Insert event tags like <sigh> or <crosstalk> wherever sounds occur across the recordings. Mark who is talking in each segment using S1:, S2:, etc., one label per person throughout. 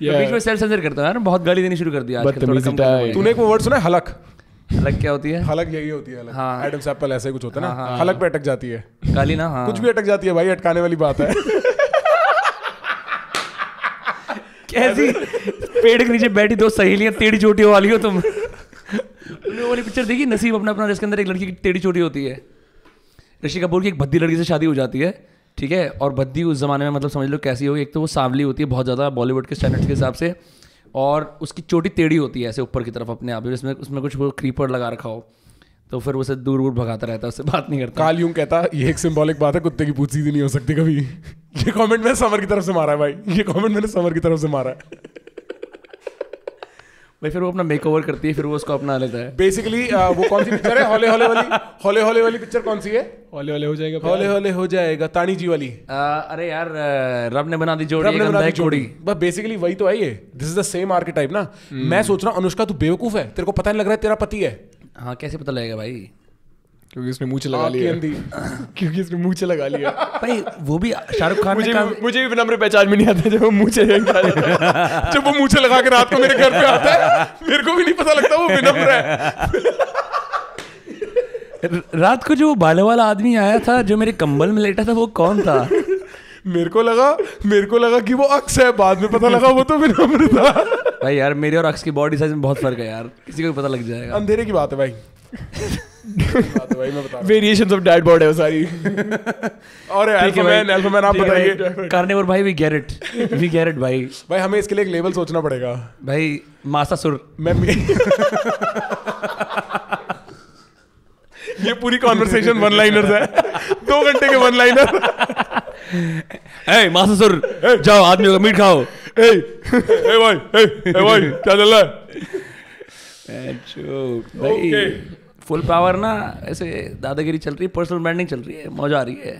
S1: बीच में self censor करता है ना बहुत गाली देनी शुरू कर दिया तूने एक वर्ड सुना है हलक हलक क्या होती है हलक यही होती है हलक एडम्स हाँ। एप्पल ऐसे कुछ होता है ना हाँ, हाँ। हलक पे अटक जाती है गाली ना हाँ कुछ भी अटक जाती है भाई अटकाने वाली बात है
S2: कैसी पेड़ के नीचे बैठी दो सहेलियां टेढ़ी चोटी वाली हो तुम वाली पिक्चर देखी नसीब अपना अपना जिसके अंदर एक लड़की की टेढ़ी चोटी होती है ऋषि कपूर की एक भद्दी लड़की से शादी हो जाती है ठीक है और बद्दी उस ज़माने में मतलब समझ लो कैसी होगी एक तो वो सांवली होती है बहुत ज़्यादा बॉलीवुड के स्टैंडर्ड के हिसाब से और उसकी चोटी टेढ़ी होती है ऐसे ऊपर की तरफ अपने आप ही उसमें उसमें कुछ क्रीपर
S1: लगा रखा हो तो फिर उसे दूर दूर भगाता रहता है उससे बात नहीं करता काल यूं कहता ये एक सिंबॉलिक बात है कुत्ते की पूछ सीधी नहीं हो सकती कभी <laughs> ये कमेंट मैंने समर की तरफ से मारा है भाई ये कमेंट मैंने समर की तरफ से मारा है
S2: भाई फिर वो अपना मेक ओवर करती है फिर वो उसको अपना लेता है
S1: बेसिकली uh, वो कौन सी पिक्चर है हॉले हॉले वाली हॉले हॉले वाली पिक्चर कौन सी है हॉले हॉले हो जाएगा हॉले हॉले हो जाएगा तानी जी वाली uh, अरे यार uh, रब ने बना दी जोड़ी रब ने बना दी जोड़ी बस बेसिकली वही तो है ये this is the same archetype ना hmm. मैं सोच रहा हूँ अनुष्का तू बेवकूफ है तेरे को पता नहीं लग रहा है तेरा पति है
S2: हाँ कैसे पता लगेगा भाई क्योंकि उसने मूछ लगा लिया
S1: <laughs> क्योंकि उसने मूछ लगा
S3: लिया भाई वो भी शाहरुख खान मुझे मुझे भी नंबर पहचान में नहीं आता जब वो मूछे <laughs> जब
S1: वो मूछे लगा के रात को मेरे घर पे आता है मेरे को भी नहीं पता लगता वो विनम्र है
S2: <laughs> रात को जो वो बाले वाला आदमी आया था जो मेरे कंबल में
S1: लेटा था वो कौन था मेरे को लगा मेरे को लगा कि वो अक्स है बाद में पता लगा वो तो विनम्र था भाई यार मेरे
S2: और अक्स की बॉडी साइज में बहुत फर्क है यार किसी को पता लग जाएगा
S1: अंधेरे की बात है भाई वेरिएशंस ऑफ डैड बॉड है सारी और अल्फामैन अल्फामैन आप बताइए कार्निवोर
S3: भाई we get it we get it भाई भाई हमें इसके
S1: लिए एक लेबल सोचना पड़ेगा भाई मासासुर मैं <laughs> ये पूरी कॉन्वर्सेशन वन लाइनर्स है दो घंटे के वन
S3: लाइनर ए मासासुर जाओ आदमी का मीट खाओ ए ए
S2: भाई ए भाई क्या चल रहा है भाई फुल पावर ना ऐसे दादागिरी चल रही है पर्सनल ब्रांडिंग चल रही है मजा आ रही है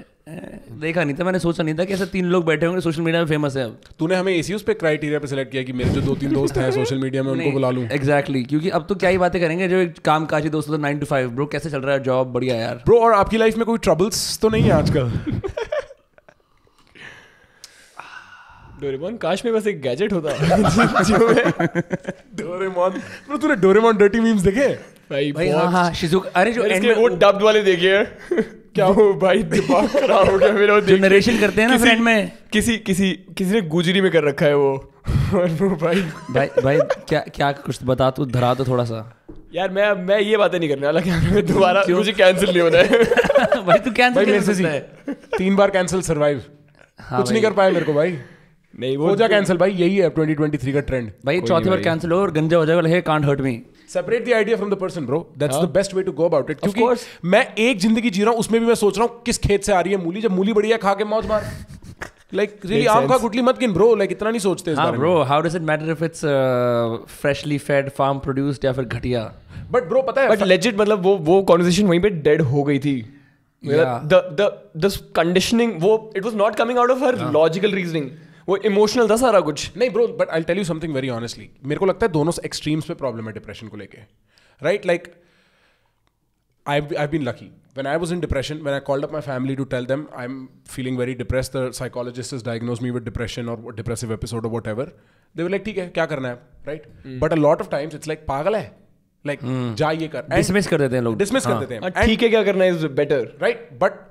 S2: देखा नहीं था मैंने सोचा नहीं था कि ऐसे तीन लोग बैठे होंगे सोशल मीडिया में फेमस है अब तूने हमें इसी उस पर क्राइटेरिया पे सिलेक्ट किया कि मेरे जो दो तीन दोस्त हैं सोशल मीडिया में <laughs> उनको बुला लूँ एक्जैक्टली exactly, क्योंकि अब तो क्या ही बातें करेंगे जो एक काम काजी दोस्त नाइन टू फाइव ब्रो कैसे चल रहा है जॉब बढ़िया यार
S1: ब्रो और आपकी लाइफ में कोई ट्रबल्स तो नहीं है आजकल <laughs>
S3: डोरेमोन काश में बस एक गैजेट होता
S1: <laughs> डोरेमोन ब्रो तूने डोरेमोन डर्टी मीम्स देखे
S3: भाई, भाई हाँ हाँ शिजुक अरे जो वो डब्ड वाले देखिए <laughs> क्या हो भाई <laughs> दिमाग खराब हो गया मेरा जो नरेशन करते हैं ना फ्रेंड में किसी किसी किसी ने गुजरी में कर रखा है वो <laughs>
S2: भाई भाई भाई क्या क्या कुछ बता तू धरा तो थोड़ा सा
S3: यार मैं मैं ये बातें नहीं करने वाला दोबारा मुझे कैंसिल नहीं होना है भाई तू कैंसिल
S1: तीन बार कैंसिल सरवाइव हाँ कुछ नहीं कर पाया मेरे को भाई नहीं वो जा कैंसिल भाई यही है 2023 का ट्रेंड भाई चौथी बार कैंसिल
S2: हो और गंजा हो जाएगा he can't hurt me
S1: separate the idea from the person bro that's the best way to go about it क्योंकि मैं एक जिंदगी जी रहा हूं उसमें भी मैं सोच रहा हूं किस खेत से आ रही है मूली जब मूली बढ़िया खा के मौज मार लाइक रियली आम का गुटली मत गिन ब्रो लाइक इतना नहीं सोचते हां bro
S2: how does it matter if it's freshly fed farm produced या फिर घटिया
S1: बट ब्रो पता है
S3: बट लेजिट मतलब वो वो कन्वर्सेशन वहीं पे डेड हो गई थी द द दिस
S1: कंडीशनिंग वो it was not coming out of her logical reasoning वो इमोशनल था सारा कुछ नहीं bro but I tell you something very honestly मेरे को लगता है दोनों एक्सट्रीम्स पे प्रॉब्लम है डिप्रेशन को लेके right like I I been lucky when I was in depression when I called up my family to tell them I am feeling very depress the psychologist is diagnose me with depression और depressive episode whatever they like ठीक है क्या करना है right but a lot of times it's like पागल है like hmm. जाइए कर डिसमिस कर देते हैं लोग डिसमिस कर हाँ। देते हैं हाँ, ठीक है क्या करना है इज बेटर राइट बट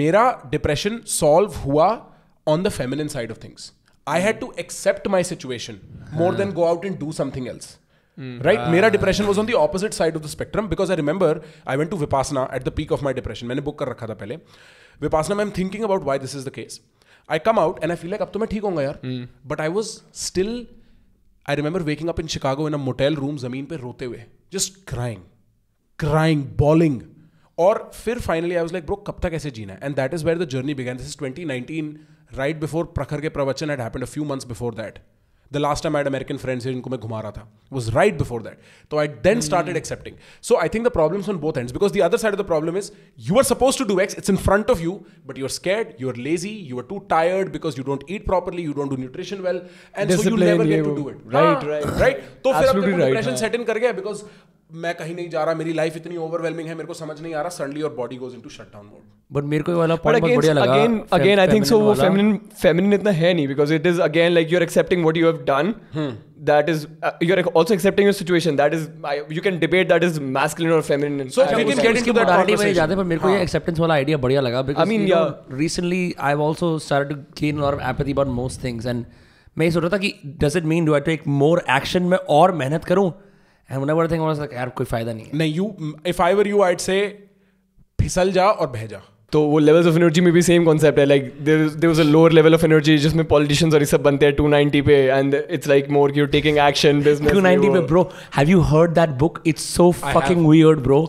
S1: मेरा डिप्रेशन सॉल्व हुआ on the feminine side of things. I had to accept my situation more than go out and do something else. Hmm. Right? Uh. depression was on the opposite side of the spectrum because I remember I went to Vipassana at the peak of my depression. Maine book kar rakha Vipassana, I'm thinking about why this is the case. I come out and I feel like ab to main honga yaar. But I was still, I remember waking up in Chicago in a motel room, zameen pe rote hue. Just crying. Crying, bawling. Or, finally, I was like, bro, kab tak aise jeena? And that is where the journey began. This is 2019 right before Prakhar ke pravachan had happened a few months before that. The last time I had American friends here, इनको मैं घुमा रहा था was right before that. So I then started hmm. accepting. So I think the problem is on both ends because the other side of the problem is you are supposed to do X, it's in front of you, but you're scared, you're lazy, you are too tired because you don't eat properly, you don't do nutrition well, and so you never get to do it. Right, ah, right, right. तो फिर आपको depression set in कर because मैं कहीं नहीं जा रहा मेरी लाइफ इतनी ओवरवेलमिंग है मेरे को समझ नहीं आ रहा सडनली और body goes into shutdown mode
S3: but मेरे को वाला पॉइंट बहुत बढ़िया लगा again again I think so वो फेमिनिन फेमिनिन इतना है नहीं because it is again like you are accepting what you have done that is you are also accepting your situation that is you can debate that is masculine और feminine so we can get into that morality वाले जाते पर मेरे को ये
S2: acceptance हाँ. वाला idea बढ़िया लगा because I mean recently I have also started to gain a lot of apathy about most things and मैं ये सोच रहा था कि does it mean do I take more action मैं और मेहनत करूं and whenever thing was like यार कोई फायदा नहीं है नहीं
S1: you if I were you I'd से फिसल जा और बह जा
S3: तो वो लेवल्स ऑफ एनर्जी में भी सेम कॉन्सेप्ट है like there was a lower level of energy जिसमें पॉलिटिशियंस और ये सब बनते हैं टू नाइनटी पे and it's like more you taking action two ninety पे bro have you heard that book it's so fucking
S2: weird bro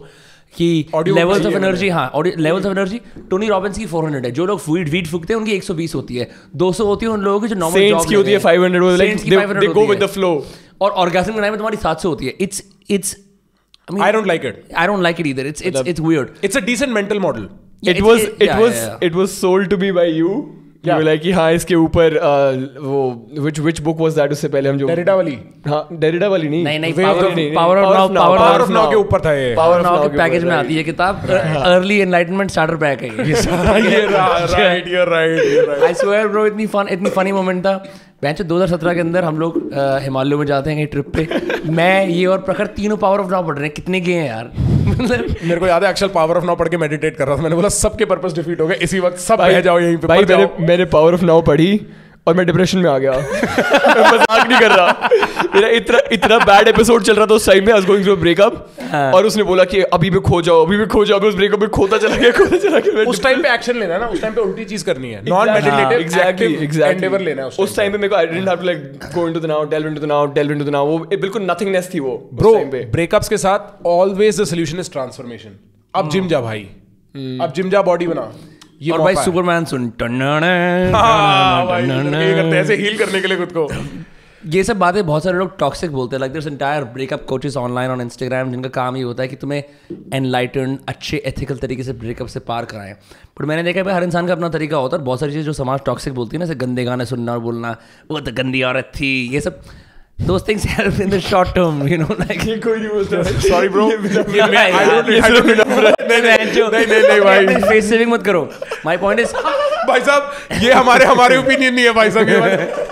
S2: कि levels of energy हाँ
S3: levels of energy Tony Robbins की 400 है
S2: जो लोग फूड वीट फूकते हैं उनकी 120 होती है 200 होती है उन लोगों की जो नॉर्मल जॉब की होती है 500 वो like they go with the flow और ऑर्गेज्म बनाने में तुम्हारी 700 होती है it's it's I I don't like it I don't like it either it's it's it's weird it's a decent mental model
S3: it was it was it was sold to be by you you were like कि हाँ इसके ऊपर uh, वो which which book was that उससे पहले हम जो Derrida वाली हां डेरिडा वाली नहीं नहीं नहीं power of now power of now के ऊपर था
S2: ये पावर ऑफ नाउ के पैकेज में आती है किताब अर्ली एनलाइटमेंट स्टार्टर पैक है ये right you right I swear bro इतनी फन इतनी फनी मोमेंट था तो दो हजार सत्रह के अंदर हम लोग हिमालय में जाते हैं ट्रिप पे मैं ये और प्रखर तीनों पावर ऑफ नाउ पढ़ रहे हैं कितने गए हैं यार
S1: मतलब मेरे को याद है अक्सर पावर ऑफ नाउ पढ़ के मेडिटेट कर रहा था मैंने बोला सबके पर्पस डिफीट हो गए इसी वक्त सब भाई जाओ यहीं पे भाई मैंने
S3: मैंने पावर ऑफ नाउ पढ़ी और मैं डिप्रेशन में आ गया <laughs>
S1: मजाक
S3: नहीं कर रहा मेरा इतना इतना बैड एपिसोड चल रहा था उस टाइम में गोइंग टू ब्रेकअप और उसने बोला कि अभी भी खो जाओ अभी भी खो जाओ उस ब्रेकअप में खोता चला गया खोता चला
S1: गया उस टाइम पे एक्शन लेना है ना उस टाइम
S3: पे उल्टी चीज करनी है नॉन मेडिटेटिव एक्टिव एंडेवर लेना है उस टाइम पे मेरे को I didn't have to like go into the now delve into the now delve into the now वो बिल्कुल नथिंगनेस थी वो ब्रो ब्रेकअप्स के साथ
S1: always the solution is transformation अब जिम hmm. जा भाई hmm. अब जिम जा बॉडी बना ये और भाई
S2: सुपरमैन सुन <laughs> हाँ, करते ऐसे हील
S1: करने के लिए खुद को
S2: ये सब बातें बहुत सारे लोग टॉक्सिक बोलते हैं like this entire breakup coaches online on Instagram जिनका काम ये होता है कि तुम्हें एनलाइटन अच्छे एथिकल तरीके से ब्रेकअप से पार कराएं बट मैंने देखा भाई हर इंसान का अपना तरीका होता है बहुत सारी चीज़ जो समाज टॉक्सिक बोलती है ना जैसे गंदे गाने सुनना और बोलना वो तो गंदी औरत थी ये सब those things help in the short term you know like ये कोई नहीं बोलता sorry bro ये मैं I don't need I don't नहीं नहीं नहीं नहीं नहीं भाई face saving मत करो my point is
S1: भाई
S2: साहब ये हमारे हमारे opinion
S1: नहीं है भाई साहब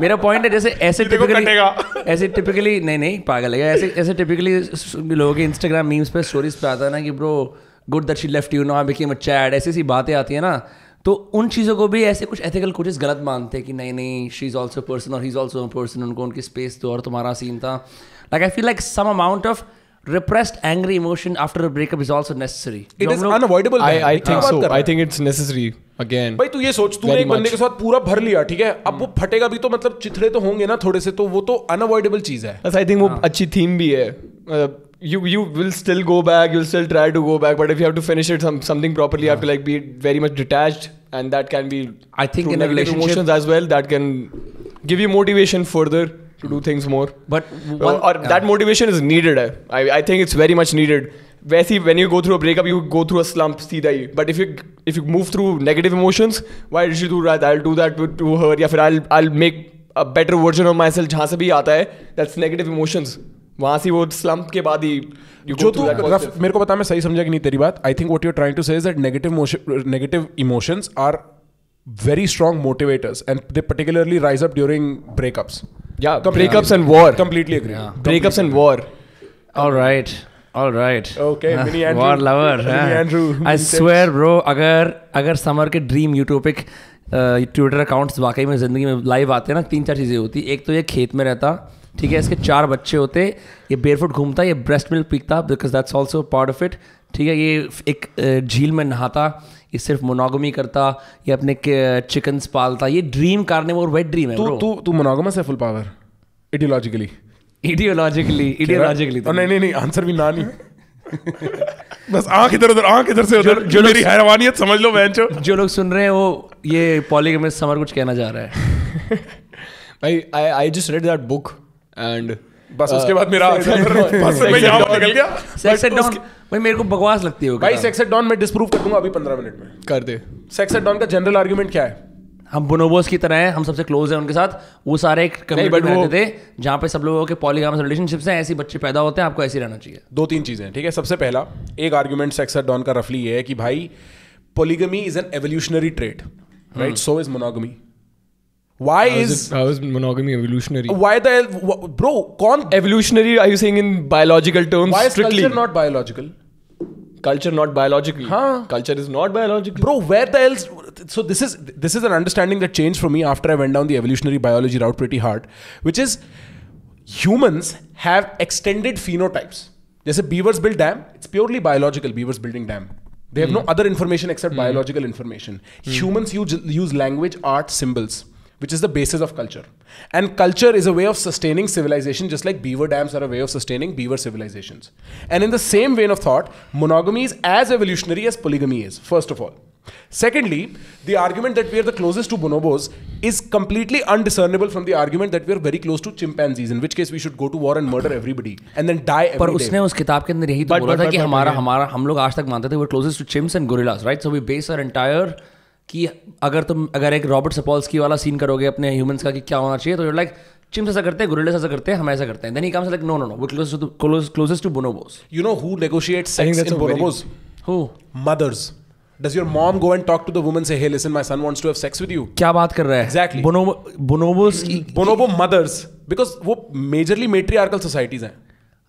S2: मेरा पॉइंट है जैसे ऐसे टिपिकली ऐसे टिपिकली नहीं नहीं पागल है ऐसे ऐसे टिपिकली लोगों के इंस्टाग्राम मीम्स पे स्टोरीज पे आता है ना कि bro good that she left you know I became a chad ऐसी ऐसी बातें आती है ना तो उन चीज़ों को भी ऐसे कुछ एथिकल कोचेस गलत मानते हैं कि नहीं नहीं शी इज़ ऑल्सो पर्सन और ही इज़ ऑल्सो पर्सन उनको उनकी स्पेस दो और तुम्हारा सीन था like I feel like some amount of repressed
S1: angry emotion after a breakup is also necessary. It Don't is know, unavoidable. I, I think so. I think
S3: it's necessary. Again, भाई तू ये सोच तूने एक बंदे के
S1: साथ पूरा भर लिया ठीक है अब वो hmm. फटेगा भी तो मतलब चिथड़े तो होंगे ना थोड़े से तो वो तो अनअवॉइडेबल चीज है
S3: i think वो हाँ। अच्छी theme भी है मतलब, you you will still go back you'll still try to go back but if you have to finish it some something properly yeah. you have to like be very much detached and that can be i think in a relationship emotions as well that can give you motivation further to do things more but one, or, or yeah. that motivation is needed I, I think it's very much needed वैसे when you go through a breakup you go through a slump See that. but if you if you move through negative emotions why did she do that I'll do that to, her Yeah. फिर I'll I'll make a better version of myself जहाँ से भी आता है that's negative emotions वहां से वो slump के बाद ही जो तू रफ
S1: मेरे को पता मैं सही समझा कि नहीं तेरी बात I think what you're trying to say that negative negative emotions are very strong motivators and they particularly rise up during breakups या breakups and war completely agree breakups and war alright All
S2: right. Okay, Mini Andrew. War lover. Mini yeah. Andrew. I swear, bro. अगर अगर summer के dream utopic Twitter accounts वाकई में जिंदगी में live आते हैं ना तीन चार चीज़ें होती एक तो ये खेत में रहता ठीक है इसके चार बच्चे होते ये बेयरफुट घूमता ये ब्रेस्ट मिल्क पीकता because that's also part of it ठीक है ये एक झील में नहाता ये सिर्फ मोनोगमी करता ये अपने चिकन्स पालता ये ड्रीम कारने वो वेट ड्रीम है तू तू
S1: तू मोनोगमस है फुल पावर इडियोलॉजिकली इडियोलॉजिकली इडियोलॉजिकली नहीं नहीं नहीं आंसर भी ना नहीं बस आंख इधर उधर आंख इधर से उधर जो मेरी हैरानियत समझ लो बेंचो जो लोग
S3: सुन रहे हैं वो ये पॉलीगेमिस्ट समर कुछ कहना चाह रहा है <laughs> भाई I I just read that book and बस uh, उसके बाद मेरा बस मैं यहाँ निकल गया सेक्स एट डॉन भाई मेरे को बकवास लगती है भाई सेक्स
S1: एट डॉन मैं डिस्प्रूव कर दूंगा अभी पंद्रह मिनट में कर दे सेक्स एट डॉन का जनरल आर्ग्यूमेंट क्या है
S2: हम बोनोबोस की तरह हैं हम सबसे क्लोज हैं उनके साथ वो सारे एक कम्युनिटी में रहते
S1: थे जहाँ पे सब लोगों के पॉलीगामस रिलेशनशिप्स हैं ऐसे बच्चे पैदा होते हैं आपको ऐसे रहना चाहिए दो तीन चीज़ें ठीक है सबसे पहला एक आर्ग्यूमेंट सेक्स एट डॉन का रफली ये है कि भाई polygamy is an evolutionary trait right so is monogamy why how is, is it, how is monogamy evolutionary?
S3: Why the bro? Con evolutionary? Are you saying in biological terms? Why is strictly? culture not
S1: biological? Culture not biological. Huh? Culture is not biological. Bro, where the else? So this is this is an understanding that changed for me after I went down the evolutionary biology route pretty hard, which is humans have extended phenotypes. a beavers build dam, it's purely biological. Beavers building dam. They have mm. no hmm. other information except mm. biological information. Mm. Humans use, use language, art, symbols which is the basis of culture. And culture is a way of sustaining civilization, just like beaver dams are a way of sustaining beaver civilizations. And in the same vein of thought, monogamy is as evolutionary as polygamy is, first of all. Secondly, the argument that we are the closest to bonobos is completely undiscernible from the argument that we are very close to chimpanzees, in which case we should go to war and murder everybody and then die every पर उसने उस किताब के अंदर यही तो बोला था कि हमारा
S2: हमारा हम लोग आज तक मानते थे we are closest to chimps and gorillas right so we base our entire कि अगर तुम अगर एक रॉबर्ट सपोल्स की वाला सीन करोगे अपने ह्यूमंस का कि क्या होना चाहिए तो यू लाइक चिम्स ऐसा करते हैं गोरिल्लास ऐसा करते हैं हम ऐसा करते हैं then he comes like no no no we close closest to bonobos
S1: you know who negotiates sex in bonobos who mothers does your mom go and talk to the woman say hey listen my son wants to have sex with you क्या बात कर रहा है? Exactly. Bonobos mm-hmm. की bonobo mothers because वो majorly matriarchal societies हैं.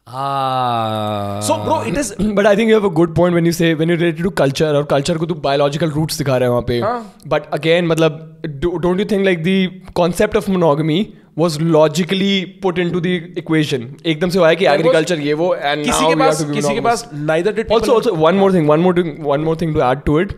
S3: So bro it is but I think you have a good point when you say when you related to culture और culture को तू बायोलॉजिकल रूट्स दिखा रहे हैं वहां पे बट हाँ। अगेन मतलब don't you think like the concept of monogamy was logically put into the equation एकदम से हुआ कि एग्रीकल्चर ये वो एंड किसी के पास किसी के पास neither did also also one more thing one more one more thing to add to it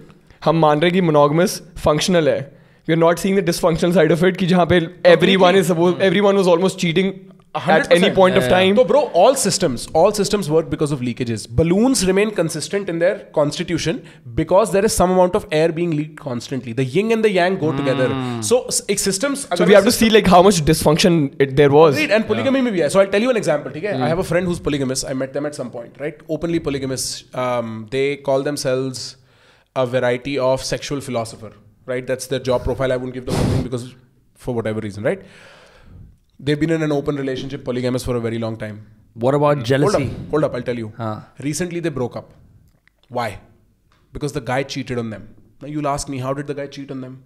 S3: हम मान रहे हैं कि मोनोगमस फंक्शनल है we are not seeing dysfunctional side of it कि जहां पे everyone is suppose everyone was almost cheating 100%. at any point yeah, of time.
S1: So, bro, all systems, all systems work because of leakages. Balloons remain consistent in their constitution because there is some amount of air being leaked constantly. The yin and the yang go mm. together. Hmm. So, systems. So we have system, to see
S3: like how much dysfunction it, there was. Right, and polygamy yeah.
S1: maybe. So I'll tell you an example. Okay? Mm. I have a hmm. friend who's polygamous. I met them at some point, right? Openly polygamous. Um, they call themselves a variety of sexual philosopher, right? That's their job profile. I won't give the whole thing because for whatever reason, right? they've been in an open relationship, polygamous for a very long time. What about hmm. jealousy? Hold up, hold up I'll tell you. Huh. Recently, they broke up. Why? Because the guy cheated on them. Now, you'll ask me, how did the guy cheat on them?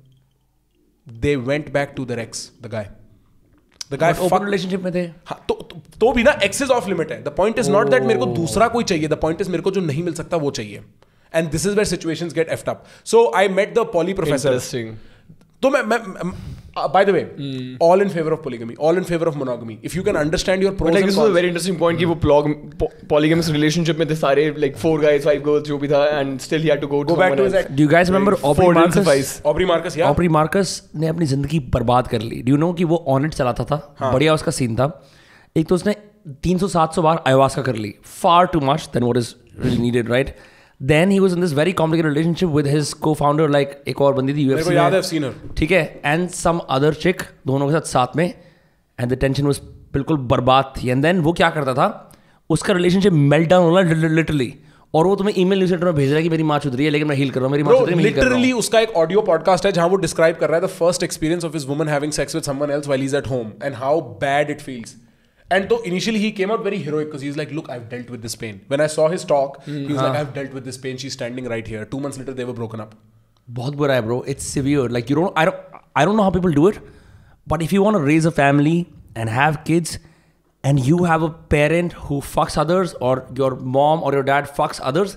S1: They went back to their ex, the guy. The guy open relationship में थे हाँ, तो, तो, तो भी ना excess of limit है the point is not that मेरे को oh. दूसरा कोई चाहिए द पॉइंट इज मेरे को जो नहीं मिल सकता वो चाहिए and this is where situations get effed up so I met the poly professor तो मैं मैं uh, by the way mm. all in favor of polygamy all in favor of monogamy if you can understand your pros but like this is a very
S3: interesting point mm. plog, po polygamous relationship mein the sare like four guys five girls tha and still he had to go, go to back to his do you guys remember Aubrey Marcus suffice.
S1: Aubrey Marcus yeah Aubrey
S2: Marcus ने अपनी जिंदगी बर्बाद कर ली do you know कि वो on it चलाता था हाँ. बढ़िया उसका सीन था एक तो उसने 300 700 बार आयवास का कर ली far too much than what is really needed right then he was in this very complicated relationship with his co-founder like एक और बंदी थी यूएफसी ठीक है एंड सम अदर चिक दोनों के साथ साथ में एंड द टेंशन वॉज बिल्कुल बर्बाद थी एंड देन वो क्या करता था उसका रिलेशनशिप मेल्ट डाउन होना लिटरली और वो तुम्हें ईमेल न्यूज़लेटर में भेज रहा है कि मेरी माँ चुद रही है लेकिन मैं हील कर रहा हूँ मेरी माँ लिटरली
S1: उसका एक ऑडियो पॉडकास्ट है जहां वो डिस्क्राइब कर रहा है the first experience of his woman having sex with someone else while is at home and how bad it feels And so initially he came out very heroic because he's like, Look, I've dealt with this pain. When I saw his talk, he was mm-hmm. like, I've dealt with this pain. She's standing right here. Two months later, they were broken up.
S2: Bahut bura hai, bro. It's severe. Like, you don't, I don't, I don't know how people do it. But if you want to raise a family and have kids and you have a parent who fucks others or your mom or your dad fucks others,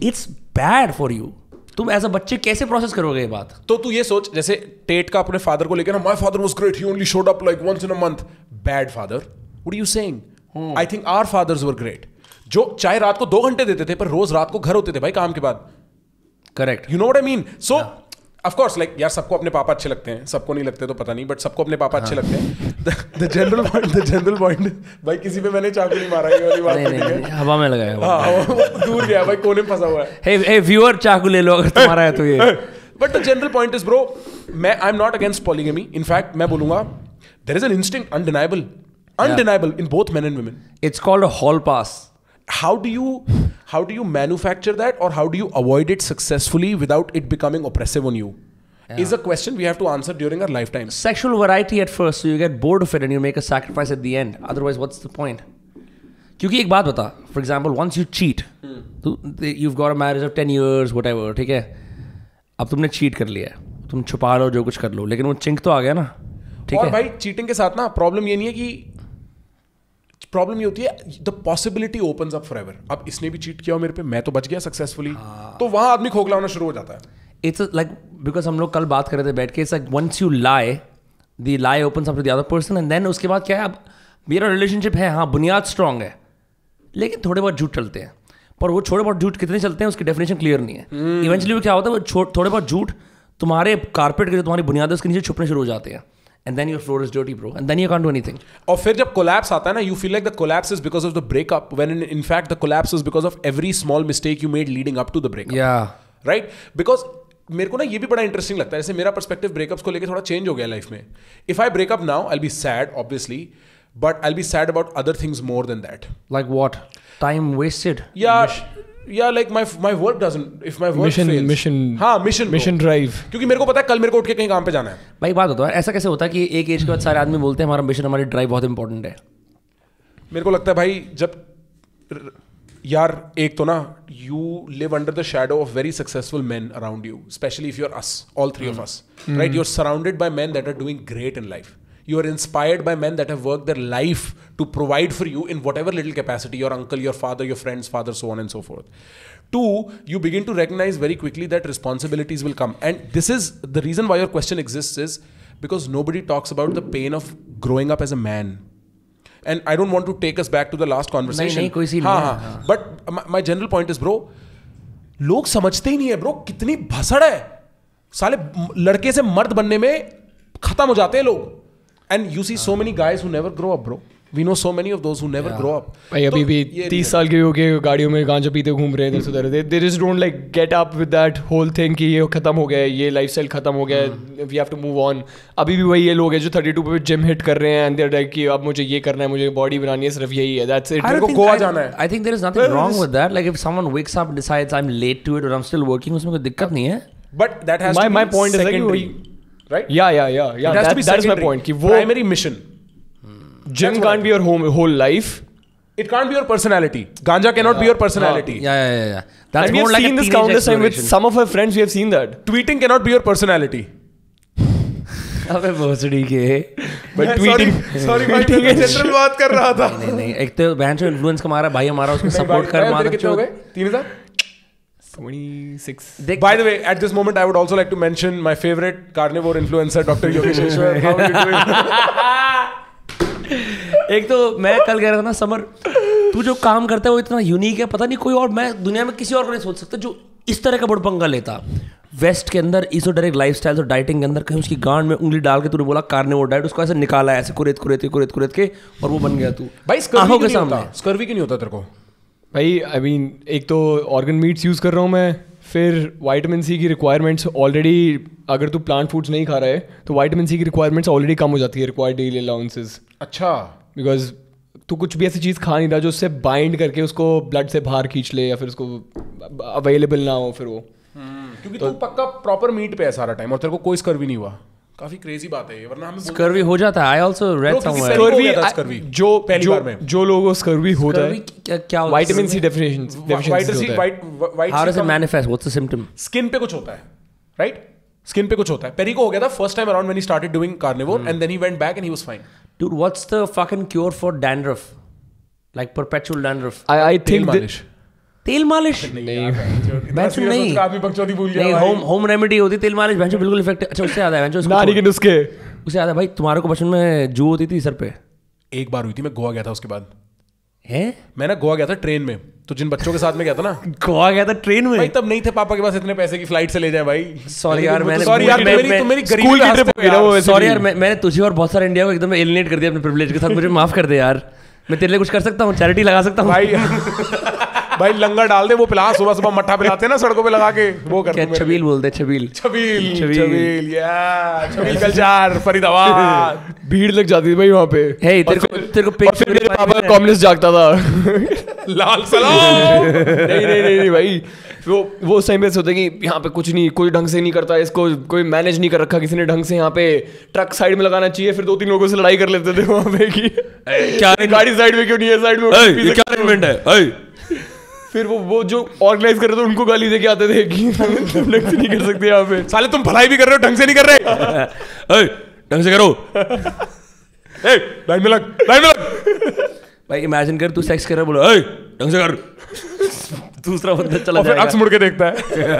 S2: it's bad for you. तुम as a बच्चे कैसे process करोगे ये
S1: बात तो तू ये सोच जैसे टेट का अपने फादर को लेकर ना my father was great. He only showed up like once in a month. Bad father. What you saying I think our fathers were great जो चाहे रात को दो घंटे देते थे पर रोज रात को घर होते थे भाई काम के बाद correct you know what I mean so of course like यार सबको अपने पापा अच्छे लगते हैं सबको नहीं लगते तो पता नहीं बट सबको अपने पापा अच्छे हाँ। लगते हैं the general point the general point भाई किसी पे मैंने चाकू नहीं मारा ये वाली बात नहीं, नहीं, नहीं,
S2: हवा में लगाया हाँ
S1: दूर गया भाई कोने में फंसा हुआ है हे हे व्यूअर चाकू ले लो अगर तुम्हारा है तो ये but the general point is bro मैं I am not against polygamy in fact मैं बोलूंगा there is an instinct undeniable undeniable yeah. in both men and women it's called a hall pass how do you how do you manufacture that or how do you avoid it successfully without it becoming oppressive on you yeah. is a question we have to answer during our lifetime
S2: sexual variety at first so you get bored of it and you make a sacrifice at the end otherwise what's the point क्योंकि एक बात बता for example once you cheat you got a marriage of ten years whatever ठीक है अब तुमने cheat कर लिया है तुम छुपा लो जो कुछ कर लो लेकिन वो चिंक तो आ गया ना
S1: ठीक है भाई चीटिंग के साथ ना प्रॉब्लम ये नहीं है कि प्रॉब्लम ये होती है the possibility open up forever अब इसने भी चीट किया मेरे पे मैं तो बच गया सक्सेसफुली हाँ। तो वहां आदमी खोखला होना शुरू हो जाता है इट्स लाइक
S2: बिकॉज हम लोग कल बात कर रहे थे बैठ के it's like once you lie the lie open up the other person and then उसके बाद क्या है अब मेरा रिलेशनशिप है हाँ बुनियाद स्ट्रांग है लेकिन थोड़े बहुत झूठ चलते हैं पर वो थोड़े बहुत झूठ कितने चलते हैं उसकी डेफिनेशन क्लियर नहीं है इवेंचुअली हम्म। hmm. क्या होता है वो थोड़े बहुत झूठ
S1: तुम्हारे कारपेट के जो तुम्हारी बुनियाद है उसके नीचे छुपने शुरू हो जाते हैं and then your floor is dirty, bro. And then you can't do anything. और फिर जब collapse आता है ना, you feel like the collapse is because of the breakup, when in, fact the collapse is because of every small mistake you made leading up to the breakup. Yeah. Right? Because मेरे को ना ये भी बड़ा interesting लगता है जैसे मेरा पर्सपेक्टिव ब्रेकअप्स को लेकर थोड़ा चेंज हो गया लाइफ में if I breakup now I be sad obviously but I be sad about other things more than that like what time wasted या या like my my work doesn't if my work mission mission हां mission mission drive क्योंकि मेरे को पता है कल मेरे को उठ के कहीं काम पे जाना है
S2: भाई बात होता है ऐसा कैसे होता है कि एक एज के बाद सारे आदमी बोलते हैं हमारा मिशन हमारी ड्राइव बहुत इंपॉर्टेंट है
S1: मेरे को लगता है भाई जब यार एक तो ना you live under the shadow of very successful man around you specially if you are us all three of us right you are surrounded by man that are doing great in life you are inspired by man that have their life to provide for you in whatever little capacity your uncle your father your friends father so on and so forth to you begin to recognise very quickly that responsibilities will come and this is the reason why your question exist is because nobody talks about the pain of growing up as a man and I don't want to take us back to the last conversation हाँ हाँ but my general point is bro लोग समझते ही नहीं है bro कितनी भसड़ है साले लड़के से मर्द बनने में खत्म हो जाते हैं लोग and you see so many guys who never grow up bro we know so many of those who never grow up भाई अभी तो भी 30
S3: साल के हो गए गाड़ियों में गांजा पीते घूम रहे हैं इधर उधर they just don't like get up with that whole thing कि ये खत्म हो गया ये लाइफस्टाइल खत्म हो गया we have to move on अभी भी वही ये लोग हैं जो 32 पे जिम हिट कर रहे हैं एंड दे लाइक कि अब मुझे ये करना है मुझे बॉडी बनानी है सिर्फ यही है दैट्स इट मेरे गोवा जाना है I think there is nothing wrong with
S2: that like if someone wakes up decides I am late to it और आई एम स्टिल वर्किंग उसमें कोई दिक्कत नहीं है
S3: but
S1: that has my my point is like right? Yeah, yeah, yeah, yeah. It has that, to be that secondary. is my point. Ki wo primary mission. Hmm. Gym can't be your whole, whole life. It can't be your personality. Ganja cannot yeah. be your
S3: personality. Yeah, yeah, yeah. yeah. That's and more we have like seen this countless time with some of our friends. We have seen that tweeting cannot be your personality.
S2: अबे भोसड़ी के but tweeting sorry भाई मैं general बात कर रहा था नहीं नहीं, नहीं एक तो बहन से इन्फ्लुएंस कमा रहा भाई हमारा उसको सपोर्ट कर मार
S1: 3000 26. They, By the way, at this moment, I would also like to mention my favorite carnivore influencer, Dr. Yogesh <laughs> How are you doing? <laughs>
S2: एक तो मैं कल कह रहा था ना समर तू जो काम करता है वो इतना यूनिक है पता नहीं कोई और मैं दुनिया में किसी और को नहीं सोच सकता जो इस तरह का बड़ पंगा लेता वेस्ट के अंदर इसो डायरेक्ट लाइफ स्टाइल और डाइटिंग के अंदर कहीं उसकी गांड में उंगली डाल के तूने बोला कारने वो डाइट उसको ऐसे निकाला ऐसे कुरेत कुरेत कुरेत
S3: कुरेत के और वो बन गया तू भाई स्कर्वी के सामने
S1: स्कर्वी क्यों नहीं होता तेरे को
S3: भाई आई I मीन mean, एक तो ऑर्गन मीट्स यूज़ कर रहा हूँ मैं फिर वाइटामिन सी की रिक्वायरमेंट्स ऑलरेडी अगर तू प्लांट फूड्स नहीं खा रहा है तो वाइटामिन सी की रिक्वायरमेंट्स ऑलरेडी कम हो जाती है रिक्वायर्ड डेली अलाउंसेज अच्छा बिकॉज तू कुछ भी ऐसी चीज़ खा नहीं रहा जो उससे बाइंड करके उसको ब्लड से बाहर खींच
S1: ले या फिर उसको अवेलेबल ना हो फिर वो हम्म, क्योंकि तो, तू पक्का प्रॉपर मीट पे है सारा टाइम और तेरे को कोई स्कर्वी भी नहीं हुआ काफी क्रेजी बात है ये वरना हमें स्कर्वी हो जाता है I also read somewhere scurvy scurvy जो पहली बार में
S3: जो लोगों को स्कर्वी होता है क्या क्या vitamin C deficiency
S1: deficiency see white white how does it manifest what's the symptom skin पे कुछ होता है राइट स्किन पे कुछ होता है पेरी को हो गया था first time around when he started doing carnivore and then he went back and he was fine dude what's the fucking cure for dandruff like perpetual dandruff I I think
S2: तेल मालिश नहीं भैंसो नहीं आदमी
S1: बकचोदी भूल गया होम
S2: होम रेमेडी होती तेल मालिश भैंसो बिल्कुल इफेक्ट अच्छा उससे ज्यादा है भैंसो नारी के नुस्खे उससे ज्यादा भाई तुम्हारे को बचपन में जू होती थी सर पे
S1: एक बार हुई थी मैं गोवा गया था उसके बाद है मैं ना गोवा गया था ट्रेन में तो जिन बच्चों के साथ में गया था ना गोवा गया था ट्रेन में भाई तब नहीं थे पापा के पास इतने पैसे की फ्लाइट से ले जाए भाई सॉरी यार तो मैंने सॉरी यार मेरी तो मेरी गरीब की ट्रिप गई ना वो सॉरी यार
S2: मैंने तुझे और बहुत सारे इंडिया को एकदम एलिनेट कर दिया अपने प्रिविलेज के साथ मुझे माफ कर दे यार मैं तेरे लिए कुछ कर सकता हूँ चैरिटी लगा सकता हूँ भाई <laughs> <laughs> भाई
S1: लंगर डाल दे वो पिला सुबह सुबह मट्ठा पिलाते हैं ना सड़कों पे लगा के वो करते हैं छबील
S3: बोलते छबील छबील छबील
S1: या छबील कलचार फरीदाबाद
S3: <laughs> भीड़ लग जाती थी भाई वहां पे हे तेरे को तेरे को और मेरे पापा कॉम्युनिस्ट जागता था
S1: <laughs> लाल सलाम <laughs> नहीं नहीं नहीं
S3: भाई वो वो सही में पे सोचते कि यहाँ पे कुछ नहीं कोई ढंग से नहीं करता इसको कोई मैनेज नहीं कर रखा किसी ने ढंग से यहाँ पे ट्रक साइड में लगाना चाहिए फिर दो तीन लोगों से लड़ाई कर लेते थे वहाँ पे कि क्या गाड़ी साइड में क्यों नहीं है साइड में क्या है फिर वो वो जो ऑर्गेनाइज कर रहे थे उनको गाली दे के आते थे कि <laughs> तुम ढंग से नहीं कर सकते यहाँ पे साले तुम भलाई भी कर रहे हो ढंग से नहीं कर
S2: रहे <laughs> ढंग से करो
S1: <laughs>
S3: लाइन
S2: में लग लाइन में लग भाई इमेजिन कर तू सेक्स कर रहा बोलो ढंग से कर
S1: दूसरा बंदा चला जाएगा अक्स मुड़ के देखता है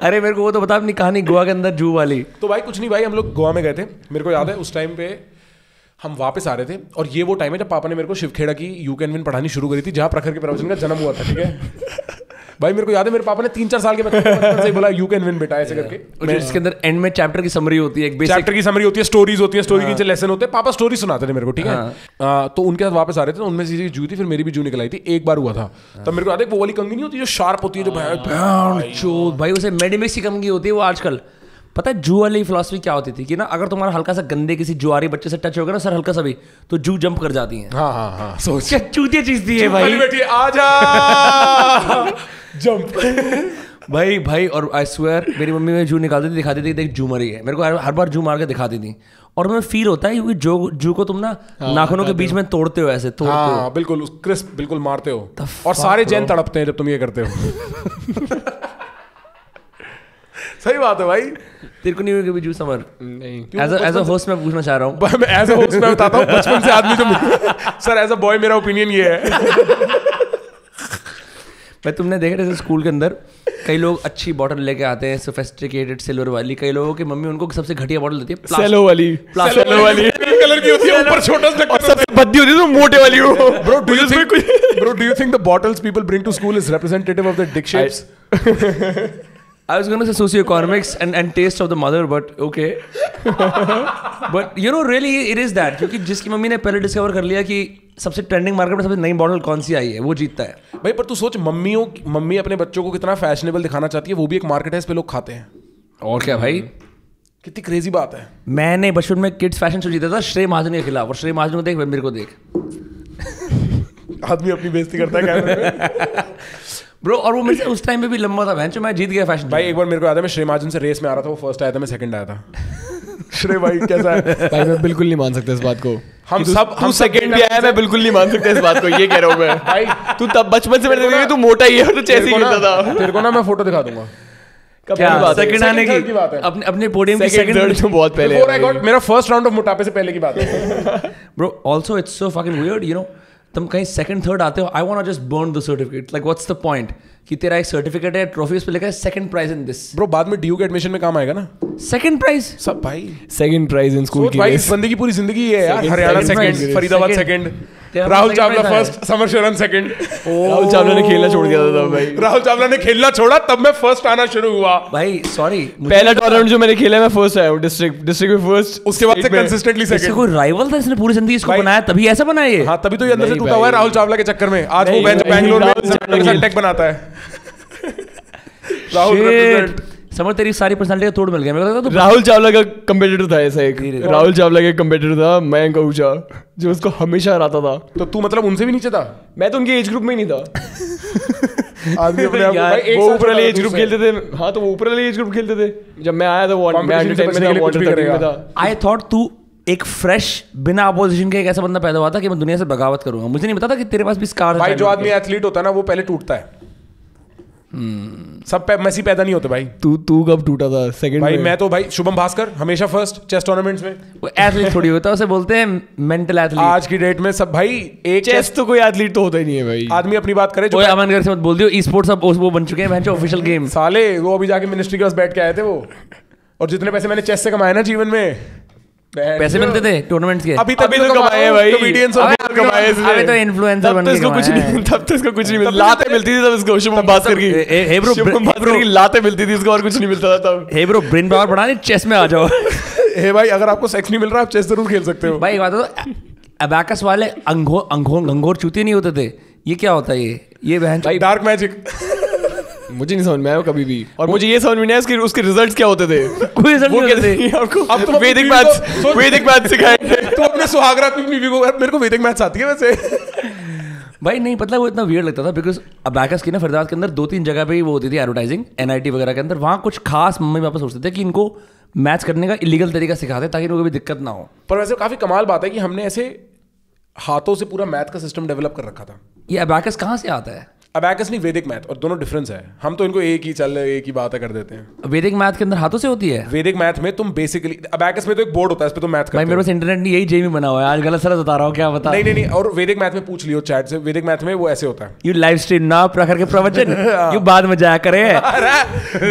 S1: अरे मेरे को वो तो बता अपनी कहानी गोवा के अंदर जू वाली तो भाई कुछ नहीं भाई हम लोग गोवा में गए थे मेरे को याद है उस टाइम पे हम वापस आ रहे थे और ये वो टाइम है जब पापा ने मेरे को शिवखेड़ा की यू कैन विन पढ़ानी शुरू करी थी जहाँ प्रखर के प्रवचन का जन्म हुआ था ठीक है <laughs> भाई मेरे को याद है मेरे पापा ने तीन चार साल के बच्चे से बोला यू कैन विन बेटा ऐसे करके और इसके अंदर एंड में चैप्टर की समरी होती है एक चैप्टर की समरी होती है स्टोरीज होती है स्टोरी के लेसन हाँ. होते हैं पापा स्टोरी सुनाते थे मेरे को ठीक है हाँ. तो उनके साथ वापस आ रहे थे तो उनमें से जू थी फिर मेरी भी जू निकल आई थी एक बार हुआ था हाँ. तब मेरे को याद है वो वाली कंगी नहीं होती जो शार्प होती है जो भाई उसे मेडिमिक्स की कंगी होती है वो
S2: आजकल पता है जू वाली फिलोसफी क्या होती थी कि ना अगर तुम्हारा हल्का सा गंदे किसी जुआरी बच्चे से टच होगा ना सर हल्का सा भी तो जू जंप कर जाती है हाँ हाँ हाँ सोच चूतिया चीज दी है भाई बेटी आ
S1: जा जंप
S2: भाई भाई और आई स्वेयर मेरी मम्मी मैं जू निकालती थी दिखाती थी देख जू मरी है मेरे को हर, हर बार जू मार के दिखाती थी और मैं फील होता है क्योंकि जो जू को तुम ना हाँ, नाखूनों के बीच में तोड़ते हो ऐसे तोड़ते हाँ, हो
S1: बिल्कुल क्रिस्प बिल्कुल मारते हो और सारे जैन तड़पते हैं जब तुम ये करते हो <laughs> सही बात
S2: है भाई तेरे को नहीं होगी जूस समर नहीं एज अ होस्ट मैं पूछना चाह रहा हूँ एज अ होस्ट मैं बताता हूँ बचपन से आदमी तो
S1: सर एज अ बॉय मेरा ओपिनियन ये है
S2: भाई तुमने देखा जैसे स्कूल के अंदर कई लोग अच्छी बॉटल लेके आते हैं सोफेस्टिकेटेड सिल्वर वाली कई लोगों की मम्मी उनको सबसे घटिया बॉटल देती है सेलो वाली सेलो वाली कलर की होती है ऊपर छोटा
S1: सा और सबसे बद्दी होती है तो मोटे वाली हो bro do you think bro do you think the bottles people bring to school is representative of the dick shapes
S2: I was going to say socioeconomics and, and taste of the mother, but okay. <laughs> but you know, really, it is that. Because
S1: जिसकी मम्मी ने पहले discover कर लिया कि सबसे trending market में सबसे नई मॉडल कौन सी आई है वो जीतता है भाई पर तू सोच मम्मियों मम्मी अपने बच्चों को कितना फैशनेबल दिखाना चाहती है वो भी एक मार्केट है इस पर लोग खाते हैं और क्या भाई कितनी क्रेजी बात है मैंने बचपन में किड्स फैशन शो जीता था श्रेय महाजन के
S2: खिलाफ और श्रेय महाजन को देख मेरे को देख <laughs> आदमी अपनी बेइज्जती करता है
S1: <laughs> ब्रो और वो मेरे से उस टाइम पे भी लंबा था बहन मैं जीत गया फैशन भाई एक बार मेरे को याद है मैं श्री महाजन से रेस में आ रहा था वो फर्स्ट आया था मैं सेकंड आया था <laughs> श्रे भाई कैसा है भाई मैं
S3: बिल्कुल नहीं मान सकता इस बात को हम सब हम सेकंड भी आया मैं बिल्कुल नहीं मान सकता इस बात को ये कह रहा हूँ मैं भाई
S1: तू तब बचपन से
S3: मेरे तू मोटा ही है तो चेस ही खेलता था तेरे
S1: को ना मैं फोटो दिखा दूंगा
S3: क्या सेकंड आने
S1: की, बात है अपने अपने पोडियम की तो बहुत पहले मेरा फर्स्ट राउंड ऑफ मोटापे से पहले की बात है
S2: bro also it's so fucking weird you know तुम कहीं सेकंड थर्ड आते हो I want just burn the certificate like what's the point कि तेरा एक सर्टिफिकेट है ट्रॉफी उस पर लिखा है second prize in this bro बाद में डीयू के एडमिशन में
S1: काम आएगा ना सेकंड प्राइज सब भाई
S3: सेकंड प्राइज इन स्कूल की भाई इस बंदे की पूरी जिंदगी है यार हरियाणा सेकंड फरीदाबाद सेकंड
S1: तो राहुल चावला फर्स्ट समर शरण सेकंड राहुल चावला ने खेलना छोड़ दिया था भाई राहुल चावला ने खेलना छोड़ा तब मैं फर्स्ट आना शुरू हुआ भाई सॉरी पहला टूर्नामेंट
S3: जो मैंने खेला मैं फर्स्ट आया हूं डिस्ट्रिक्ट डिस्ट्रिक्ट में फर्स्ट उसके बाद से कंसिस्टेंटली सेकंड कोई राइवल था इसने
S2: पूरी जिंदगी इसको बनाया तभी ऐसा बनाया ये हां तभी तो ये अंदर से टूटा हुआ है राहुल चावला के चक्कर में आज वो बेंगलोर में टेक बनाता है राहुल समझ तेरी सारी का
S3: तोड़ मिल गया मेरे को तो राहुल चावला का कंपेटिटर था ऐसा एक राहुल चावला का कंपेटिटर था मैं आहूजा जो उसको हमेशा हराता था तो तू मतलब उनसे भी नीचे था मैं तो उनके एज ग्रुप में ही नहीं था <laughs> हाँ, तो वो ऊपर जब मैं
S1: आई
S2: थॉट
S3: तू एक फ्रेश बिना
S2: अपोजिशन एक ऐसा बंदा पैदा हुआ था मैं दुनिया से बगावत करूंगा मुझे नहीं पता था कि तेरे पास भी स्कार जो आदमी
S1: एथलीट होता है ना वो पहले टूटता है सब मैसी पैदा नहीं होते भाई
S3: तू तू कब टूटा था सेकंड भाई मैं
S1: तो भाई शुभम भास्कर हमेशा फर्स्ट चेस टूर्नामेंट्स में वो एथलीट थोड़ी
S3: होता है उसे बोलते हैं मेंटल एथलीट आज की डेट में सब भाई एक चेस तो कोई एथलीट तो होता ही नहीं है भाई
S1: आदमी अपनी बात करे जो
S2: अमन घर से मत बोल दियो ई स्पोर्ट्स अब वो बन चुके हैं ऑफिशियल गेम साले वो अभी जाके मिनिस्ट्री के पास बैठ के आए थे वो
S1: और जितने पैसे मैंने चेस से कमाए ना जीवन में
S2: पैसे मिलते थे टूर्नामेंट्स के अभी तभी तो, तो कमाए भाई कॉमेडियंस और कमाए तो- अभी तो
S1: इन्फ्लुएंसर बन गया कुछ नहीं तब तो इसको कुछ नहीं मिलता तो
S3: लाते मिलती थी तब इसको शुभम भास्कर की हे ब्रो शुभम भास्कर की लाते मिलती थी इसको और कुछ नहीं मिलता था तब हे ब्रो ब्रेन पावर बढ़ाने चेस में आ जाओ <laughs> हे भाई अगर आपको सेक्स नहीं मिल रहा आप चेस जरूर खेल सकते हो भाई बात तो
S2: अबैकस वाले अंगो अंगो अंघोर चूते नहीं होते थे ये क्या होता है ये ये बहन
S1: डार्क
S3: मैजिक मुझे नहीं समझ में आया कभी भी और मुझे ये समझ में नहीं आया उसके रिजल्ट क्या होते थे <laughs> कोई रिजल्ट नहीं होते आपको तो, <laughs> तो अपने सुहागरा
S1: बीवी को मेरे को वैदिक मैथ्स आती है वैसे
S2: भाई नहीं पता मतलब वो इतना वियर लगता था बिकॉज अबैकस की ना फरदाद के अंदर दो तीन जगह पे ही वो होती थी एडवर्टाइजिंग एन वगैरह के अंदर वहाँ कुछ खास मम्मी पापा सोचते थे कि इनको मैच करने का इलीगल तरीका सिखाते ताकि इनको भी दिक्कत ना हो
S1: पर वैसे काफ़ी कमाल बात है कि हमने ऐसे हाथों से पूरा मैथ का सिस्टम डेवलप कर रखा था
S2: ये अबैकस कहाँ
S1: से आता है अबैकस नहीं वैदिक मैथ और दोनों डिफरेंस है हम तो इनको एक ही चल रहे एक ही बात कर देते हैं
S2: वैदिक मैथ के अंदर हाथों से होती है
S1: वैदिक मैथ में तुम बेसिकली अबैकस में तो एक बोर्ड होता है इस पर तो मैथ भाई मेरे पास
S2: इंटरनेट नहीं यही जेमी बना हुआ है आज गलत सर बता रहा हूँ क्या बता नहीं नहीं और
S1: वैदिक मैथ में पूछ लियो चैट से वैदिक मैथ में वो ऐसे होता है
S2: यू लाइव स्ट्रीम ना प्रखर के प्रवचन यू <laughs> हाँ। बाद में जाया करे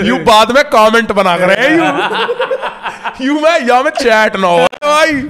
S2: यू बाद में कॉमेंट बना करे
S1: यू यू मैं या मैं चैट ना हो भाई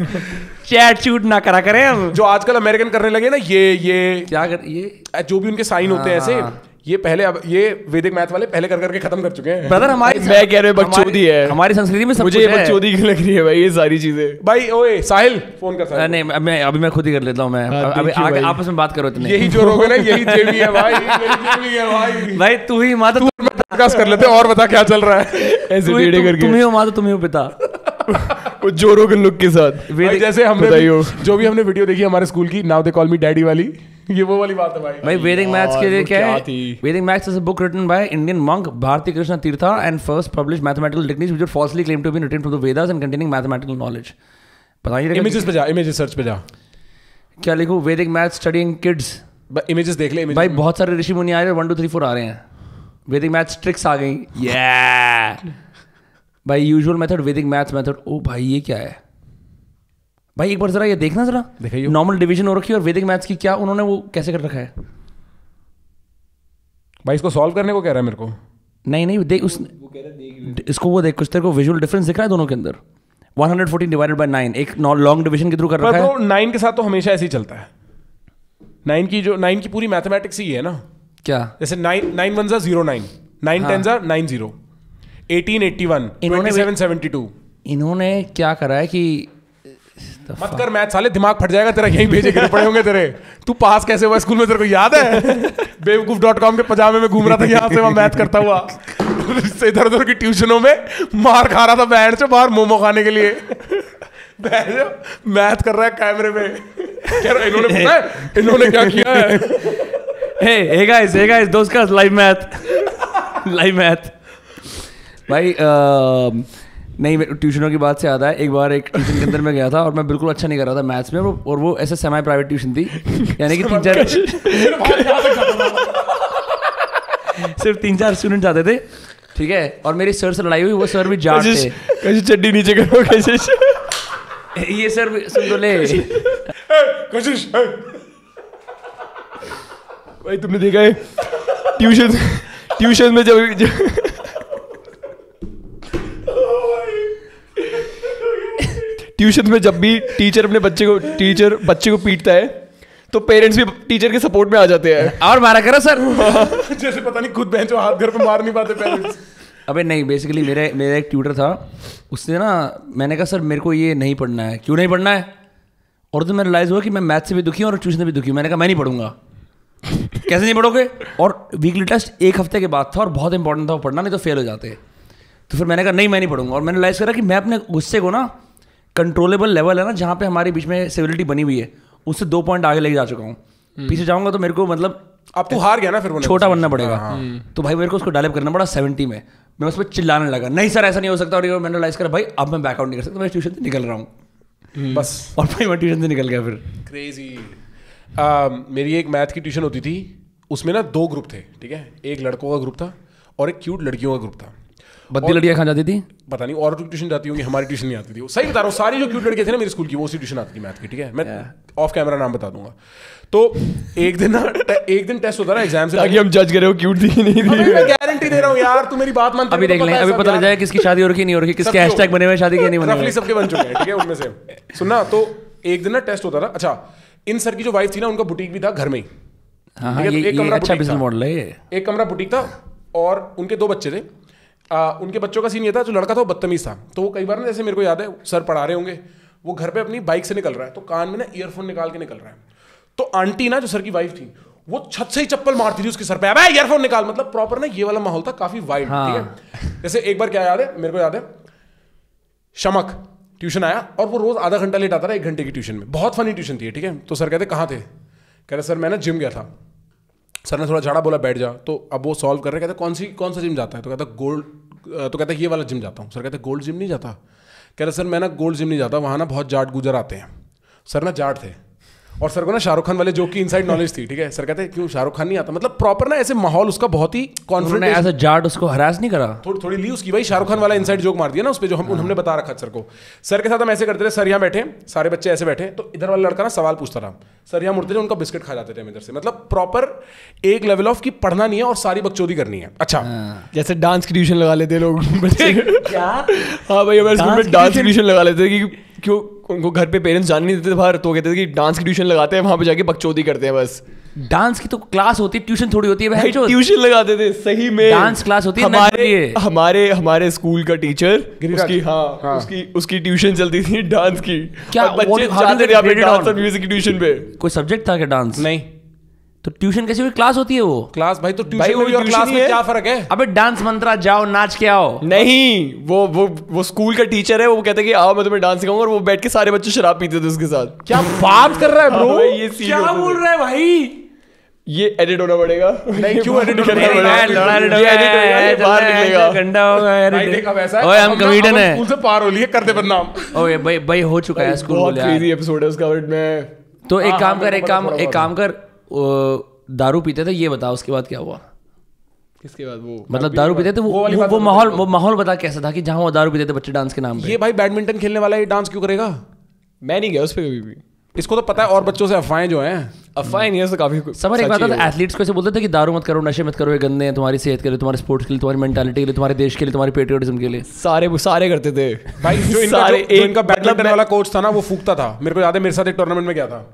S1: चैट शूट ना करा करें अब जो आजकल अमेरिकन करने लगे ना ये ये क्या कर ये जो भी उनके साइन होते हैं ऐसे हाँ, हाँ। ये पहले अब ये वैदिक मैथ वाले पहले कर करके खत्म कर चुके हैं ब्रदर हमारी मैं कह रहे बकचोदी
S3: है हमारी संस्कृति में सब मुझे ये बकचोदी की
S1: लग रही है भाई ये सारी चीजें भाई ओए साहिल फोन कर साहिल नहीं
S2: मैं अभी मैं खुद ही कर लेता हूं मैं हाँ, अभी आपस में बात करो इतने यही जो रोग है ना यही <laughs> जेबी
S3: है भाई है भाई भाई तू ही माता पॉडकास्ट कर लेते और बता क्या चल रहा है ऐसे वीडियो करके
S1: तुम ही हो माता तुम ही हो पिता वो जोरों के लुक के साथ भाई जैसे हमने भी, जो भी हमने वीडियो देखी हमारे स्कूल की now they call me daddy वाली ये वो वाली बात है भाई भाई वेदिक मैथ्स के लिए क्या है
S2: Vedic maths is a book written by Indian monk Bharati Krishna Tirtha and first publish mathematical techniques which are falsely claim to be written from the Vedas and containing mathematical knowledge पता नहीं इमेजेस पे जा इमेजेस सर्च पे जा क्या लिखूं Vedic maths studying kids images देख ले इमेजेस भाई बहुत सारे ऋषि मुनि आ रहे हैं 1 2 3 4 आ रहे हैं वैदिक मैथ्स ट्रिक्स आ गई yeah! भाई usual method Vedic maths method ओ भाई ये क्या है भाई एक बार जरा ये देखना जरा देखिए नॉर्मल डिवीजन हो रखी है और वेदिक मैथ्स की क्या उन्होंने वो कैसे कर रखा है भाई इसको सॉल्व करने को कह रहा है मेरे को नहीं नहीं देख उस वो
S3: कह देख
S2: इसको वो देख कुछ तेरे को विजुअल डिफरेंस दिख रहा है दोनों के अंदर 114 डिवाइडेड बाय 9 एक लॉन्ग डिवीजन के थ्रू कर रखा है तो
S1: 9 के साथ तो हमेशा ऐसे ही चलता है 9 की जो 9 की पूरी मैथमेटिक्स ही है ना क्या जैसे 9 9 1 0 9 9 10 टेन ज़ा नाइन इन्होंने क्या करा है कि मत कर मैथ साले दिमाग फट जाएगा तेरा यही भेजे गिर पड़े होंगे तेरे तू पास कैसे हुआ स्कूल में तेरे को याद है <laughs> बेवकूफ डॉट कॉम के पजामे में घूम रहा था यहाँ से वहां मैथ करता हुआ इधर उधर की ट्यूशनों में मार खा रहा था बैंड से बाहर मोमो खाने के लिए मैथ कर रहा है कैमरे में
S3: इन्होंने
S1: पता है इन्होंने क्या किया है
S2: हे हे गाइस हे गाइस दोस्त का लाइव मैथ लाइव मैथ भाई नहीं ट्यूशनों की बात से आता है एक बार एक ट्यूशन के अंदर मैं गया था और मैं बिल्कुल अच्छा नहीं कर रहा था मैथ्स में और वो ऐसे सेमी प्राइवेट ट्यूशन थी यानी कि तीन चार <laughs> सिर्फ तीन चार स्टूडेंट आते थे ठीक है और मेरी सर से लड़ाई हुई वो सर भी जाट थे
S3: कैसे चड्डी नीचे करो कैसे ये सर सुन तो ले भाई तुमने देखा है ट्यूशन ट्यूशन में जब ट्यूशन में जब भी टीचर अपने बच्चे को टीचर बच्चे को पीटता है तो पेरेंट्स भी टीचर के सपोर्ट में आ जाते हैं और मारा करो सर
S1: <laughs> जैसे पता नहीं खुद बहन हाथ घर पर मार नहीं पाते पेरेंट्स
S2: अबे नहीं बेसिकली मेरे मेरा एक ट्यूटर था उसने ना मैंने कहा सर मेरे को ये नहीं पढ़ना है क्यों नहीं पढ़ना है और तो मैं रिलाइज हुआ कि मैं मैथ से भी दुखी हूँ और ट्यूशन से भी दुखी हूँ मैंने कहा मैं नहीं पढ़ूंगा कैसे नहीं पढ़ोगे और वीकली टेस्ट एक हफ्ते के बाद था और बहुत इंपॉर्टेंट था वो पढ़ना नहीं तो फेल हो जाते तो फिर मैंने कहा नहीं मैं नहीं पढ़ूंगा और मैंने रिलाइज़ करा कि मैं अपने गुस्से को ना कंट्रोलेबल लेवल है ना जहाँ पे हमारे बीच में सिविलिटी बनी हुई है उससे दो पॉइंट आगे ले जा चुका हूँ हम्म। पीछे जाऊंगा तो मेरे को मतलब अब तो हार गया ना फिर छोटा बनना पड़ेगा हाँ, हाँ। तो भाई मेरे को उसको डेवलप करना पड़ा सेवेंटी में मैं उस पर चिल्लाने लगा नहीं सर ऐसा नहीं हो सकता
S1: और ये मैंने कर भाई अब मैं बैकआउट नहीं कर सकता मैं ट्यूशन से निकल रहा हूँ हम्म। बस और भाई मैं ट्यूशन से निकल गया फिर क्रेजी um, मेरी एक मैथ की ट्यूशन होती थी उसमें ना दो ग्रुप थे ठीक है एक लड़कों का ग्रुप था और एक क्यूट लड़कियों का ग्रुप था बद्दी लड़िया खा जाती थी पता नहीं और तो ट्यूशन जाती होंगी हमारी ट्यूशन नहीं आती थी सही बता रहा हूँ सारी जो क्यूट लड़के थे ना मेरे स्कूल की वो उसी ट्यूशन आती थी मैथ की ठीक है मैं ऑफ कैमरा नाम बता दूंगा तो एक दिन ना एक दिन टेस्ट होता ना एग्जाम से ताकि हम जज करें वो क्यूट थी नहीं थी मैं गारंटी दे रहा हूँ यार तू मेरी बात मान अभी देख लें अभी पता लग जाए किसकी शादी हो रखी नहीं
S2: हो रखी किसके हैशटैग बने हुए शादी के नहीं बने हुए सबके
S1: बन चुके हैं ठीक है उनमें से सुनना तो एक दिन ना टेस्ट होता था अच्छा इन सर की जो वाइफ थी ना उनका बुटीक भी था घर में ही
S2: हाँ, हाँ, तो अच्छा ये, एक कमरा अच्छा बिजनेस मॉडल
S1: है एक कमरा बुटीक था और उनके दो बच्चे थे आ, उनके बच्चों का सीन ये था जो लड़का था वो बदतमीज था तो वो कई बार ना जैसे मेरे को याद है सर पढ़ा रहे होंगे वो घर पे अपनी बाइक से निकल रहा है तो कान में ना ईयरफोन निकाल के निकल रहा है तो आंटी ना जो सर की वाइफ थी वो छत से ही चप्पल मारती थी उसके सर पे अब ईयरफोन निकाल मतलब प्रॉपर ना ये वाला माहौल था काफी वाइड हाँ। ठीक है हाँ। जैसे एक बार क्या याद है मेरे को याद है शमक ट्यूशन आया और वो रोज आधा घंटा लेट आता था एक घंटे की ट्यूशन में बहुत फनी ट्यूशन थी ठीक है तो सर कहते कहाँ थे कह रहे सर मैं ना जिम गया था सर ने थोड़ा झाड़ा बोला बैठ जा तो अब वो सॉल्व कर रहे कहते कौन सी कौन सा जिम जाता है तो कहता गोल्ड तो कहता ये वाला जिम जाता हूँ सर कहते गोल्ड जिम नहीं जाता कह रहे सर मैं ना गोल्ड जिम नहीं जाता वहाँ ना बहुत जाट गुजर आते हैं सर ना जाट थे और सर को ना शाहरुख खान वाले जो की इनसाइड नॉलेज थी ठीक है सर कहते क्यों शाहरुख खान नहीं आता मतलब प्रॉपर ना ऐसे माहौल उसका बहुत ही कॉन्फिडेंट एज अ जाट
S2: उसको हरास नहीं करा
S1: थोड़ी थोड़ी ली उसकी भाई शाहरुख खान वाला इनसाइड जोक मार दिया ना उस पर जो हम हमने बता रखा सर को सर के साथ हम ऐसे करते थे सर यहाँ बैठे सारे बच्चे ऐसे बैठे तो इधर वाला लड़का ना सवाल पूछता था सर यहाँ मुड़ते थे उनका बिस्किट खा जाते थे हम इधर से मतलब प्रॉपर एक लेवल ऑफ की पढ़ना नहीं है और सारी बकचोदी करनी है अच्छा हाँ। जैसे डांस की ट्यूशन लगा लेते लोग क्या
S3: हाँ भाई हमारे स्कूल में डांस की ट्यूशन लगा लेते क्यों उनको घर पे पेरेंट्स जान नहीं देते थे बाहर तो कहते थे कि डांस की ट्यूशन लगाते हैं वहाँ पे जाके बकचोदी करते हैं बस डांस की तो क्लास होती है ट्यूशन थोड़ी होती है भाई ट्यूशन लगाते थे सही में डांस क्लास होती है हमारे हमारे हमारे स्कूल का टीचर उसकी हाँ, हाँ उसकी उसकी ट्यूशन चलती थी डांस की क्या बच्चे जाते थे
S2: म्यूजिक की ट्यूशन पे कोई सब्जेक्ट था क्या डांस नहीं तो ट्यूशन कैसी हुई क्लास होती है वो क्लास भाई तो ट्यूशन में और क्लास में क्या फर्क है अबे डांस मंत्रा जाओ नाच के आओ
S3: नहीं वो वो वो स्कूल का टीचर है वो कहते है कि आओ मैं तुम्हें डांस सिखाऊंगा और वो बैठ के सारे बच्चे शराब पीते थे उसके साथ क्या बात कर रहा है ब्रो ये क्या बोल रहा है भाई ये एडिट होना पड़ेगा नहीं क्यों एडिट करना पड़ेगा ये हम कॉमेडियन है स्कूल
S1: से पार हो लिए करते बदनाम ओए भाई भाई हो चुका है स्कूल वाला
S3: क्रेजी एपिसोड है उसका बट मैं तो एक हाँ, हाँ, काम कर एक काम एक काम
S2: कर दारू पीते थे ये बताओ उसके बाद क्या हुआ
S1: किसके बाद वो मतलब दारू पीते थे वो वो, तो वो, माहौल वो
S2: माहौल बता कैसा था कि जहाँ वो दारू
S1: पीते थे बच्चे डांस के नाम पे ये भाई बैडमिंटन खेलने वाला ये डांस क्यों करेगा मैं नहीं गया उस पर कभी भी इसको तो पता है और बच्चों से अफवाहें जो हैं अफवाहें नहीं है तो काफी समझ एक बात था एथलीट्स को ऐसे बोलते थे कि दारू मत करो
S2: नशे मत करो ये गंदे हैं तुम्हारी सेहत के लिए तुम्हारे स्पोर्ट्स के लिए तुम्हारी मेंटालिटी के लिए तुम्हारे देश के लिए तुम्हारे पेट्रियोटिज्म के लिए सारे सारे करते थे
S1: भाई जो इनका जो, जो इनका बैडमिंटन मतलब वाला कोच था ना वो फूकता था मेरे को याद है मेरे साथ एक टूर्नामेंट में गया था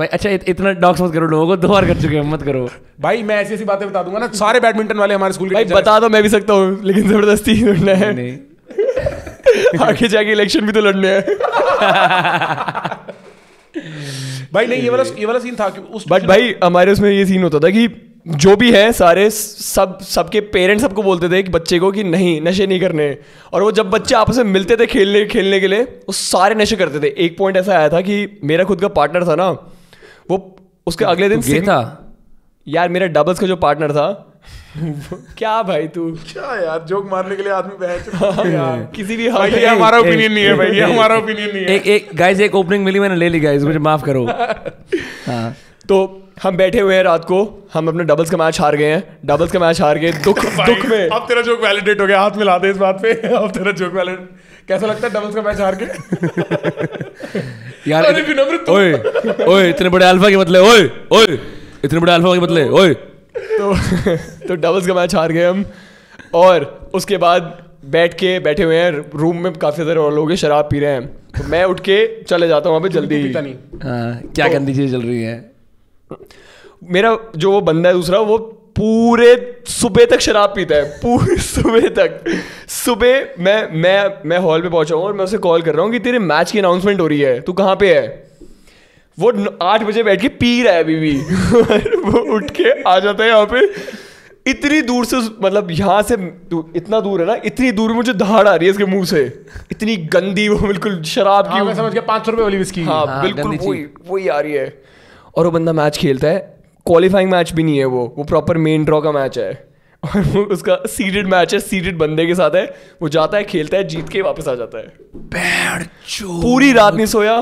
S2: भाई अच्छा इत, इतना डॉक्स मत करो लोगों को दो बार कर चुके हैं मत करो
S1: भाई मैं ऐसी ऐसी बातें बता दूंगा ना सारे बैडमिंटन वाले हमारे स्कूल के भाई बता दो तो मैं भी सकता हूँ लेकिन जबरदस्ती लड़ना है नहीं
S3: आगे जाके इलेक्शन भी तो लड़ने हैं
S1: भाई नहीं ये वाला ये वाला सीन था कि उस बट भाई
S3: हमारे उसमें ये सीन होता था कि जो भी है सारे सब सबके पेरेंट्स सबको बोलते थे कि बच्चे को कि नहीं नशे नहीं करने और वो जब बच्चे आपस में मिलते थे खेलने खेलने के लिए वो सारे नशे करते थे एक पॉइंट ऐसा आया था कि मेरा खुद का पार्टनर था ना वो उसके अगले दिन गए था यार मेरा डबल्स का जो पार्टनर था <laughs> क्या भाई तू क्या यार जोक मारने के लिए आदमी बैठ हाँ, किसी भी भाई ये हमारा ओपिनियन नहीं है भाई ये हमारा ओपिनियन नहीं है एक एक गाइस एक ओपनिंग मिली मैंने ले ली गाइस मुझे माफ करो <laughs> हाँ तो हम बैठे हुए हैं रात को हम अपने डबल्स का मैच हार गए हैं डबल्स का मैच हार गए दुख <laughs> दुख
S1: में अब तेरा जोक वैलिडेट हो गया हाथ मिला दे इस बात पे अब तेरा जोक वैलिडेट कैसा लगता है डबल्स का मैच हार के यार अरे
S2: तो। ओए ओए इतने बड़े अल्फा के मतलब ओए ओए इतने बड़े अल्फा के मतलब ओए
S3: तो तो डबल्स का मैच हार गए हम और उसके बाद बैठ के बैठे हुए हैं रूम में काफी सारे और लोग शराब पी रहे हैं तो मैं उठ के चले जाता हूँ वहाँ पे जल्दी नहीं आ, हाँ, क्या तो, गंदी चीज चल रही है मेरा जो वो बंदा है दूसरा वो पूरे सुबह तक शराब पीता है पूरे <laughs> सुबह तक सुबह मैं मैं मैं हॉल में पहुंचा हूँ और मैं उसे कॉल कर रहा हूँ कि तेरे मैच की अनाउंसमेंट हो रही है तू कहाँ पे है वो आठ बजे बैठ के पी रहा है अभी भी <laughs> वो उठ के आ जाता है यहाँ पे इतनी दूर से मतलब यहाँ से इतना दूर है ना इतनी दूर मुझे धाड़ आ रही है इसके मुंह से इतनी गंदी वो बिल्कुल शराब की हाँ, समझ गया पाँच सौ रुपये वाली बिस्की हाँ, हाँ बिल्कुल वही वही आ रही है और वो बंदा मैच खेलता है क्वालिफाइंग मैच भी नहीं है वो वो प्रॉपर मेन ड्रॉ का मैच है और वो उसका सीडेड मैच है सीडेड बंदे के साथ है वो जाता है खेलता है जीत के वापस आ जाता है पूरी रात नहीं सोया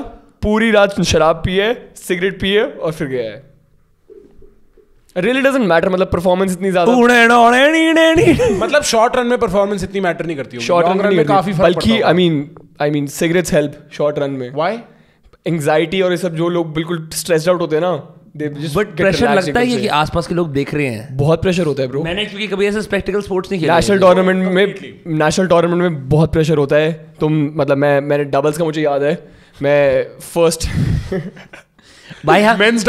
S3: पूरी रात शराब पिए सिगरेट पिए और फिर गया है रियली डजेंट मैटर मतलब
S1: परफॉर्मेंस इतनी ज्यादा मतलब शॉर्ट रन में परफॉर्मेंस इतनी मैटर नहीं करती शॉर्ट रन, में काफी बल्कि I
S3: mean I mean cigarettes help short run में वाई एंग्जाइटी और ये सब जो लोग बिल्कुल स्ट्रेस्ड आउट होते हैं ना लोग देख रहे हैं बहुत प्रेशर होता है तुम मतलब मैं मैंने डबल्स का मुझे याद है मैं फर्स्ट मेंस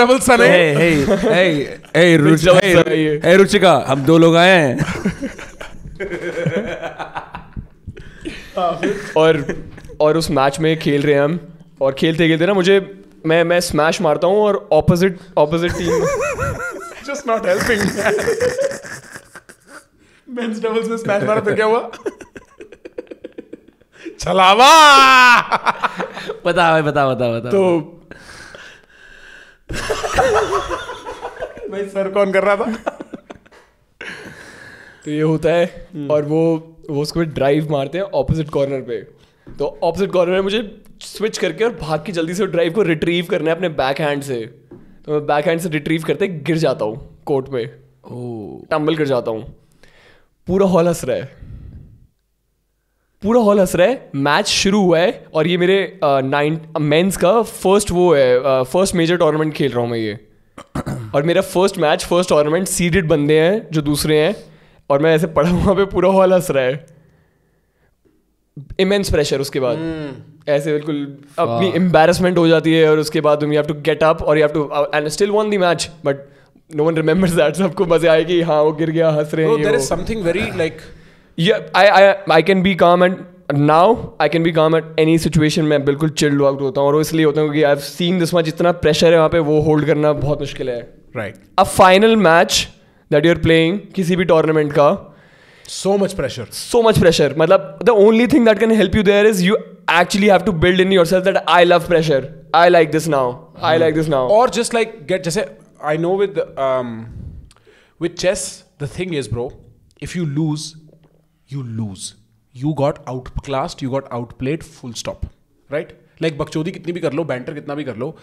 S3: है रुचिका हम दो लोग आए हैं और और उस मैच में खेल रहे हैं हम और खेलते खेलते ना मुझे मैं मैं स्मैश मारता हूँ और opposite opposite team
S1: just not helping men's doubles में स्मैश मारा तो क्या हुआ
S2: चलावा बता भाई बता बता बता तो
S3: भाई सर कौन कर रहा था तो ये होता है और वो वो उसको ड्राइव मारते हैं ऑपोजिट कॉर्नर पे तो ऑपोजिट कॉर्नर में मुझे स्विच करके और भाग के जल्दी से ड्राइव को रिट्रीव करना है अपने बैक हैंड से तो मैं बैक हैंड से रिट्रीव करते गिर जाता हूँ कोर्ट पे टम्बल कर जाता हूँ पूरा हॉल हंस रहा है पूरा हॉल हंस रहा है मैच शुरू हुआ है और ये मेरे नाइन मेंस का फर्स्ट वो है फर्स्ट मेजर टूर्नामेंट खेल रहा हूँ मैं ये <clears throat> और मेरा first match first tournament seeded बंदे हैं जो दूसरे हैं और मैं ऐसे पढ़ा हुआ पे पूरा हॉल हंस रहा है इमेंस प्रेशर उसके बाद hmm. ऐसे बिल्कुल अपनी एम्बेरसमेंट हो जाती है और उसके बाद you have to get up और you have to and still won the match but no one remembers that सबको मजे आए कि हाँ वो गिर गया हंस रहे हैं there is something very like या I I I can be calm and now I can be calm at any situation में बिल्कुल चिल्ड आउट होता हूँ और इसलिए होता हूँ क्योंकि I have seen this match जितना प्रेशर है वहाँ पे वो होल्ड करना बहुत मुश्किल है right a final match that you are playing किसी भी टूर्नामेंट का so much pressure so much pressure मतलब the only thing that can help you there is you actually have to build in yourself that I love pressure. I like this now. I like this now. Or
S1: just like get just say, I know with um with chess the thing is bro if you lose you lose you got outclassed you got outplayed full stop right like Bakchodi, कितनी भी कर लो banter कितना भी कर लो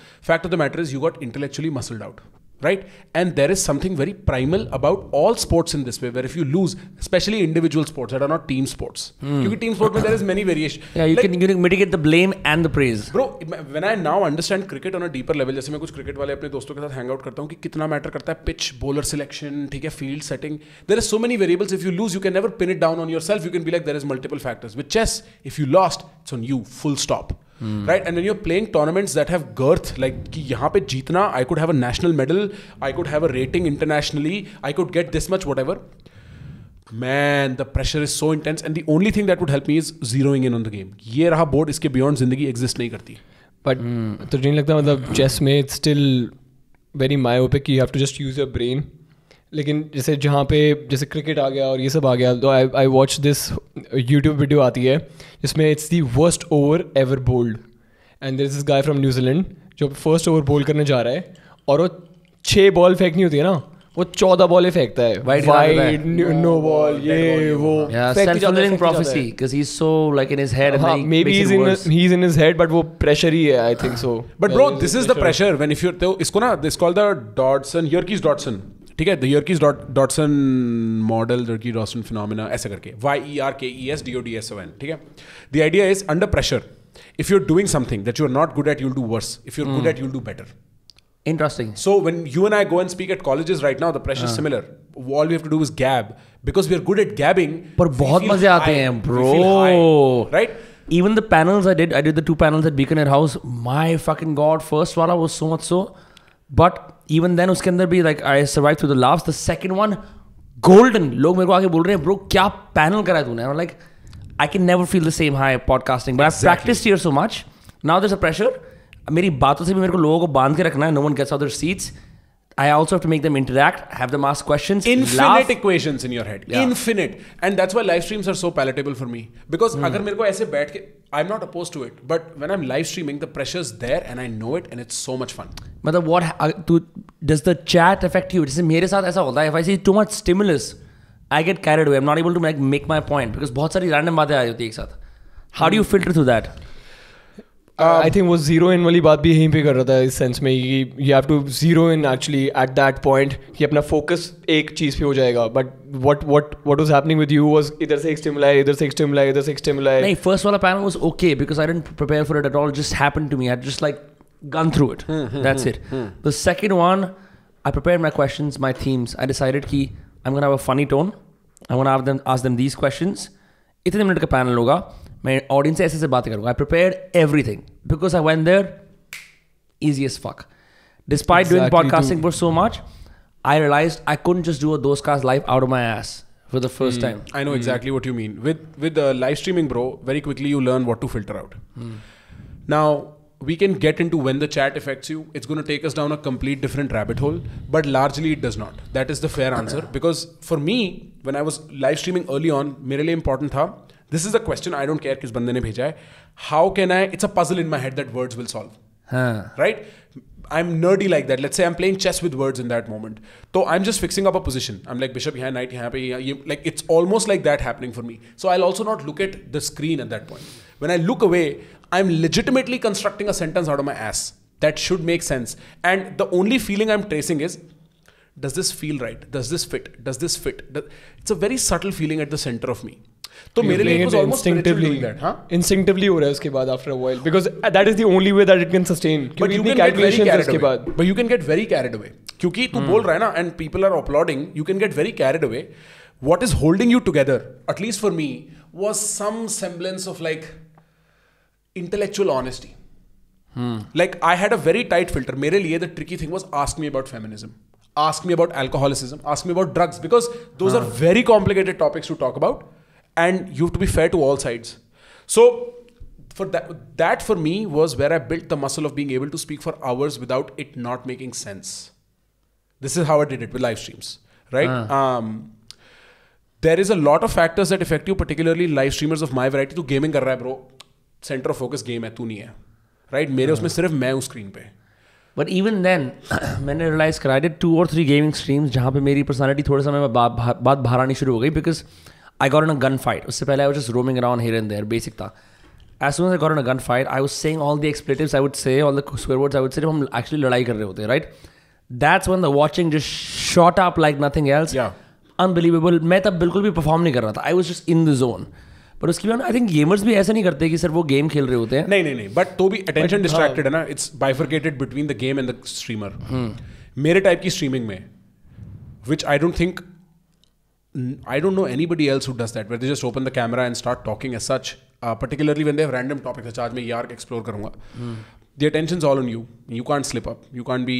S1: the matter is you got intellectually muscled out right and there is something very primal about all sports in this way where if you lose especially individual sports that are not team sports hmm. team sport there is many variation <laughs> yeah you can mitigate the blame and the praise bro when i now understand cricket on a deeper level jaise main kuch cricket wale apne doston ke sath hang out karta hu ki kitna matter karta hai pitch bowler selection theek hai field setting there are so many variables if you lose you can never pin it down on yourself you can be like there is multiple factors with chess if you lost it's on you full stop right and you are playing tournaments that have girth like कि यहाँ पे जीतना I could have a national medal I could have a rating internationally I could get this much whatever man the pressure is so intense and the only thing that would help me is zeroing in on the game ये रहा board इसके beyond जिंदगी exist नहीं करती but तुझे नहीं लगता मतलब
S3: चेस में it's still very myopic you have to just use your brain लेकिन जैसे जहाँ पे जैसे क्रिकेट आ गया और ये सब आ गया तो I I watch this YouTube video आती है जिसमें it's the worst over ever bowled and this is guy from New Zealand जो फर्स्ट ओवर बोल करने जा रहा है और वो छः बॉल फेंकनी होती है ना वो चौदह बॉलें फेंकता है वाइट वाइट नो बॉल ये वो सेल्फ प्रोफेसी ही ही so
S1: like in in in his his head head maybe
S3: is is but वो प्रेशर ही है I think so but bro this is the pressure
S1: when if you इसको ना this called the Dodson here Yerkes Dodson ठीक है the Yerkes Dodson model Yerkes Dodson phenomena ऐसा करके Y E R K E S D O D S O N ठीक है the idea is under pressure if you are doing something that you are not good at you'll do worse if you are good at you'll do better Interesting. So when you and I go and speak at colleges right now, the pressure is ah. similar. All we have to do is gab because we are good at gabbing. पर बहुत मजे आते हैं, bro.
S2: Right? Even the panels I did, I did the two panels at Beacon House. My fucking god, first one I was so much so, but even then उसके अंदर भी like I survive through the last the second one golden लोग मेरे को आगे बोल रहे हैं ब्रो क्या पैनल करा है ने like I can never feel the same high podcasting but I practise your so much now there's a pressure मेरी बातों से भी मेरे को
S1: लोगों को बांध के रखना है no one gets out seats I also have to make them interact, have them ask questions. Infinite laugh. equations in your head. Yeah. Infinite. And that's why live streams are so palatable for me. Because mm. I mere ko aise I'm not opposed to it. But when I'm live streaming, the pressure's there and I know it and it's so much fun.
S2: But what, uh, does the chat affect you? This is mere If I see too much stimulus, I get carried away. I'm not able to make, make my point because बहुत सारी random things आ जाती है
S3: How do you hmm. filter through that? I think वो zero in वाली बात भी यहीं पे कर रहा था इस सेंस में कि you have to zero in actually at that point कि अपना फोकस एक चीज़ पे हो जाएगा but what what what was happening with you was इधर से एक स्टिमुलाई इधर से एक स्टिमुलाई इधर से एक स्टिमुलाई नहीं फर्स्ट वाला panel was okay because
S2: I didn't prepare for it at all just happened to me I just like gone through it that's it the second one i prepared my questions my themes i decided ki i'm going to have a funny tone i'm going to have them ask them these questions इतने minute का panel होगा मैं audience से ऐसे से बात करूँगा I prepare everything because I when there easy as fuck despite doing podcasting for so much I realise I couldn't just do a दोस्त cast life out of my ass for the first hmm. time. I know hmm. exactly
S1: what you mean. With with the uh, live streaming, bro, very quickly you learn what to filter out. Hmm. Now we can get into when the chat affects you. It's going to take us down a complete different rabbit hole, but largely it does not. That is the fair answer <coughs> because for me, when I was live streaming early on, merely important था this is a question I don't care किस बंदे ने भेजा है how can I it's a puzzle in my head that words will solve right I am nerdy like that let's I am playing chess with words in that moment तो I am just fixing up a position I am like bishop यहाँ knight यहाँ पे ये like it's almost like that happening for me so I also not look at the screen at that point when I look away I am legitimately constructing a sentence out of my ass that should make sense and the only feeling i'm tracing is does this feel right does this fit does this fit it's a very subtle feeling at the center of me तो मेरे लिए instinctively
S3: instinctively हाँ? हो रहा है उसके बाद after a while because that is the only way that it can sustain क्योंकि बाद
S1: but you can get very carried away क्योंकि तू hmm. बोल रहा है ना and people are uploading you can get very carried away what is holding you together at least for me was semblance of like intellectual honesty like I had a very tight filter मेरे लिए the tricky thing was ask me about feminism ask me about alcoholism ask me about drugs because those are very complicated topics to talk about and you have to be fair to all sides. So for that, that for me was where I built the muscle of being able to speak for hours without it not making sense. This is how I did it with live streams, right? Uh. Um, there is a lot of factors that affect you, particularly live streamers of my variety. तू gaming कर रहा है of focus game focus game है तू नहीं है right मेरे उसमें सिर्फ मैं screen स्क्रीन पे
S2: But even then, मैंने रियलाइज कराया टू और थ्री गेमिंग स्ट्रीम्स जहाँ पे मेरी पर्सनालिटी थोड़ा सा मैं बात बा, बा, बाहर आनी शुरू हो गई because I got a gun fight उससे पहले I was roaming around here and there basic था as soon I got a gun fight I was saying all the expletive I would say all the swear words I would say हम actually लड़ाई कर रहे होते हैं right that's one the watching just shot up like nothing else unbelievable मैं तब बिल्कुल भी परफॉर्म नहीं कर रहा था I was just in the zone पर उसके बाद आई थिंक गेमर्स भी ऐसा नहीं करते कि सर वो गेम खेल रहे होते हैं नहीं
S1: नहीं नहीं बट तो भी अटेंशन डिस्ट्रैक्टेड हाँ। है ना it's bifurcated between the game and the streamer मेरे टाइप की स्ट्रीमिंग में which I don't think I don't know anybody else who does that, where they just open the camera and start talking as such. Uh, particularly when they have random topics, such as मैं यार explore करूँगा. Hmm. The attention's all on you. You can't slip up. You can't be.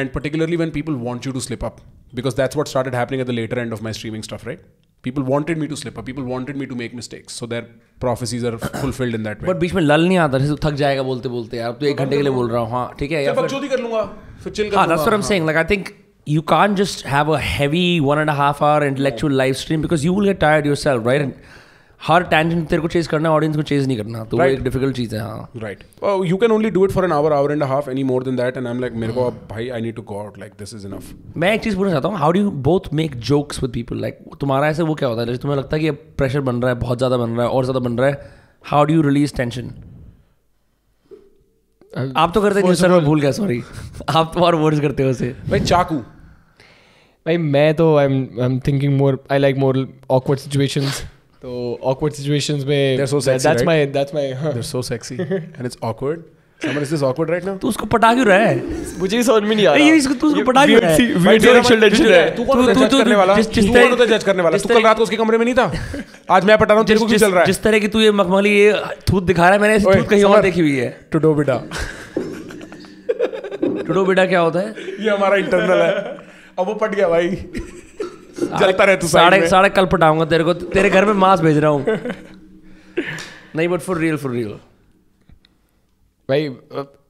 S1: And particularly when people want you to slip up, because that's what started happening at the later end of my streaming stuff, right? People wanted me to slip up. People wanted me to make mistakes. So their prophecies are fulfilled in that way.
S2: But बीच में lull नहीं आता जैसे थक जाएगा बोलते बोलते यार तो एक घंटे के लिए बोल रहा हूँ हाँ
S1: ठीक है या फिर बकचोदी कर लूँगा फिर चिल हाँ that's what I'm saying like I
S2: think you can't just have a heavy one and a half hour intellectual live stream because you will get tired yourself, right? And हर टैंजेंट तेरे को chase करना audience को chase नहीं करना तो एक difficult चीज़ है हाँ
S1: right you can only do it for an hour hour and half any more than that and I am like मेरे को अब भाई I need to go out like this is enough
S2: मैं एक चीज़ पूछना चाहता हूँ how do you both make jokes with people like तुम्हारा ऐसे वो क्या होता है जैसे तुम्हें लगता है कि अब प्रेशर बन रहा है बहुत ज़्यादा बन रहा है और ज़्यादा बन रहा है how do you release tension आप तो करते हो सर मैं भूल गया सॉरी
S3: <laughs> आप तो और वर्ड्स करते हो उसे भाई चाकू भाई मैं तो I am I am thinking more I like more awkward situations तो ऑकवर्ड सिचुएशंस में
S1: that's my that's my they so sexy and it's awkward someone is this awkward right now तू उसको पटा क्यों रहा है मुझे समझ में नहीं आ रहा ये इसको
S2: तू उसको पटा क्यों रहा है टेंशन है तू करने वाला जज
S1: करने वाला तू कल रात को उसके कमरे में नहीं था <laughs> आज मैं पटा रहा हूं तेरे को क्यों चल रहा है जिस तरह की तू ये मखमली ये
S2: थूत दिखा रहा है मैंने थूत कहीं और देखी हुई है टुडो बेटा टुडो बेटा क्या होता है
S1: ये हमारा इंटरनल है <laughs> अब वो पट गया भाई जलता रहे तू साढ़े साढ़े
S2: कल पटाऊंगा तेरे को तेरे घर में मांस भेज रहा हूँ
S3: नहीं but for real for real भाई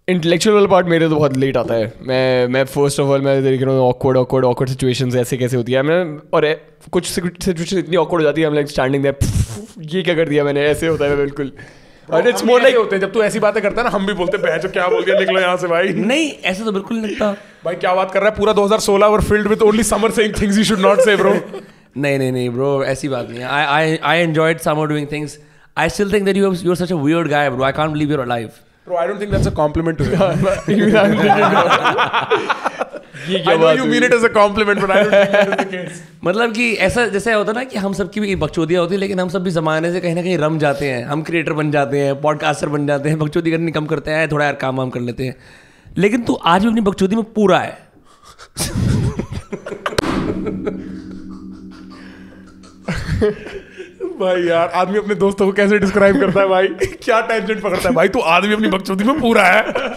S3: इंटेलेक्चुअल वाला पार्ट मेरे तो बहुत लेट आता है मैं मैं फर्स्ट ऑफ ऑल मैं देख रहा हूँ ऑकवर्ड ऑकवर्ड ऑकवर्ड सिचुएशंस ऐसे कैसे होती है मैं और ए, कुछ सिचुएशन इतनी ऑकवर्ड हो जाती है हम लाइक स्टैंडिंग दैट ये क्या कर दिया मैंने ऐसे होता है बिल्कुल अरे इट्स मोर लाइक
S1: होते हैं जब तू ऐसी बातें करता है ना हम भी बोलते हैं क्या बोल दिया निकलो यहाँ से भाई नहीं ऐसे तो बिल्कुल नहीं लगता भाई क्या बात कर रहा है पूरा 2016 और filled with only Samay saying things you should not say bro
S2: नहीं नहीं नहीं ब्रो ऐसी बात नहीं I I I enjoyed Samay doing things I still think that you you are such a weird guy bro I can't believe your life
S1: bro I don't think that's a compliment to you <laughs> मतलब
S2: कि ऐसा जैसे होता है ना कि हम सबकी भी बकचोदियाँ होती है लेकिन हम सब भी जमाने से कहीं ना कहीं रम जाते हैं हम क्रिएटर बन जाते हैं पॉडकास्टर बन जाते हैं बकचोदी करनी कम करते हैं थोड़ा यार काम वाम कर लेते हैं लेकिन तू आज भी अपनी बकचोदी में पूरा है
S1: भाई यार आदमी अपने दोस्तों को कैसे डिस्क्राइब करता है भाई <laughs> क्या टेंशन पकड़ता है भाई तू आदमी अपनी बकचोदी में पूरा है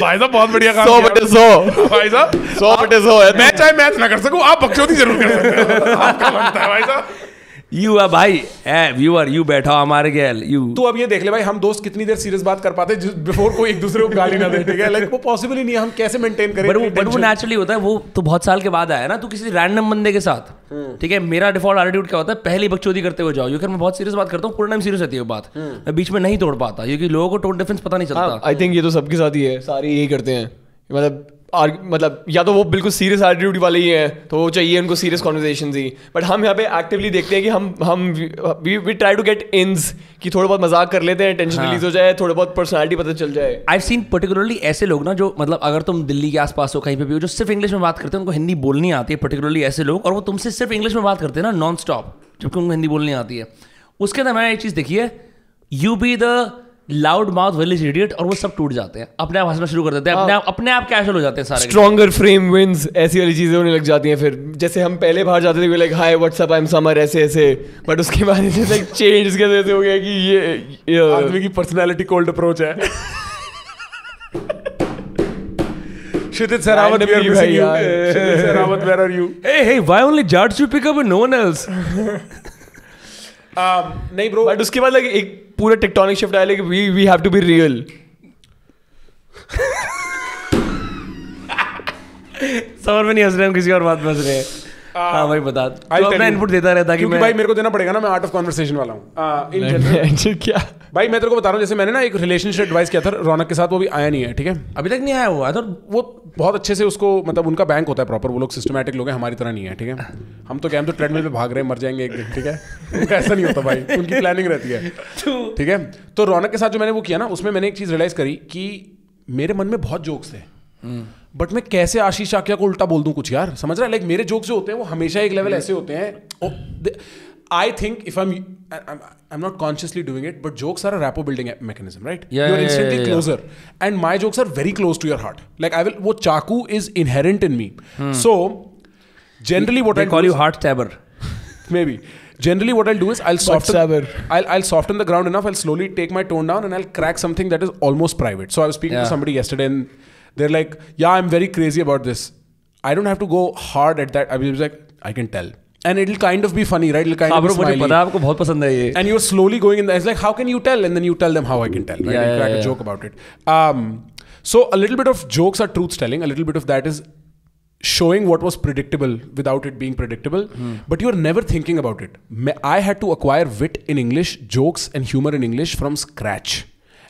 S1: भाई साहब बहुत बढ़िया सौ बटे सौ भाई साहब सौ बटे सौ मैं चाहे मैथ ना कर सकूं आप बकचोदी जरूर कर सकते हैं आपका बनता
S2: है भाई साहब यू है भाई व्यूअर यू बैठा हमारे गैल यू
S1: तो अब ये देख ले भाई हम दोस्त कितनी देर सीरियस बात कर पाते हैं बिफोर कोई एक दूसरे को गाली ना दे ठीक है लाइक वो पॉसिबल ही नहीं हम कैसे मेंटेन करें बट वो बट वो
S2: नेचुरली होता है वो तो बहुत साल के बाद आया ना तू किसी रैंडम बंदे के साथ हम्म। ठीक है मेरा डिफॉल्ट एटीट्यूड क्या होता है पहली बकचोदी करते हुए जाओ क्योंकि मैं बहुत सीरियस बात करता हूँ पूरा टाइम सीरियस रहती है बात हम्म।
S3: मैं बीच में नहीं तोड़ पाता क्योंकि लोगों को टोन डिफरेंस पता नहीं हाँ, चलता आई थिंक ये तो सबके साथ ही है सारे यही करते हैं मतलब मतलब या तो वो बिल्कुल सीरियस एटीट्यूड वाले ही हैं तो वो चाहिए उनको सीरियस कॉन्वर्जेशन ही बट हम यहाँ पे एक्टिवली देखते हैं कि हम हम we we try to get ins कि थोड़ा बहुत मजाक कर लेते हैं टेंशन रिलीज हाँ। हो जाए थोड़ा बहुत पर्सनैलिटी पता चल जाए आई सीन पर्टिकुलरली ऐसे लोग ना जो मतलब
S2: अगर तुम दिल्ली के आसपास हो कहीं पे भी हो जो सिर्फ इंग्लिश में बात करते हैं उनको हिंदी बोलनी आती है पर्टिकुलरली ऐसे लोग और वो तुमसे सिर्फ इंग्लिश में बात करते हैं ना नॉन स्टॉप जबकि उनको हिंदी बोलनी आती है उसके अंदर मैंने एक चीज़ देखी है you be the loudmouth village idiot और वो सब टूट जाते हैं अपने आप हंसना शुरू कर देते हैं अपने हाँ। आप अपने आप कैशल हो जाते हैं सारे स्ट्रॉगर
S3: फ्रेम विंस ऐसी वाली चीज़ें होने लग जाती हैं फिर जैसे हम पहले बाहर जाते थे like hi what's up I am Samay ऐसे ऐसे बट उसके बाद ऐसे लाइक चेंज कैसे ऐसे हो गया कि
S1: ये <laughs> आदमी की पर्सनैलिटी कोल्ड अप्रोच है Shidit Sarawat, we are missing you. Shidit Sarawat, where are you?
S2: <laughs> Hey, hey, why only Jats
S3: you pick up and no one else?
S1: <laughs> um, नहीं ब्रो बट उसके बाद लाइक एक
S3: पूरे टेक्टोनिक शिफ्ट आए लेकिन we we have to be real समझ में नहीं हंस रहे हम किसी और बात में हंस रहे हैं हाँ भाई हाँ,
S2: बता
S1: तो अपना इनपुट देता रहता मैं भाई मेरे को देना पड़ेगा ना मैं आर्ट ऑफ कॉन्वर्सेशन वाला हूँ हाँ, हाँ, <laughs> क्या भाई मैं तेरे को बता रहा हूँ जैसे मैंने ना एक रिलेशनशिप एडवाइस किया था रौनक के साथ वो भी आया नहीं है ठीक है अभी तक नहीं आया हुआ तो वो बहुत अच्छे से उसको मतलब उनका बैंक होता है प्रॉपर वो लोग सिस्टमेटिक लोग हैं हमारी तरह नहीं है ठीक है हम तो क्या हम तो ट्रेडमिल पे भाग रहे हैं मर जाएंगे एक दिन ठीक है <laughs> ऐसा नहीं होता भाई उनकी प्लानिंग रहती है तो- ठीक है तो रौनक के साथ जो मैंने वो किया ना उसमें मैंने एक चीज़ रियलाइज़ करी कि मेरे मन में बहुत जोक्स है बट मैं कैसे आशीष आकिया को उल्टा बोल दूं कुछ यार समझ रहा है लाइक मेरे जोक जो होते हैं वो हमेशा एक लेवल ऐसे होते हैं I think if I am I am not consciously doing it but jokes are rapport building mechanism right closer and my jokes are very close to your heart like I will वो चाकू is inherent in me so generally what I call you heart टैबर maybe generally what i'll do is i'll soften I'll, I'll soften the ground enough i'll slowly take my tone down and i'll crack something that is almost private so i was speaking yeah. to somebody yesterday and they're like, yeah, I'm very crazy about this. I don't have to go hard at that. I was like, I can tell. And it'll kind of be funny, right? It'll kind of be smiley. पता आपको बहुत पसंद है ये. And you're slowly going in there. It's like, how can you tell? And then you tell them how I can tell. Right? Yeah, and yeah, crack yeah. a joke about it. Um, so a little bit of jokes are truth telling. A little bit of that is showing what was predictable without it being predictable. Hmm. But you're never thinking about it. I had to acquire wit in English, jokes and humor in English from scratch.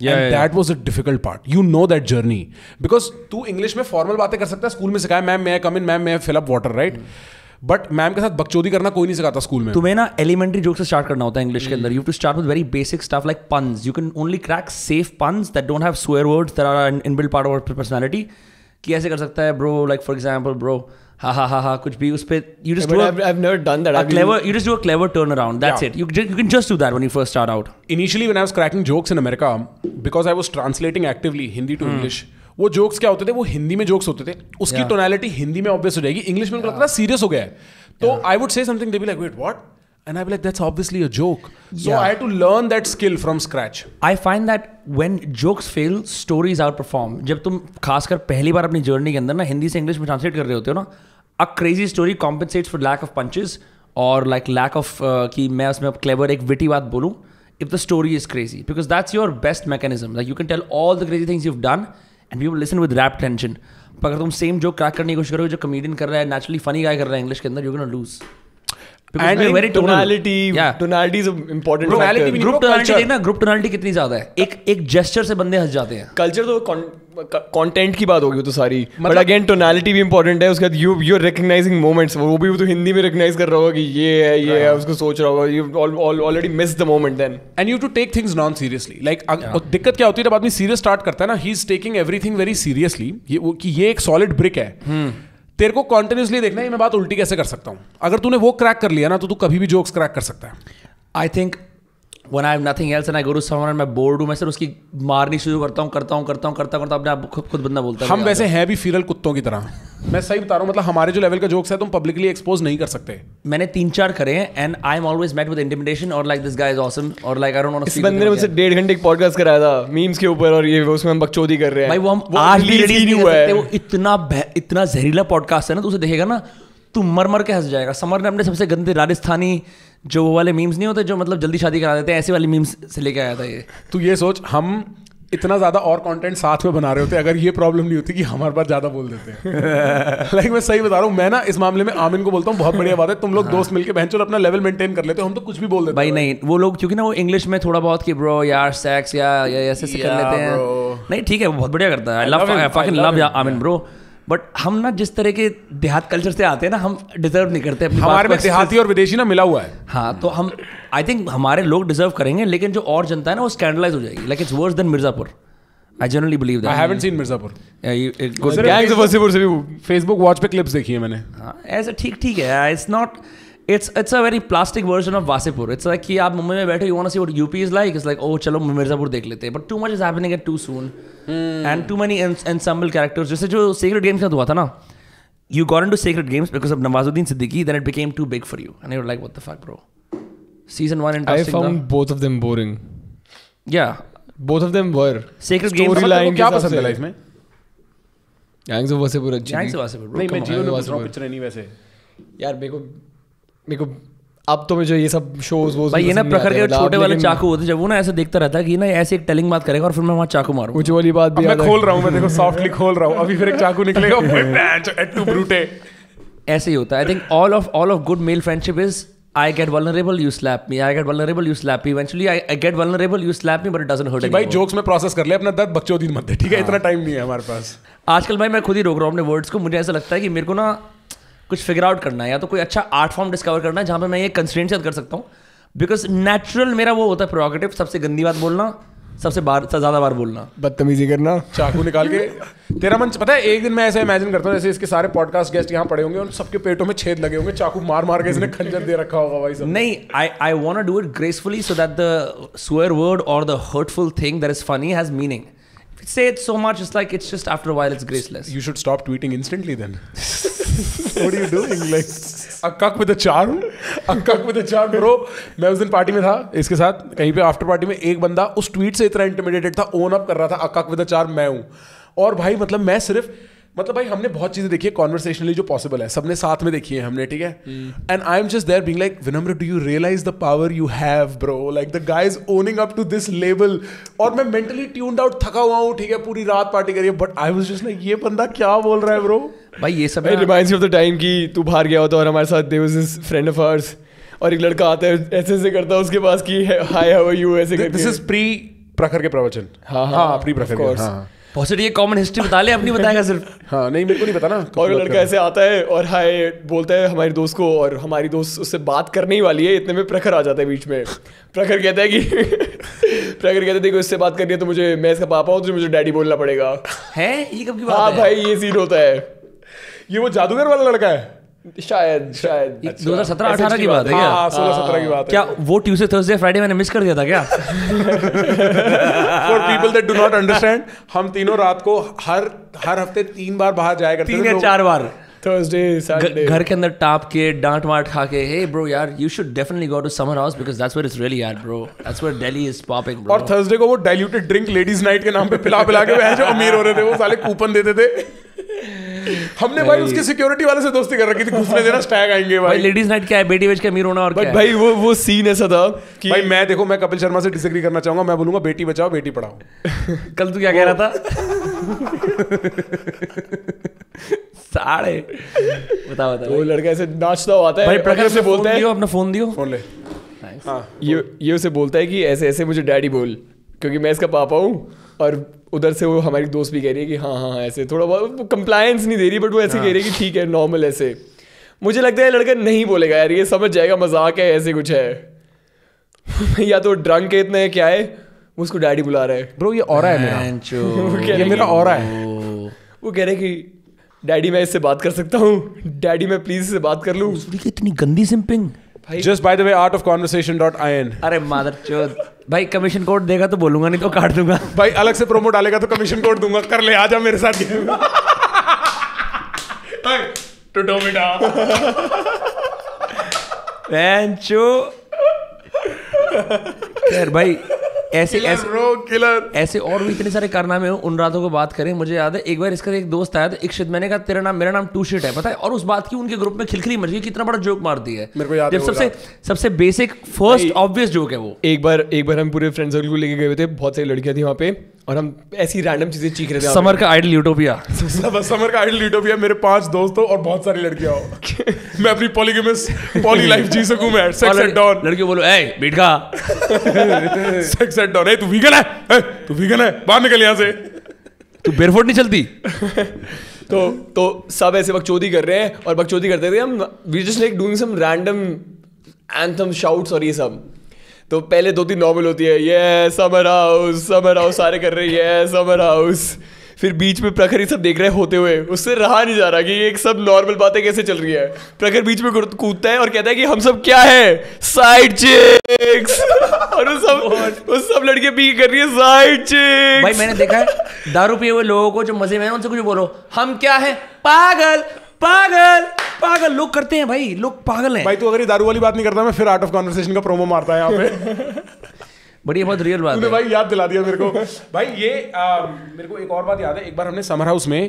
S1: yeah, yeah, and and that was a difficult part you know that journey because तू English में formal बातें कर सकता है school में सिखाया ma'am मैं come in ma'am मैं up water right hmm. बट मैम के साथ बकचोदी करना कोई नहीं सिखाता स्कूल में तुम्हें ना एलिमेंट्री जोक से स्टार्ट करना होता है इंग्लिश के अंदर you to start with very basic stuff like
S2: puns you can only crack safe puns that don't have swear words that are inbuilt part of personality कि ऐसे कर सकता है bro like for example bro ha ha ha ha kuch bhi us pe you just yeah, do but a, I've, I've
S1: never done that a I've clever been... you just do a clever turnaround that's yeah. it you, you can just do that when you first start out initially when I was cracking jokes in America because I was translating actively Hindi to hmm. English वो jokes क्या होते थे वो हिंदी में jokes होते थे उसकी yeah. Tonality Hindi में ऑब्वियस हो जाएगी इंग्लिश में उनको लगता था सीरियस हो गया है तो I would say something they be like wait what and I'd be like, that's obviously a joke. So yeah. I had to learn that skill from scratch. I find that when jokes fail, stories outperform. जब तुम खासकर पहली
S2: बार अपनी journey के अंदर ना हिंदी से English में ट्रांसलेट कर रहे होते हो ना a crazy story compensates for lack of punches और लाइक लैक ऑफ कि मैं उसमें क्लेवर एक विटी बात बोलूँ if the story is crazy because that's your best mechanism like you can tell all the crazy things you done and you listen with rap tension पर अगर तुम same जो क्रैक करने की कोशिश करोगे जो कमेडियन कर रहा है नेचुरली फनी गाय कर रहा है इंग्लिश के अंदर यू कैन लूज़
S1: and
S3: कितनी ज्यादा है एक एक से बंदे हंस जाते हैं कल्चर तो कंटेंट की बात होगी तो सारी बट मतलब अगेन भी इंपॉर्टेंट है उसके बाद you you are recognizing moments वो भी तो हिंदी में रिकग्नाइज कर
S1: रहा होगा कि ये है ये है उसको सोच रहा होगा you already miss the moment then and you to take things non seriously like दिक्कत क्या होती है जब आदमी सीरियस स्टार्ट करता है ना he is taking everything very seriously ये ये एक सॉलिड ब्रिक है hmm. तेरे को कॉन्टिन्यूसली देखना है मैं बात उल्टी कैसे कर सकता हूँ अगर तूने वो क्रैक कर लिया ना तो तू कभी भी जोक्स क्रैक कर सकता है I think one I nothing else and I go to मैं बोर्ड हूँ मैं सर उसकी मारनी शुरू करता हूँ करता हूँ करता हूँ करता करता अपने आप खुद खुद बंदा बोलता है हम वैसे हैं भी फिरल कुत्तों की तरह मैं सही बता रहा हूँ मतलब हमारे जो लेवल का जोक्स है तुम पब्लिकली एक्सपोज नहीं कर सकते
S2: मैंने तीन चार करे हैं and I am always met with intimidation और like this guy is awesome और लाइक आई डोंट नो इस बंदे ने मुझसे
S3: डेढ़ घंटे एक पॉडकास्ट कराया था मीम्स के ऊपर और ये उसमें हम बकचोदी कर रहे हैं भाई वो हम आज भी रेडी नहीं हुआ है वो इतना इतना जहरीला पॉडकास्ट है ना तो उसे देखेगा ना तू मर मर के हंस जाएगा समर ने अपने
S2: सबसे गंदे राजस्थानी जो वो वाले मीम्स नहीं होते जो मतलब जल्दी शादी करा देते हैं ऐसे वाले मीम्स से लेके आया था
S1: ये तो ये सोच हम इतना ज़्यादा और कंटेंट साथ में बना रहे होते अगर ये प्रॉब्लम नहीं होती कि हमारे पास ज़्यादा बोल देते हैं लाइक <laughs> मैं सही बता रहा हूँ मैं ना इस मामले में आमिन को बोलता हूँ बहुत बढ़िया बात है तुम लोग हाँ। दोस्त मिलकर बहन अपना लेवल मेंटेन कर लेते हो हम तो कुछ भी बोल देते
S2: भाई नहीं वो लोग क्योंकि ना वो इंग्लिश में थोड़ा बहुत कि ब्रो यार सेक्स या ऐसे ऐसे कर लेते हैं नहीं ठीक है वो बहुत बढ़िया करता है I love Aamin bro but हम ना जिस तरह के देहात कल्चर से आते हैं ना हम डिजर्व नहीं करते हमारे में देहाती और विदेशी ना मिला हुआ है हाँ तो हम आई थिंक हमारे लोग डिजर्व करेंगे लेकिन जो और जनता है ना वो स्कैंडलाइज हो जाएगी like it's worse than Mirzapur I generally believe I haven't seen Mirzapur
S1: Facebook watch पे क्लिप्स देखी है मैंने हाँ, ऐसा ठीक ठीक है it's not
S2: it's it's a very plastic version of Wasseypur it's like कि आप मुंबई में बैठे you want see what UP is like it's like oh चलो मिर्जापुर देख लेते हैं but too much is happening at too soon and to many ensemble characters जैसे जो सीक्रेट गेम्स का हुआ था ना you got into Sacred Games because of Nawazuddin Siddiqui then it became too big for you and you like what the fuck bro season 1 and I found
S3: both of them boring या both of them were Sacred Games का क्या पसंद है life में gangs of Wasseypur अच्छी gangs of Wasseypur नहीं मैं जीवन में पिक्चर नहीं वैसे यार मेरे को मेरे को अब तो मुझे ये सब शोज वो भाई ये ना प्रखर के छोटे वाले चाकू होते जब वो ना ऐसे देखता
S2: रहता कि ना ऐसे एक टेलिंग बात करेगा और फिर मैं वहां चाकू मारूंगा मुझे वाली बात भी मैं खोल रहा हूँ मैं देखो
S3: सॉफ्टली खोल रहा हूँ अभी
S2: फिर एक चाकू निकलेगा <laughs> ब्रूटे ऐसे ही होता I think all of all of good male friendship is I get vulnerable, you slap me I get vulnerable, you slap me eventually I get get you slap me but it doesn't hurt hurt भाई jokes
S1: में process कर ले अपना दर्द बच्चों दिन मत दे ठीक है हाँ। इतना टाइम नहीं है हमारे
S2: पास आजकल भाई मैं खुद ही रोक रहा हूँ अपने वर्ड्स को मुझे ऐसा लगता है कि मेरे को ना कुछ फिगर आउट करना है या तो कोई अच्छा आर्ट फॉर्म डिस्कवर करना है जहाँ पर मैं ये कंस्टेंट कर सकता हूँ बिकॉज नेचुरल मेरा वो होता है प्रोगेटिव सबसे गंदी बात
S1: बोलना सबसे बार ज्यादा बार बोलना
S3: बदतमीजी करना
S1: चाकू निकाल के तेरा मन पता है एक दिन मैं ऐसे इमेजिन करता हूँ जैसे इसके सारे पॉडकास्ट गेस्ट यहाँ पड़े होंगे उन सबके पेटों में छेद लगे होंगे चाकू मार मार के इसने खंजर दे रखा होगा भाई सब नहीं
S2: I I want do it gracefully so that the swear word और the hurtful thing that is funny has meaning say it so much, it's like it's just after a while, it's graceless.
S1: You should stop tweeting instantly then. what are you doing? Like a cuck with a charm, a cuck with a charm, bro. मैं उस दिन party में था इसके साथ कहीं पे after party में एक बंदा उस ट्वीट से इतना इंटिमिडेटेड था ओन अप कर रहा था अ कक विद अ चार्म मैं हूँ और भाई मतलब मैं सिर्फ मतलब भाई हमने बहुत चीजें देखी है कॉन्वर्सेशनली जो पॉसिबल है सबने साथ में देखी है हमने ठीक है and I am just there being like विनम्र do you realize the power you have bro like the guys owning up to this level और मैं मेंटली ट्यून्ड आउट थका हुआ हूँ ठीक है पूरी रात पार्टी करी है but I was just like ये बंदा क्या बोल रहा है ब्रो भाई ये सब रिमाइंड्स
S3: ऑफ द टाइम की तू बाहर गया होता और हमारे साथ there was this friend of ours और एक लड़का आता है ऐसे ऐसे करता है उसके पास की हाय हाउ आर यू ऐसे करके दिस इज प्री
S1: प्रखर के प्रवचन हां हां प्री प्रखर के हां
S3: पॉसिट ये कॉमन हिस्ट्री बता ले अपनी बताएगा सिर्फ हाँ नहीं मेरे को नहीं पता
S1: ना और लड़का ऐसे
S3: आता है और हाय बोलता है हमारे दोस्त को और हमारी दोस्त उससे बात करने ही वाली है इतने में प्रखर आ जाता है बीच में प्रखर कहता है कि <laughs> प्रखर कहते थे देखो इससे बात करनी है तो मुझे मैं इसका पापा हूँ तो मुझे डैडी बोलना पड़ेगा है ये कब की बात हाँ भाई ये सीन होता है ये वो जादूगर वाला लड़का है शायद अच्छा। शायद अच्छा। दो हजार सत्रह
S2: अठारह की बात है क्या हाँ, सोलह सत्रह की बात क्या वो ट्यूसडे थर्सडे फ्राइडे मैंने मिस कर दिया था क्या
S1: for people that do not understand हम तीनों रात को हर हर हफ्ते तीन बार बाहर जाया करते तीन या तो चार बार थर्सडे घर
S2: के अंदर टाप के डांट वाट खा के हे ब्रो यार you should definitely go to summer house because that's where really यार bro that's where Delhi is popping bro और
S1: थर्सडे को वो डाइल्यूटेड ड्रिंक लेडीज नाइट के नाम पे पिला पिला के अमीर हो रहे थे वो साले कूपन देते थे हमने भाई उसके सिक्योरिटी वाले से दोस्ती कर रखी थी घुसने देना स्टैग
S2: आएंगे भाई भाई लेडीज नाइट क्या है
S1: बेटी बच के अमीर होना और क्या भाई वो वो सीन ऐसा था कि भाई मैं देखो मैं कपिल शर्मा से डिसएग्री करना चाहूंगा मैं बोलूंगा बेटी बचाओ बेटी पढ़ाओ <laughs> कल तू क्या कह रहा था
S3: साड़े बता बता वो लड़का ऐसे नाचता हुआ आता है भाई प्रकाश से बोलता है अपना फोन दियो फोन ले हाँ ये ये उसे बोलता है कि ऐसे ऐसे मुझे डैडी बोल क्योंकि मैं इसका पापा हूँ और उधर से वो हमारी दोस्त भी कह रही है कि हाँ हाँ ऐसे थोड़ा बहुत कंप्लायंस नहीं दे रही बट वो ऐसे हाँ। कह रही है कि ठीक है नॉर्मल ऐसे मुझे लगता है लड़का नहीं बोलेगा यार ये समझ जाएगा मजाक है ऐसे कुछ है <laughs> या तो ड्रंक है इतना है क्या है उसको डैडी बुला रहा है ब्रो ये
S1: और है मेरा <laughs> वो कह रहे मेरा और है
S3: वो कह रहे कि डैडी मैं इससे बात कर सकता हूँ डैडी मैं प्लीज इससे बात कर लूँ
S2: इतनी गंदी simping
S1: just by the way art of conversation dot I N अरे मादर चोर भाई कमीशन कोड देगा तो बोलूंगा नहीं तो काट दूंगा भाई अलग से प्रोमो डालेगा तो कमीशन कोड दूंगा कर ले आजा मेरे साथ टुटो बेटा
S2: खैर भाई ऐसे ऐसे bro, killer. ऐसे और भी इतने सारे कारनामे हो उन रातों को बात करें मुझे याद है एक बार इसका एक दोस्त आया था इक्षित मैंने कहा तेरा नाम मेरा नाम टू शिट है पता है और उस बात की उनके ग्रुप में खिलखिली मच गई कितना बड़ा जोक मार दिया है मेरे
S3: को याद जब सबसे सबसे बेसिक फर्स्ट ऑब्वियस जोक है वो एक बार एक बार हम पूरे फ्रेंड सर्कल को लेके गए थे बहुत सारी लड़कियां थी वहाँ पे और हम ऐसी रैंडम चीजें चीख रहे थे समर का आइडल यूटोपिया समर
S1: का आइडल यूटोपिया मेरे पांच दोस्तों और बहुत सारी लड़कियां हो <laughs> मैं अपनी पॉलीगेमस पॉली लाइफ जी सकूं मैं सेक्स एंड डॉन लड़की बोलो ए बेटा सेक्स सेट डाउन तू वीगन है तू वीगन है बाहर निकल यहाँ से तू बेरफोट नहीं चलती <laughs>
S3: तो तो सब ऐसे बकचोदी कर रहे हैं और बकचोदी करते थे हम we just like doing some random anthem shouts और ये सब तो पहले दो तीन नॉवल होती है ये समर हाउस समर हाउस सारे कर रहे हैं ये समर हाउस फिर बीच में प्रखर ये सब देख रहे होते हुए उससे रहा नहीं जा रहा कि ये सब नॉर्मल बातें कैसे चल रही है प्रखर बीच में कूदता है और कहता है कि हम सब क्या है साइड चिक्स और उस सब उस सब लड़के
S2: पी कर रही है साइड चिक्स भाई मैंने देखा है दारू पिए हुए लोगों को जो मजे में उनसे कुछ बोलो हम
S1: क्या है पागल पागल पागल लोग करते हैं भाई लोग पागल हैं भाई तू अगर ये दारू वाली बात नहीं करता मैं फिर आर्ट ऑफ कॉन्वर्सेशन का प्रोमो मारता है यहाँ पे <laughs> बढ़िया बहुत रियल बात है भाई याद दिला दिया मेरे को भाई ये आ, मेरे को एक और बात याद है एक बार हमने समर हाउस में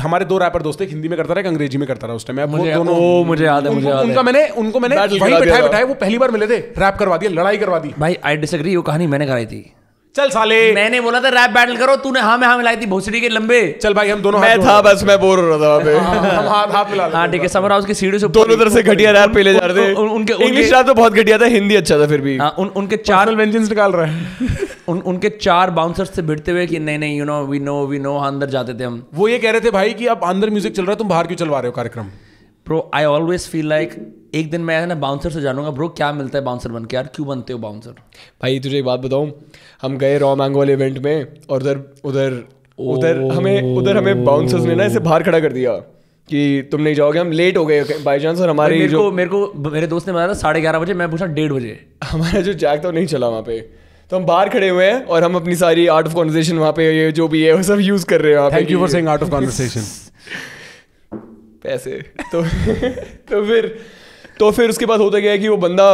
S1: हमारे दो रैपर दोस्त एक हिंदी में करता रहा अंग्रेजी में करता रहा उस टाइम मैं मुझे दोनों ओ, मुझे याद है मुझे याद उनका मैंने उनको मैंने वहीं वो पहली बार मिले थे रैप करवा दिया लड़ाई करवा दी
S2: भाई आई डिसएग्री वो कहानी मैंने कराई थी चल साले मैंने बोला था रैप बैटल करो तूने हाँ मैं हाँ मिलाई थी भोसड़ी के लंबे चल भाई हम दोनों मैं हाँ था बस
S3: मैं बोर हो रहा था हम हाथ
S2: हाथ मिला हाँ ठीक है समर हाउस की सीढ़ी से दोनों तरफ से घटिया रैप पे ले जा रहे थे
S3: उनके इंग्लिश रैप तो बहुत घटिया था हिंदी अच्छा था फिर भी हाँ, उनके चार वेंजेंस निकाल रहे हैं
S2: <laughs> उन उनके चार बाउंसर्स से भिड़ते हुए कि नहीं नहीं you know we know we know अंदर जाते थे हम वो ये कह रहे थे भाई कि अब अंदर म्यूजिक चल रहा है तुम बाहर क्यों चलवा रहे हो कार्यक्रम bro I always feel like एक दिन मैं
S3: ना बाउंसर से जानूंगा ब्रो क्या मिलता है बाउंसर बन के यार क्यों बनते हो बाउंसर भाई तुझे एक बात बताऊँ हम गए रॉ मैंग वाले इवेंट में और उधर उधर उधर हमें उधर हमें बाउंसर्स ने ना इसे बाहर खड़ा कर दिया कि तुम नहीं जाओगे हम लेट हो गए बाई चांस और हमारे मेरे को, मेरे को मेरे दोस्त ने बताया था साढ़े ग्यारह बजे मैं पूछा डेढ़ बजे हमारा जो जैक था वो नहीं चला वहाँ पे तो हम बाहर खड़े हुए हैं और हम अपनी सारी आर्ट ऑफ कॉन्वर्सेशन वहाँ पे ये जो भी है वो सब यूज कर रहे हैं thank you for saying art of conversation पैसे तो <laughs> तो फिर तो फिर उसके बाद होता गया कि वो बंदा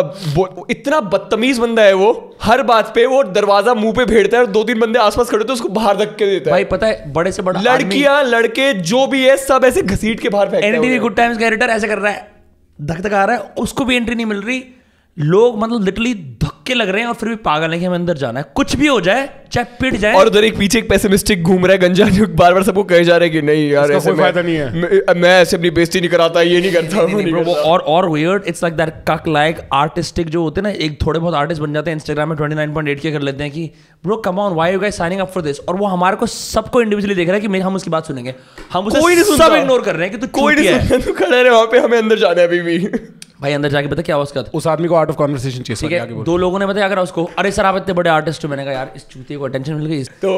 S3: इतना बदतमीज बंदा है वो हर बात पे वो दरवाजा मुंह पे भेड़ता है और दो तीन बंदे आसपास खड़े होते हैं उसको बाहर धक्के के देता है भाई पता है बड़े से बड़ा लड़कियां लड़के जो भी है सब ऐसे घसीट के बाहर फेंकते एनटीवी गुड टाइम्स का एडिटर ऐसे कर रहा है धक धक आ रहा है
S2: उसको भी एंट्री नहीं मिल रही लोग मतलब लिटरली पक्के लग रहे हैं और फिर भी पागल है कि हमें अंदर जाना है कुछ भी हो
S3: जाए चाहे पिट जाए और उधर एक पीछे एक पैसे मिस्टेक घूम रहा है गंजा जो बार बार सबको कहे जा रहे हैं कि नहीं यार ऐसे कोई फायदा नहीं है मैं ऐसे अपनी बेस्ती नहीं कराता ये नहीं करता
S2: और और वियर्ड इट्स लाइक दैट कक लाइक आर्टिस्टिक जो होते हैं ना एक थोड़े बहुत आर्टिस्ट बन जाते हैं इंस्टाग्राम में ट्वेंटी नाइन पॉइंट एट के कर लेते हैं कि bro come on why you guys signing up for this और वो हमारे को सबको इंडिविजुअली देख रहा है कि हम उसकी बात सुनेंगे हम उसे कोई नहीं सब इग्नोर कर रहे हैं कि तू कोई नहीं तू खड़े रहे वहां पे हमें अंदर जाना है अभी भी भाई अंदर जाके
S1: पता क्या उसका उस आदमी को आउट ऑफ कॉन्वर्सेशन चाहिए दो
S2: लोग लोगों ने बताया अगर उसको अरे सर आप इतने बड़े आर्टिस्ट हो मैंने कहा यार
S3: इस चूते को अटेंशन मिल गई तो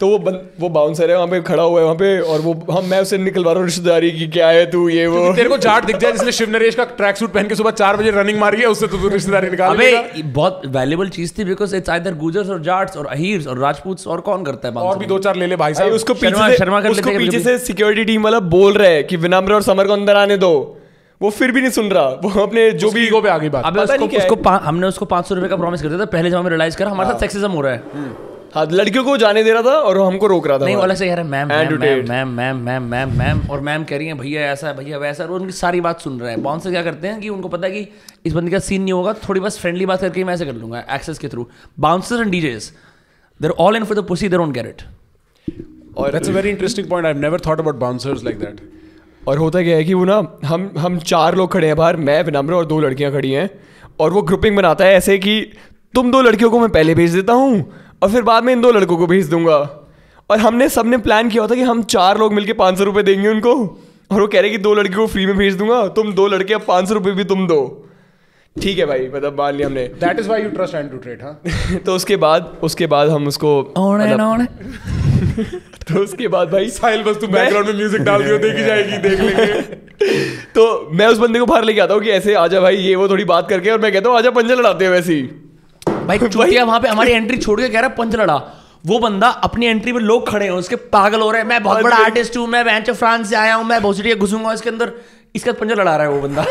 S3: तो वो बन, वो बाउंसर है वहाँ पे खड़ा हुआ है वहाँ पे और वो हम मैं उसे निकलवा रहा हूँ रिश्तेदारी की क्या है तू ये वो तेरे को चार्ट दिख जाए जिसने
S1: शिव नरेश का ट्रैक सूट पहन के सुबह
S3: चार
S2: बजे रनिंग मारी है उससे तो तू रिश्तेदारी निकाल अबे बहुत वैल्यूबल चीज थी बिकॉज इट्स आइदर गुजर्स और जाट्स और अहिर और राजपूत और कौन करता है और भी दो चार ले ले भाई साहब उसको पीछे से
S3: सिक्योरिटी टीम वाला बोल रहा है कि विनम्र और समर को अंदर आने दो वो फिर भी नहीं सुन रहा वो अपने जो भी ईगो पे आगे बात अबे उसको, उसको
S2: पा, हमने उसको पांच सौ रुपए का प्रॉमिस कर दिया था पहले जब हमें रियलाइज करा हमारे साथ सेक्सिज्म हाँ। हो रहा है
S3: हम्म। हाँ लड़कियों को जाने दे रहा था और हमको रोक रहा था नहीं वाला से यार ma'am ma'am ma'am
S2: ma'am ma'am ma'am ma'am और मैम कह रही है भैया ऐसा भैया वैसा और उनकी सारी बात सुन रहे हैं बाउंसर क्या करते हैं कि उनको पता है कि इस बंदी का सीन नहीं होगा थोड़ी बस फ्रेंडली बात करके मैं ऐसे कर लूंगा एक्सेस के through bouncers and DJs
S3: they're all in for the pussy their own garret और that's a
S1: very interesting point
S3: I have never thought about bouncers like that और होता क्या है कि वो ना हम हम चार लोग खड़े हैं बाहर मैं विनम्र और दो लड़कियां खड़ी हैं और वो ग्रुपिंग बनाता है ऐसे कि तुम दो लड़कियों को मैं पहले भेज देता हूँ और फिर बाद में इन दो लड़कों को भेज दूंगा और हमने सब ने प्लान किया होता कि हम चार लोग मिलकर पाँच सौ रुपये देंगे उनको और वो कह रहे कि दो लड़कियों को फ्री में भेज दूंगा तुम दो लड़के अब पाँच सौ रुपये भी तुम दो ठीक है भाई मतलब मान लिया हमने that is why
S1: you trust and to trade हाँ
S3: तो उसके बाद उसके बाद हम उसको on and मतलब-
S1: on
S3: <laughs> तो उसके बाद भाई साहिल बस तू बैकग्राउंड में म्यूजिक डाल दियो देखी जाएगी देख लेंगे <laughs> तो मैं उस बंदे को बाहर लेके आता हूँ कि ऐसे आजा भाई ये वो थोड़ी बात करके और मैं कहता हूँ आजा पंजा लड़ाते हैं वैसे ही
S2: भाई <laughs> चूतिया वहां पे हमारी एंट्री छोड़ के कह रहा पंजा लड़ा वो बंदा अपनी एंट्री में लोग खड़े हैं उसके पागल हो रहे हैं मैं बहुत बड़ा आर्टिस्ट हूँ मैं बैंक फ्रांस से आया हूँ मैं भोसड़िया घुसूंगा इसके अंदर इसका पंजा लड़ा रहा है वो बंदा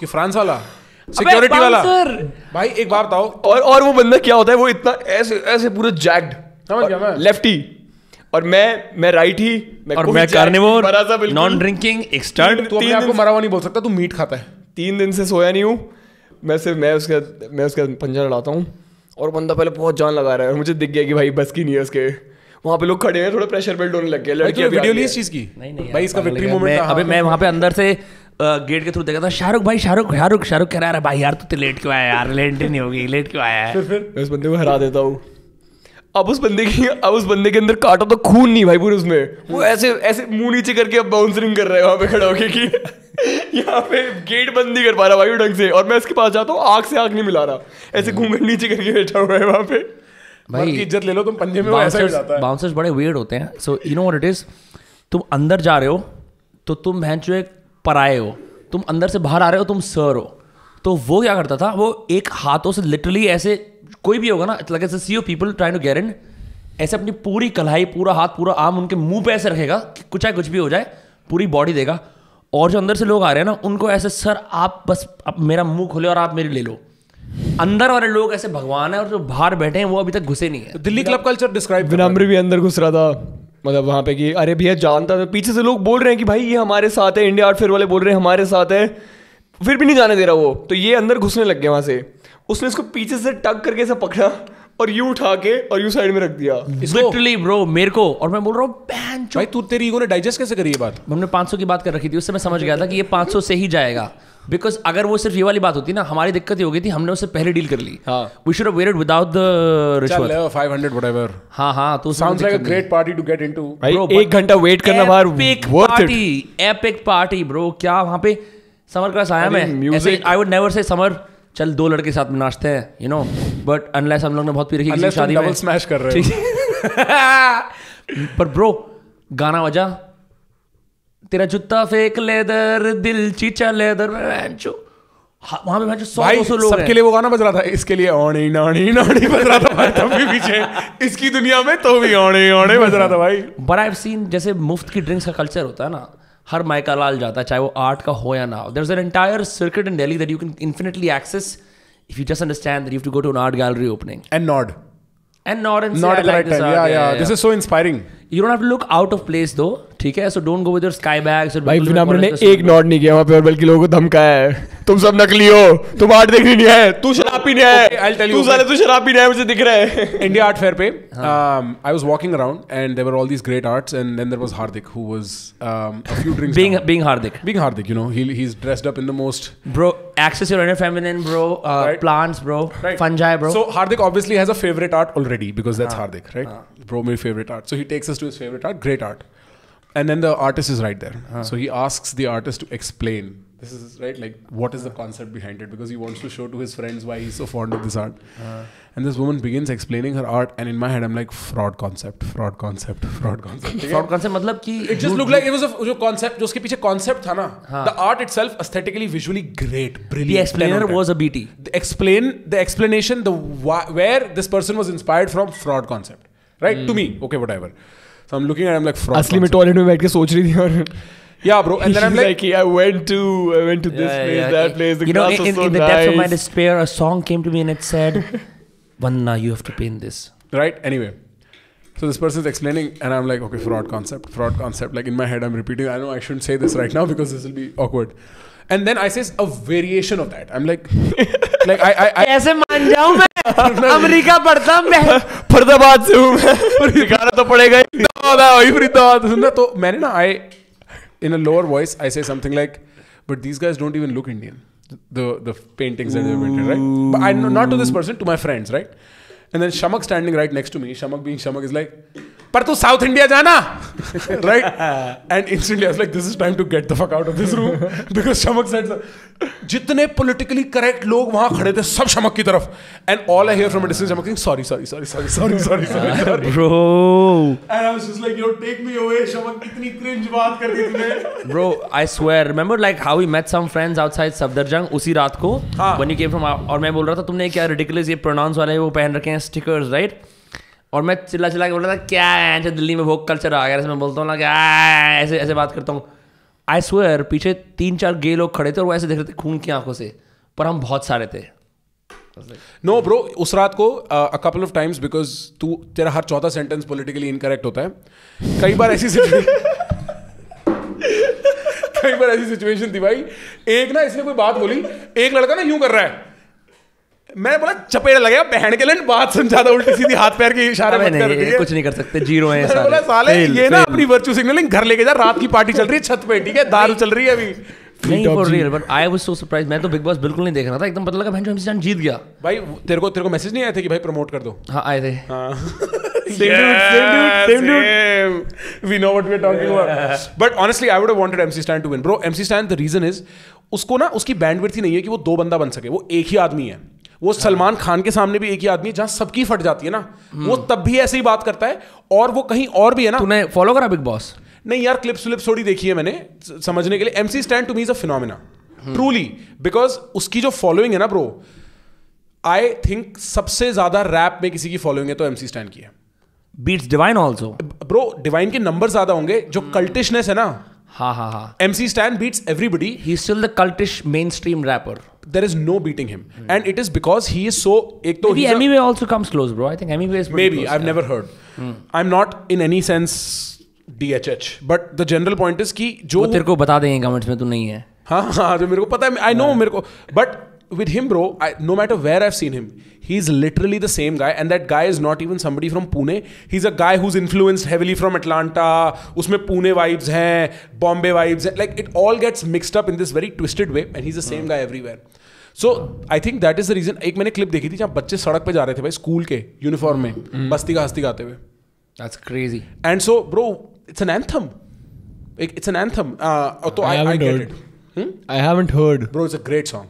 S2: कि फ्रांस वाला
S3: सिक्योरिटी वाला सर।
S1: भाई एक बात बताओ
S3: और और वो बंदा क्या होता है वो इतना ऐसे ऐसे पूरा जैक्ड समझ गया मैं लेफ्टी और मैं मैं राइट ही मैं और मैं कार्निवोर नॉन ड्रिंकिंग एक्सटर्न तू अपने आप को मरा हुआ नहीं बोल सकता तू मीट खाता है तीन दिन से सोया नहीं हूं मैं सिर्फ मैं उसके मैं उसके पंजा लड़ाता हूँ और बंदा पहले बहुत जान लगा रहा है मुझे दिख गया कि भाई बस की नहीं है उसके वहाँ पे लोग खड़े हैं थोड़ा प्रेशर बिल्ड होने लग गया लड़की वीडियो ली इस चीज़ की नहीं नहीं
S1: भाई इसका विक्ट्री मोमेंट अबे मैं वहाँ
S2: पे अंदर से गेट के थ्रू देखा था शाहरुख भाई शाहरुख शाहरुख शाहरुख कह
S3: रहा है भाई यार तू तो लेट क्यों आया यार लेट नहीं होगी लेट क्यों आया है फिर फिर उस बंदे को हरा देता हूँ अब उस बंदे की अब उस बंदे के अंदर काटो तो खून नहीं भाई पूरे उसमें वो ऐसे ऐसे मुंह नीचे करके अब बाउंसरिंग कर रहे हैं वहाँ पे खड़ा होके कि <laughs> यहाँ पे गेट बंद नहीं कर पा रहा भाई ढंग से और मैं इसके पास जाता हूँ आग से आग नहीं मिला रहा ऐसे हम्म। घूम नीचे करके बैठा हुआ है वहाँ पे भाई
S1: इज्जत ले लो तुम पंजे में ऐसा जाता है
S2: बाउंसर्स बड़े वेड होते हैं so you know what it is तुम अंदर जा रहे हो तो तुम भैंस जो एक पराए हो तुम अंदर से बाहर आ रहे हो तुम सर हो तो वो क्या करता था वो एक हाथों से लिटरली ऐसे कोई भी होगा ना लाइक ऐसे see people try to guarantee ऐसे अपनी पूरी कलाई पूरा हाथ पूरा आम उनके मुंह पे ऐसे रखेगा कि कुछ चाहे कुछ भी हो जाए पूरी बॉडी देगा और जो अंदर से लोग आ रहे हैं ना उनको ऐसे सर आप बस आप मेरा मुंह खोले और आप मेरी ले लो अंदर वाले लोग ऐसे भगवान है और जो बाहर बैठे हैं वो अभी तक घुसे नहीं है
S3: दिल्ली क्लब कल्चर डिस्क्राइब विनम्र भी अंदर घुस रहा था मतलब वहाँ पे कि अरे भैया जानता था तो- पीछे से लोग बोल रहे हैं कि भाई ये हमारे साथ है इंडिया आर्ट फेयर वाले बोल रहे हैं हमारे साथ है फिर भी नहीं जाने दे रहा वो तो ये अंदर घुसने लग गया वहाँ से उसने इसको पीछे से टक करके ऐसा पकड़ा और यू उठा के और यू साइड में रख दिया लिटरली ब्रो मेरे को और मैं बोल रहा हूँ भाई तू तेरी ईगो ने डाइजेस्ट कैसे करी
S2: ये बात हमने 500 की बात कर रखी थी उससे मैं समझ गया था कि ये 500 से ही जाएगा बिकॉज अगर वो सिर्फ ये वाली बात होती ना हमारी दिक्कत ही हो गई थी हमने उससे पहले डील कर ली we should wear it without the रिश्वत 500
S3: व्हाटएवर हां हां तो
S2: sounds like a great party to get into
S3: घंटा वेट करना बाहर
S2: एपिक पार्टी ब्रो क्या वहां पे समर क्लास आया मैं I would never say summer चल दो लड़के साथ में नाचते हैं यू नो बट अनलेस हम लोग ने बहुत पी रखी शादी में स्मैश कर रहे हैं <laughs> पर ब्रो गाना बजा तेरा जूता फेक लेदर दिल चीचा लेदर वहां पे सौ सौ लोग सबके लिए
S1: वो गाना बज रहा था इसके लिए नाणी नाणी बज रहा था भाई भी पीछे इसकी दुनिया में तो भी बज रहा
S2: था भाई बट आई सीन जैसे मुफ्त की ड्रिंक्स का कल्चर होता है ना हर मायका लाल जाता है चाहे वो आर्ट का हो या ना there is an entire circuit in Delhi that you can infinitely access if you just understand you to go to art gallery opening and not and not and not at the right time. Yeah, yeah, yeah, This ठीक है so don't go with your Skybags और भाई फिर हमने एक
S3: not नहीं किया वहां पे और बल्कि लोगों को धमकाया है तुम सब नकली हो तुम आर्ट देखने नहीं आए तू शराब पी आई विल टेल यू तू साले तू
S1: शराब पी पीने आया मुझे दिख रहा है इंडिया आर्ट फेयर पे I was walking around and there were all these great arts and then there was Hardik who was a few drinks being being Hardik being Hardik you know he he is dressed up in the most bro access your inner feminine bro plants bro fungi bro so Hardik obviously has a favourite art already because that's Hardik right bro ah. Favourite art so he takes us to his favourite art great art and then the artist is right there. Uh. So he asks the artist to explain. This is right, like what is the concept behind it? Because he wants to show to his friends why he's so fond of this art. Uh. And this woman begins explaining her art, and in my head, I'm like, fraud concept, fraud concept, fraud concept. fraud concept मतलब कि it just looked like it was a जो concept जो उसके पीछे concept था ना. The art itself aesthetically, visually great, brilliant. The explainer was a BT. The explain the explanation the where this person was inspired from fraud concept, right? Mm. To me, okay, whatever. So I'm looking at it, I'm like, fraud. असली में toilet
S3: में बैठ के सोच रही थी और
S1: Yeah, bro. And then I'm <laughs> like, like, I went to, I went to this yeah, place, yeah, that place. The you know, in, so in
S2: the nice. depths of my despair, a song came to me and it said, "Vanna, <laughs> you have to paint this."
S1: Right. Anyway, so this person is explaining, and I'm like, okay, fraud concept, fraud concept. Like in my head, I'm repeating. I know I shouldn't say this right now because this will be awkward. And then I says a variation of that. I'm like, <laughs> like I, I, I America पढ़ता मैं फरीदाबाद से हूँ मैं दिखाना तो पड़ेगा ही फरीदाबाद सुनना तो मैंने ना आई इन a lower voice I say something like but these guys don't even look Indian the the paintings Ooh. that they painted, right? But I not to this person, to my friends, right? And then Shamak standing right next to me, Shamak being Shamak is like, पर तू South India जाना <laughs> right? And instantly I was like, this is time to get the fuck out of this room. <laughs> because Shamak said, जितने politically correct लोग वहां खड़े थे सब शमक की तरफ and all I hear from a distance Shamak Singh sorry sorry sorry sorry sorry sorry bro and I was just like you take me away Shamak कितनी cringe बात कर रही तूने
S2: bro I like how met some friends outside उसी रात को when you came from और बोल रहा था तुमने क्या रिडिकुलस ये प्रोनाउंस वाले वो पहन रखे हैं स्टिकर्स राइट right? और मैं चिल्ला चिल्ला के बोल रहा था क्या है ऐसे दिल्ली में भोग कल्चर आ गया ऐसे मैं बोलता हूँ ना क्या ऐसे ऐसे बात करता हूँ आई स्वेयर पीछे तीन चार गे लोग खड़े थे और वो ऐसे देख रहे थे खून की आंखों से पर हम
S1: बहुत सारे थे नो ब्रो उस रात को a couple of times because तू तेरा हर चौथा सेंटेंस पॉलिटिकली इनकरेक्ट होता है कई बार ऐसी <laughs> कई बार ऐसी सिचुएशन थी भाई एक ना इसने कोई बात बोली एक लड़का ना यूं कर रहा है मैंने बोला चपेट लगे बहन के लिए बात था उल्टी सीधी हाथ पैर के इशारे में नहीं कुछ नहीं कर सकते जीरो हैं सारे। बोला साले फेल, ये फेल। ना अपनी वर्चुअल सिग्नलिंग घर लेके जा रात की पार्टी चल रही है छत पे ठीक है दारू चल रही है अभी नहीं for
S2: but I was so surprise मैं तो बिग
S1: बॉस बिल्कुल नहीं देख रहा था एकदम पता लगा जीत गया भाई तेरे को तेरे को मैसेज नहीं कि हाँ, उसको ना उसकी बैंडविड्थ ही नहीं है कि वो दो बंदा बन सके वो एक ही आदमी है वो सलमान खान के सामने भी एक ही आदमी जहां सबकी फट जाती है ना वो हम्म। तब भी ऐसे ही बात करता है और वो कहीं और भी है ना तूने फॉलो करा बिग बॉस नहीं यार क्लिप्स व्लिप्स थोड़ी देखी है मैंने समझने के लिए MC Stan to me is a phenomena truly because उसकी जो फॉलोइंग है ना ब्रो आई थिंक सबसे ज्यादा रैप में किसी की फॉलोइंग है तो एमसी स्टैंड की है beats Divine also bro Divine के नंबर ज्यादा होंगे जो कल्टिशनेस हम्म। है ना हाँ हाँ हाँ MC Stan beats everybody he still the cultish mainstream rapper there is no beating him and it is because he is so एक तो also comes close bro I think Emiway may be I never heard I am not in any sense D H H but the general point is की जो तेरे को
S2: बता देंगे comments में तो नहीं है
S1: हाँ हाँ जो तो मेरे को पता है आई नो हाँ। मेरे को but with him, bro, I, no matter where I've seen him, he's literally the same guy. And that guy is not even somebody from Pune. He's a guy who's influenced heavily from Atlanta. Usme Pune vibes hain, Bombay vibes. Like it all gets mixed up in this very twisted way. And he's the same guy everywhere. So I think that is the reason एक मैंने clip देखी थी जहाँ बच्चे सड़क पे जा रहे थे भाई स्कूल के यूनिफॉर्म में mm. बस्ती का हस्ती गाते हुए that's crazy and so bro it's an anthem it's an anthem तो I I get I haven't heard bro it's a great song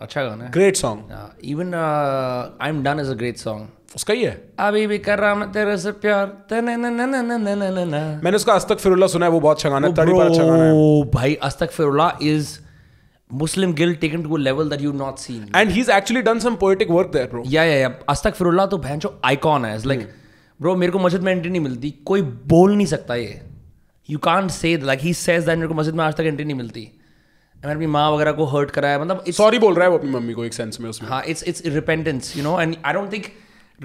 S1: अच्छा गाना है great song even I am done is a great song उसका ही है
S2: अभी भी कर रहा मैं तेरे से प्यार ना ना ना ना ना ना ना ना
S1: मैंने उसका अस्तक फिरुल्ला सुना है वो बहुत अच्छा गाना है oh, तड़ी पर अच्छा गाना है
S2: भाई अस्तक फिरुल्ला is Muslim guilt taken to a level that you've not
S1: seen. And he's actually done some poetic work there,
S2: bro. Yeah, yeah, yeah. Astak तो बहन आइकॉन है. It's like, hmm. bro, मेरे को मस्जिद में एंट्री नहीं मिलती. कोई बोल नहीं सकता ये. You can't say that. Like he says that मेरे को मस्जिद में आज तक एंट्री नहीं मिलती. मैंने अपनी माँ वगैरह को हर्ट कराया मतलब सॉरी बोल रहा है वो अपनी मम्मी को एक सेंस में उसमें हाँ it's it's repentance you know and I don't think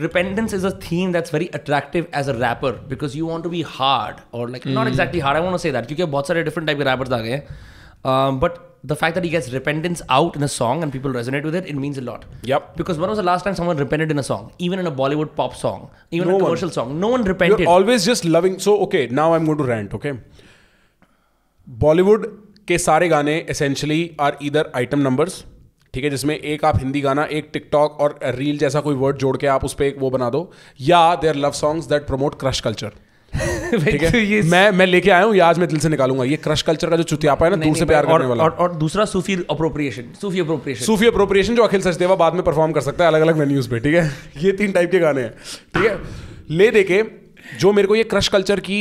S2: repentance is a theme that's very attractive as a rapper because you want to be hard और like not exactly hard I want say that क्योंकि बहुत सारे different type के rappers आ गए हैं but the fact that he repentance out in a song and people resonate with it it means lot yup because one of the last time someone repented in a song even in a Bollywood pop song even a
S1: song no one repented always just loving so okay now I am going to rant okay Bollywood के सारे गाने essentially are इधर item numbers ठीक है जिसमें एक आप हिंदी गाना एक टिकटॉक और रील जैसा कोई वर्ड जोड़ के आप उस पर एक वो बना दो या they are love songs that promote crush culture ठीक है तो ये मैं मैं लेके आया हूँ आज मैं दिल से निकालूंगा ये क्रश कल्चर का जो चुतियापा है ना दूर से प्यार करने वाला और, और दूसरा Sufi appropriation Sufi appropriation Sufi appropriation जो अखिल सचदेवा बाद में परफॉर्म कर सकता है अलग अलग वेन्यूज पे ठीक है <laughs> ये तीन टाइप के गाने हैं ठीक है ले देखे जो मेरे को ये क्रश कल्चर की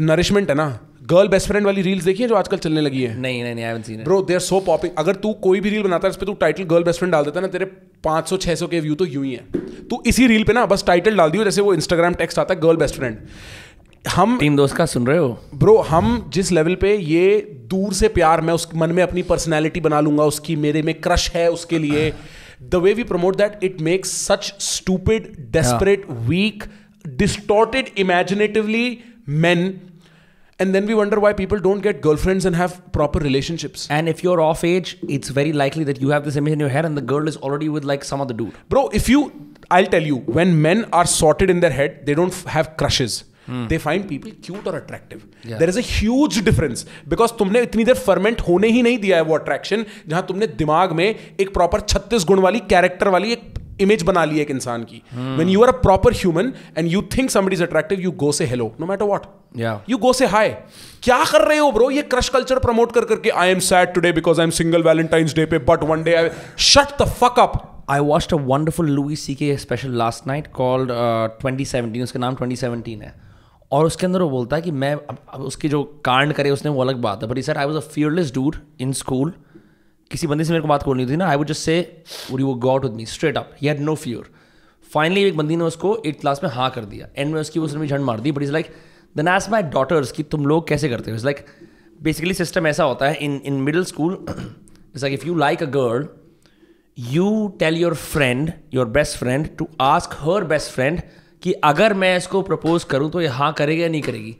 S1: नरिशमेंट है ना गर्ल बेस्ट फ्रेंड वाली रील्स देखी है जो आजकल चलने लगी है नहीं नहीं I seen bro they are so popping अगर तू कोई भी रील बनाता है इस पर तू टाइटल गर्ल बेस्ट फ्रेंड डाल देता है ना तेरे 500 600 के व्यू तो यूं ही है तू इसी रील पे ना बस टाइटल डाल दियो जैसे वो इंस्टाग्राम टेक्स्ट आता है गर्ल बेस्ट फ्रेंड हम टीम दोस्त का सुन रहे हो ब्रो हम जिस लेवल पे ये दूर से प्यार मैं उस मन में अपनी पर्सनैलिटी बना लूंगा उसकी मेरे में क्रश है उसके लिए the way we promote that it makes such stupid desperate weak distorted imaginatively man and then we wonder why people don't get girlfriends and have proper relationships. And if you're off age, it's very likely that you have this image in your head and the girl is already with like some other dude. Bro, if you, I'll tell you, when men are sorted in their head, they don't have crushes. They find people cute और attractive there is a difference because तुमने इतनी देर ferment होने ही नहीं दिया है वो attraction जहां तुमने दिमाग में एक प्रॉपर छत्तीस गुण वाली कैरेक्टर वाली एक इमेज बना ली एक इंसान की when you are a proper human and you think somebody is attractive you go say hello no matter what you go say hi क्या कर रहे हो ब्रो ये क्रश कल्चर प्रमोट कर करके I am sad today because I am single Valentine's day पे but one day I shut the fuck up
S2: I watched a wonderful Louis C K special last night called 2017 उसका नाम twenty seventeen है और उसके अंदर वो बोलता है कि मैं अब, अब उसकी जो कांड करे उसने वो अलग बात है but sir I was a fearless dude in school किसी बंदी से मेरे को बात करनी थी ना I would just say would you got with me straight up he had no fear finally एक बंदी ने उसको एट क्लास में हाँ कर दिया एंड में उसकी उसने भी झंड मार दी but is like the nice my daughters कि तुम लोग कैसे करते हो इज़ लाइक बेसिकली सिस्टम ऐसा होता है in in middle school is like if you like a girl you tell your friend your best friend to ask her best friend कि अगर मैं इसको प्रपोज करूँ तो ये हाँ करेगी या नहीं करेगी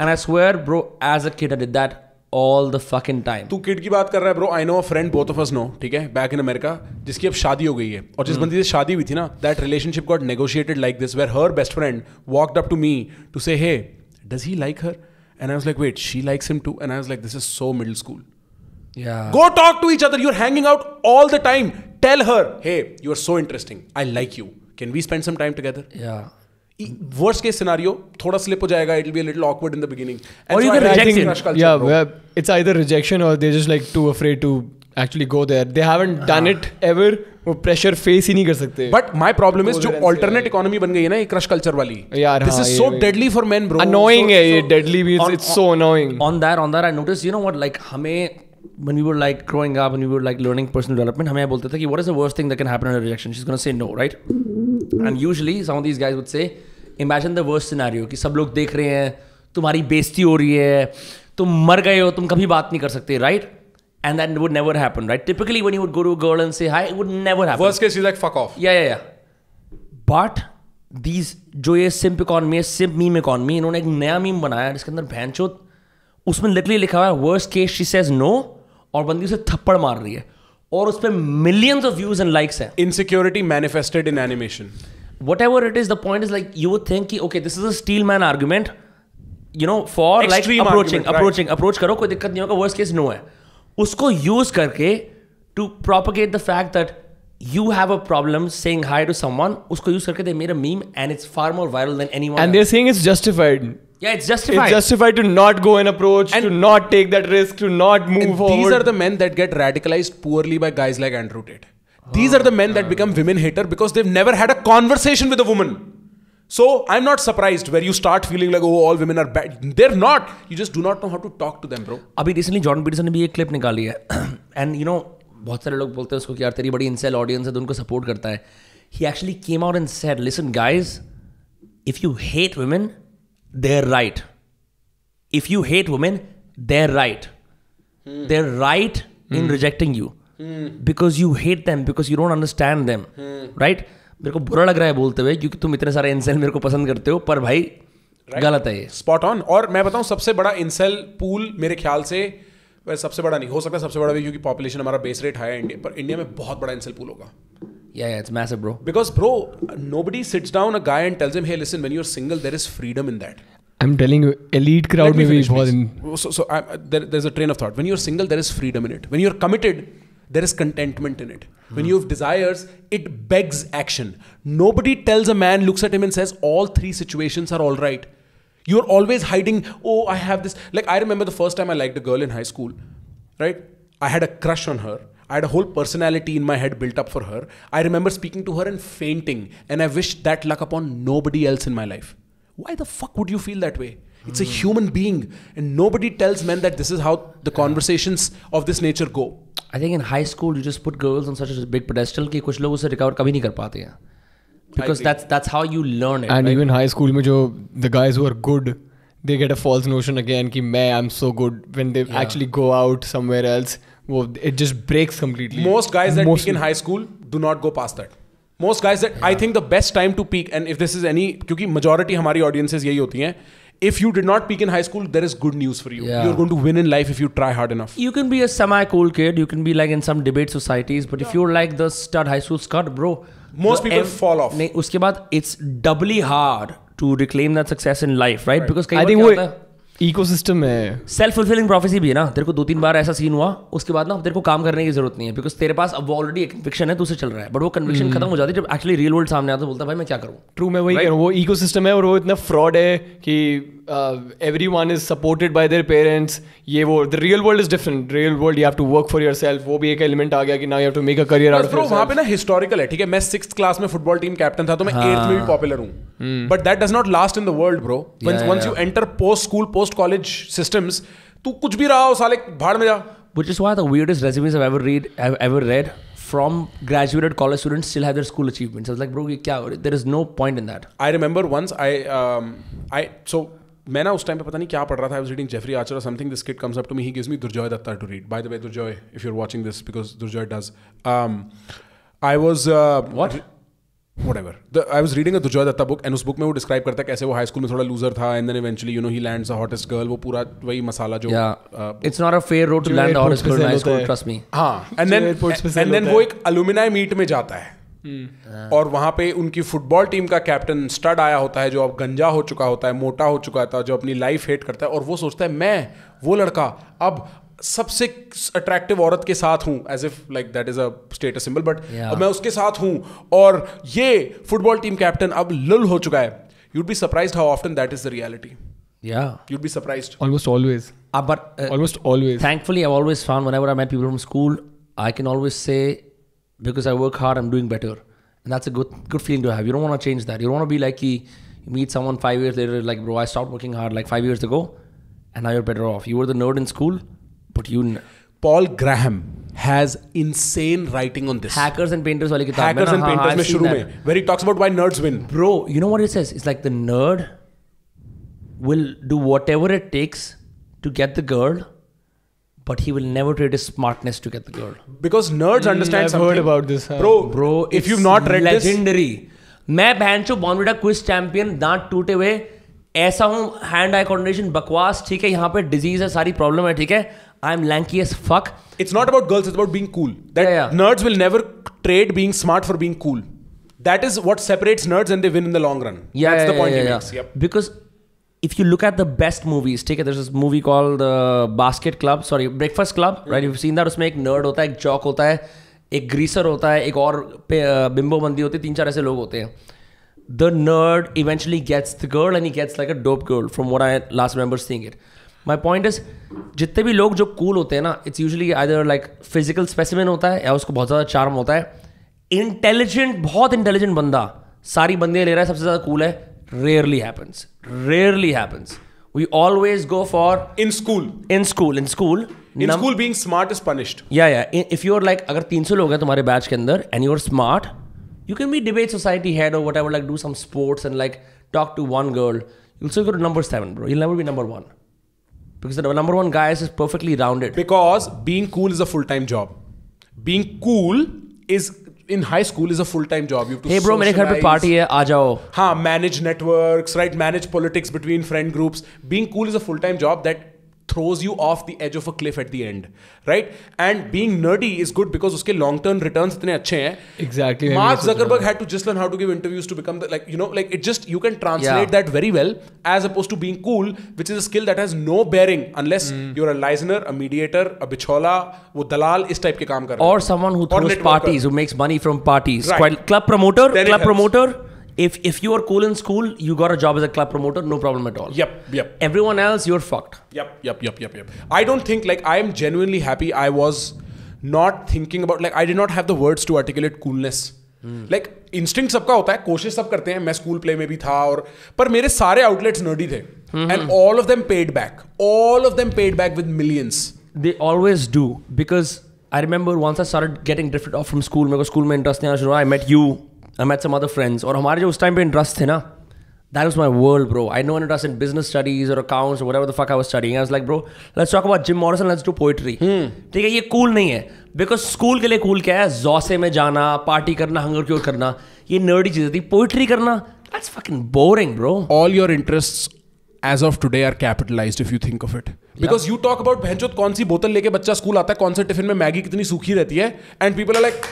S2: and I swear bro as a kid did that
S1: all the in time तू किड की बात कर रहा है bro I know a friend both of us know ठीक है बैक इन अमेरिका जिसकी अब शादी हो गई है और जिस hmm. बंदी से शादी हुई थी ना that relationship got negotiated like this where her best friend walked up to me to say hey does he like her and I like wait she likes him too and I like this is so middle school go talk to each other you are hanging out all the time tell her hey you are so interesting I like you can we spend some time together या worst case scenario थोड़ा slip हो जाएगा it will be a little awkward in the beginning and or so either rejection yeah
S3: bro. it's either rejection or they're just like too afraid to actually go there they haven't done it
S1: ever वो pressure face ही नहीं कर सकते but my problem is जो alternate economy बन गई है ना ये क्रश कल्चर वाली
S3: यार this is so deadly
S1: for men bro annoying है ये डेडली भी it's
S3: so annoying on that on that
S2: I notice you know what like हमें when we were like growing up and we were like learning personal development, हमें bolte थे ki what is the worst thing that can happen in a rejection? She's going to say no, right? And usually some of these guys would say, imagine the worst scenario ki sab log dekh rahe hain tumhari beizzati ho rahi hai तुम मर गए हो, तुम कभी बात नहीं कर सकते, right? And that would never happen, right? Typically when you would go to a girl and say hi, it would never happen. Worst case, she's like fuck off. Yeah, yeah, yeah. But these जो ये simp economy है simp meme economy इन्होंने एक नया meme बनाया जिसके अंदर भैंचोद उसमें लिटरली लिखा हुआ है worst case she says no और बंदी उसे थप्पड़ मार रही है और उस पर millions of views and likes हैं insecurity manifested in animation whatever it is the point is like you would think okay this is a steel man argument you know for like approaching approaching approach करो कोई दिक्कत नहीं होगा worst case no है उसको use करके to propagate the fact that you have a problem saying hi to someone, usko use karke they made a meme and it's far more viral
S1: than anyone. And else. they're saying it's
S3: justified. Yeah, it's justified. It's justified
S1: to not go and approach, and to not take that risk, to not move forward. These are the men that get radicalized poorly by guys like Andrew Tate. These oh, are the men God. that become women hater because they've never had a conversation with a woman. So I'm not surprised where you start feeling like, oh, all women are bad. They're not. You just do not know how to talk to them, bro.
S2: अभी recently Jordan Peterson ने भी एक clip निकाली है, <clears throat> and you know बहुत सारे लोग बोलते हैं उसको कि यार तेरी बड़ी इनसेल ऑडियंस है तो उनको सपोर्ट करता है he actually came out and said listen guys if you hate women they are right if you hate women they are right they are right in rejecting you because you hate them because you don't understand them right मेरे को बुरा लग रहा है बोलते हुए क्योंकि तुम इतने सारे इनसेल मेरे को पसंद करते हो पर भाई
S1: right. गलत है ये स्पॉट ऑन और मैं बताऊं सबसे बड़ा इंसेल पूल मेरे ख्याल से पर सबसे बड़ा नहीं हो सकता सबसे बड़ा भी क्योंकि पॉपुलेशन हमारा बेस रेट हाई है इंडिया पर इंडिया में बहुत बड़ा इंसल पूल होगा या it's massive bro because bro nobody sits down a guy and tells hey listen when you are single there is freedom in that
S3: I am telling you elite crowd में भी बहुत
S1: so so there is a train of thought when you are single there is freedom in it when you are committed there is contentment in it when you have desires it begs action nobody tells a man looks at him and says all three situations are alright right You're always hiding, oh, I have this. Like, I remember the first time I liked a girl in high school, right? I had a crush on her. I had a whole personality in my head built up for her. I remember speaking to her and fainting, and I wished that luck upon nobody else in my life. Why the fuck would you feel that way? It's a hmm. human being, and nobody tells men that this is how the conversations of this nature go. I think in high school you just put girls on such a big
S3: pedestal कि कुछ लोग recover कभी नहीं कर पाते हैं
S2: because that's that's how you learn it. And right? even high
S3: school, mein jo, the guys who are good, they get a false notion again ki main I'm so good when they yeah. actually go out somewhere else. Wo, it just breaks completely. Most guys that peak in high
S1: school do not go past that. Most guys that yeah. I think the best time to peak, and if this is any, क्योंकि majority हमारी audiences यही होती हैं if you did not peak in high school, there is good news for you. Yeah. You're going to win in life if you try hard enough.
S2: You can be a semi cool kid. You can be like in some debate societies. But yeah. if you're like the stud high school stud, bro, most people fall off नहीं उसके बाद it's doubly hard to reclaim that success in life right because I think वो
S3: ecosystem है
S2: self fulfilling prophecy भी है ना तेरे को दो तीन बार ऐसा सीन हुआ उसके बाद ना तेरे को काम करने की जरूरत नहीं है बिकॉज तेरे पास अब ऑलरेडी एक कन्विक्शन है तो उसे चल रहा है बट वो कन्विक्शन mm. खत्म हो जाती है जब एक्चुअली रियल वर्ल्ड सामने आता है बोलता है भाई मैं क्या करूँ
S3: ट्रू मैं वही right? कह रहा हूँ वो इको है और वो इतना फ्रॉड है कि uh, everyone is supported by their parents the real world is different real world you have to work for yourself वो भी एक element आ गया कि now you have to make a career out of Bro, वहाँ
S1: पे ना historical है ठीक है मैं sixth class में football team captain था तो मैं eighth में भी popular हूँ hmm. but that does not last in the world bro once you enter post school post college systems तू कुछ भी रहा हो साले भाड़ में जा
S2: which is one of the weirdest resumes I've ever read I've ever read from graduated college students still have their school achievements. I was like, bro, kya? there is no point in that.
S1: I remember once I um, I so मैं ना उस time पे पता नहीं क्या पढ़ रहा था I reading Jeffrey Archer something this kid comes up to me he gives me Durjoy Datta to read by the way Durjoy if you are watching this because Durjoy does I was what whatever the I was reading a Durjoy Datta book and उस बुक में वो describe करता है कैसे वो high school में थोड़ा लूजर था and then eventually you know he lands a hottest girl वो पूरा वही मसाला जो it's
S2: not a fair road to land hottest girl trust me हां
S1: एंड देन एंड देन वो एक एलुमिनाई मीट में जाता है हम्म। और वहां पे उनकी फुटबॉल टीम का कैप्टन स्टड आया होता है जो अब गंजा हो चुका होता है मोटा हो चुका होता है जो अपनी लाइफ हेट करता है और वो सोचता है मैं वो लड़का अब सबसे अट्रैक्टिव औरत के साथ हूं as if like that is a status symbol but मैं उसके साथ हूं और ये फुटबॉल टीम कैप्टन अब लुल हो चुका है you'd be surprised how often that is the reality Yeah. You'd be surprised. Almost always. Uh, but uh,
S2: almost always. Thankfully, I've always found whenever I met people from school, I can always say because I work hard, I'm doing better. And that's a good good feeling to have. You don't want to change that. You don't want to be like you meet someone five years later, like, bro, I stopped working hard like five years ago, and now you're better off. You were the nerd in school,
S1: but you. Paul Graham has insane writing on this. Hackers and Painters wali kitab. Hackers and Painters mein shuru mein, where he talks about why nerds win. Bro, you know what it says? It's like the
S2: nerd will do whatever it takes to get the girl but he will never trade his smartness to get the girl.
S1: Because nerds mm, understand I've something. heard about this. Huh? Bro, bro, if you've not read legendary.
S2: this. मैं बहन चो Bournvita quiz champion दांत टूटे हुए ऐसा हूँ hand eye coordination बकवास ठीक है यहाँ पे डिजीज है सारी प्रॉब्लम है ठीक
S1: है I am lanky as fuck it's not about girls it's about being cool that nerds will never trade being smart for being cool that is what separates nerds and they win in the long run that's the point he makes
S2: because if you look at the best movies ठीक है there's this movie called uh, Basket Club sorry Breakfast Club mm-hmm. right you've उसमें एक nerd होता है एक चौक होता है एक ग्रीसर होता है एक और बिम्बो होती है तीन चार ऐसे लोग होते हैं the nerd eventually gets the girl and he gets like a dope girl from what I last remember seeing it my point is जितने भी लोग जो कूल होते हैं ना it's usually other like physical specimen होता है या उसको बहुत ज़्यादा चार्म होता है इंटेलिजेंट बहुत इंटेलिजेंट बंदा सारी बंदियाँ ले रहा है सबसे ज़्यादा कूल है rarely happens. Rarely happens. We always go for in school. In school, in school. In num- school, being smart is punished. Yeah, yeah. If you're like, अगर 300 लोग हैं तुम्हारे batch के अंदर and you're smart, you can be debate society head or whatever, like do some sports and like talk to one girl. You'll still go to number seven, bro. You'll never be number one because the number one guy is
S1: perfectly rounded. Because being cool is a full time job. Being cool is in high school is a full time job you bro मेरे घर पे party
S2: है आ जाओ
S1: हाँ manage network right manage politics between friend groups being cool is a full time job that throws you off the edge of a cliff at the end right and being nerdy is good because उसके long term returns इतने अच्छे हैं
S3: exactly Mark Zuckerberg
S1: had to just learn how to give interviews to become the, like you know like it just you can translate yeah. that very well as opposed to being cool which is a skill that has no bearing unless mm. you're a listener a mediator a bichola वो दलाल इस type के काम कर रहा है or
S2: someone who throws parties who makes money from parties right. club promoter then club promoter if if you are cool in school, you got a
S1: job as a club promoter, no problem at all. Yep, yep. Everyone else, you're fucked. Yep, yep, yep, yep, yep. I don't think like I am genuinely happy. I was not thinking about like I did not have the words to articulate coolness. Hmm. Like instinct सबका होता है, कोशिश सब करते हैं. मैं school play में भी था और पर मेरे सारे outlets nerdy थ hmm, And hmm. all of them paid back. All of them paid back with millions.
S2: They always do because. I remember once I started getting drifted off from school, my school mentors, I met you, I met some other friends और हमारे जो उस time पे interest थे ना that was my world bro I no interest in business studies और accounts accounts or whatever the fuck I was studying. I was like, bro, let's talk about Jim Morrison. Hmm. ठीक है ये cool नहीं है because school के लिए cool क्या है जोसे में जाना पार्टी करना हंगर क्योर करना ये नर्डी चीज़ें थी पोइट्री करना that's fucking boring bro
S1: all your interest as of today are capitalize if you think of it because you talk about भैंचोत कौन सी बोतल लेके बच्चा स्कूल आता है कौन से टिफिन में मैगी कितनी सूखी रहती है and people are like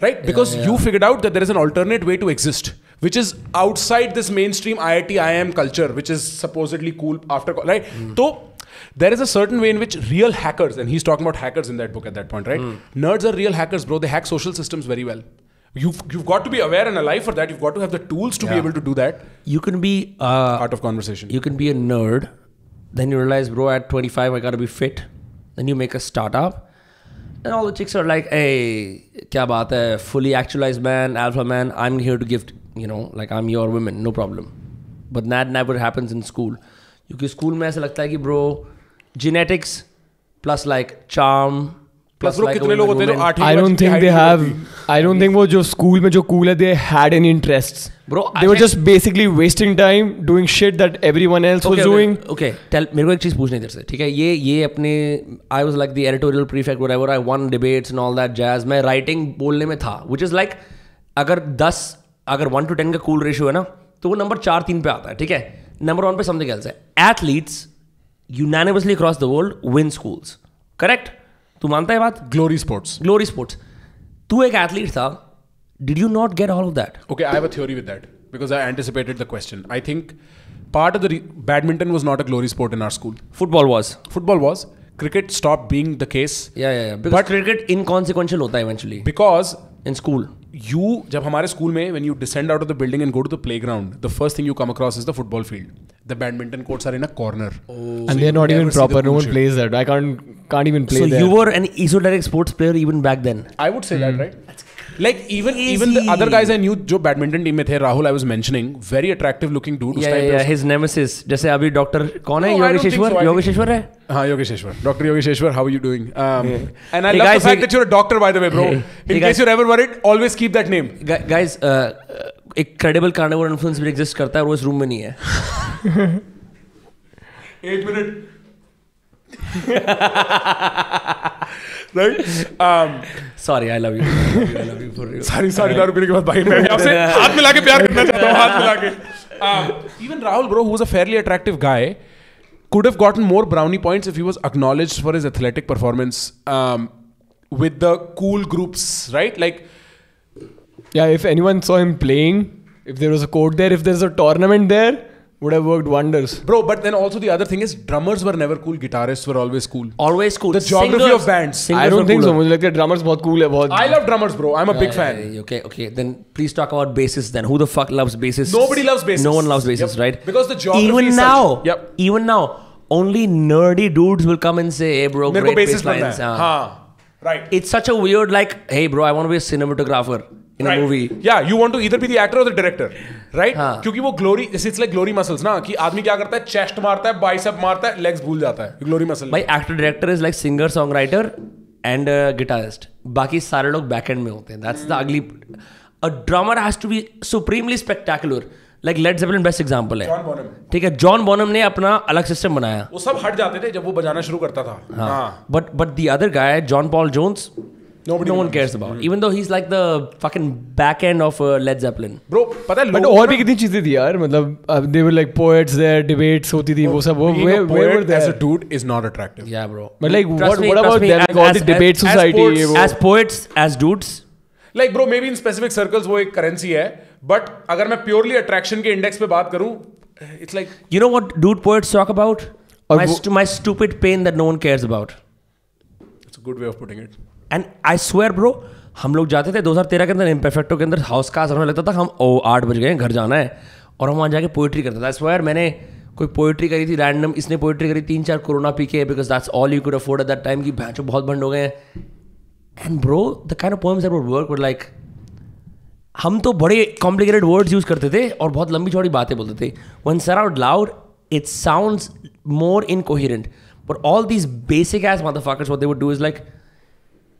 S1: right because yeah, yeah. you figured out that there is an alternate way to exist which is outside this mainstream IIT IIM culture which is supposedly cool after right mm. so there is a certain way in which real hackers and he's talking about hackers in that book at that point right mm. nerds are real hackers bro they hack social systems very well You've, you've got to be aware and alive for that. You've got to have the tools to yeah. be able to do that. You can
S2: be uh, part of conversation. You can be a nerd, then you realize, bro, at 25, I got to be fit. Then you make a startup, And all the chicks are like, hey, kya baat hai? Fully actualized man, alpha man, I'm here to gift, you know, like I'm your woman, no problem. But that never happens in school. क्योंकि school mein aisa lagta hai ki bro, genetics plus like charm, writing बोलने में था which is like अगर दस अगर one two ten का cool ratio है ना तो वो नंबर चार तीन पे आता है ठीक है नंबर वन पे समथिंग है athletes unanimously across the world win school correct तू मानता है बात ग्लोरी स्पोर्ट्स ग्लोरी स्पोर्ट्स तू एक एथलीट
S1: था did you not get all of that okay I have a theory with that because I anticipated the question I think part of the badminton was not a glory sport in our school football was football was cricket stop being the case but cricket inconsequential होता है eventually because in school you जब हमारे school में when you descend out of the building and go to the playground the first thing you come across is the football field the badminton courts are in a corner and they're not even proper no one plays
S3: that I
S2: can't can't even play so you were an direct sports player even back then
S1: I would say that right like even even the other guys I knew जो badminton team में थे Rahul I was mentioning very attractive looking dude his nemesis जैसे अभी doctor कौन है योगेश्वर योगेश्वर है हाँ Yogeshwar doctor Yogeshwar how you doing and I love the fact that you are doctor by the way bro in case you are ever worried
S2: always keep that name guys एक credible carnivore influence भी exist करता है और वो इस room में नहीं है 8 <laughs> minute <laughs> <laughs> right? Um, sorry, I love you. I love you, I love you for real. सारी सारी uh, दारू पीने के बाद भाई मैं आपसे
S1: हाथ मिला um, could have gotten more brownie points if he was acknowledged for his athletic performance um, with the cool groups, right? Like,
S3: yeah, if anyone saw him playing, if there was a court there, if there's a tournament there,
S1: would have worked wonders. Bro, but then also the other thing is drummers were never cool, guitarists were always cool.
S3: Always cool. The geography of bands. I don't think cooler. so. मुझे लगता है drummers बहुत cool I love drummers,
S1: bro. I'm a big fan.
S2: Okay, okay. Then please talk about bassists. Then who the fuck loves bassists? Nobody loves bassists. No one loves bassists, yep. right? Because the geography. Even now. Such. Yep. Even now, only nerdy dudes will come and say, "Hey, bro, great bass lines." Huh? Right. It's such a weird like, "Hey, bro, I want to be a cinematographer."
S1: हाँ। क्योंकि
S2: uh, सारे लोग back and में होते हैं drummer hmm. है ठीक है जॉन बॉनम ने अपना अलग सिस्टम बनाया
S1: वो सब हट जाते थे जब वो बजाना शुरू करता था
S2: but but the other guy John Paul Jones Nobody no one cares about. Mm-hmm. Even though he's like the fucking back end of uh, Led Zeppelin.
S3: Bro, पता है बट और भी कितनी चीजें uh, they were like poets there debates होती थी वो सब where where were there as a dude is not attractive. Yeah, bro.
S2: But like trust what me, what about me, them as, all the debate as, society as poets, as poets as dudes
S1: like bro maybe in specific circles वो एक currency है but अगर मैं purely attraction index पे बात करूं it's like
S2: you know what dude poets talk about my, stu- my stupid pain that no one cares
S1: about. It's a good way of putting it.
S2: And I swear bro हम लोग जाते थे दो हजार तेरह के अंदर इम्परफेक्टो के अंदर हाउस का होने लगता था हम ओ आठ बज गए घर जाना है और हम वहाँ जाके पोइट्री करते थे स्वेयर मैंने कोई पोइट्री करी थी रैंडम इसने पोइट्री करी तीन चार कोरोना पी के because that's all you could afford at that time की भैंसों बहुत बंद हो गए हैं and bro the kind of poems work would like हम तो बड़े कॉम्प्लिकेटेड वर्ड्स यूज़ करते थे और बहुत लंबी चौड़ी बातें बोलते थे one sir out loud it sound more incoherent but all these basic ass motherfuckers what they would do is like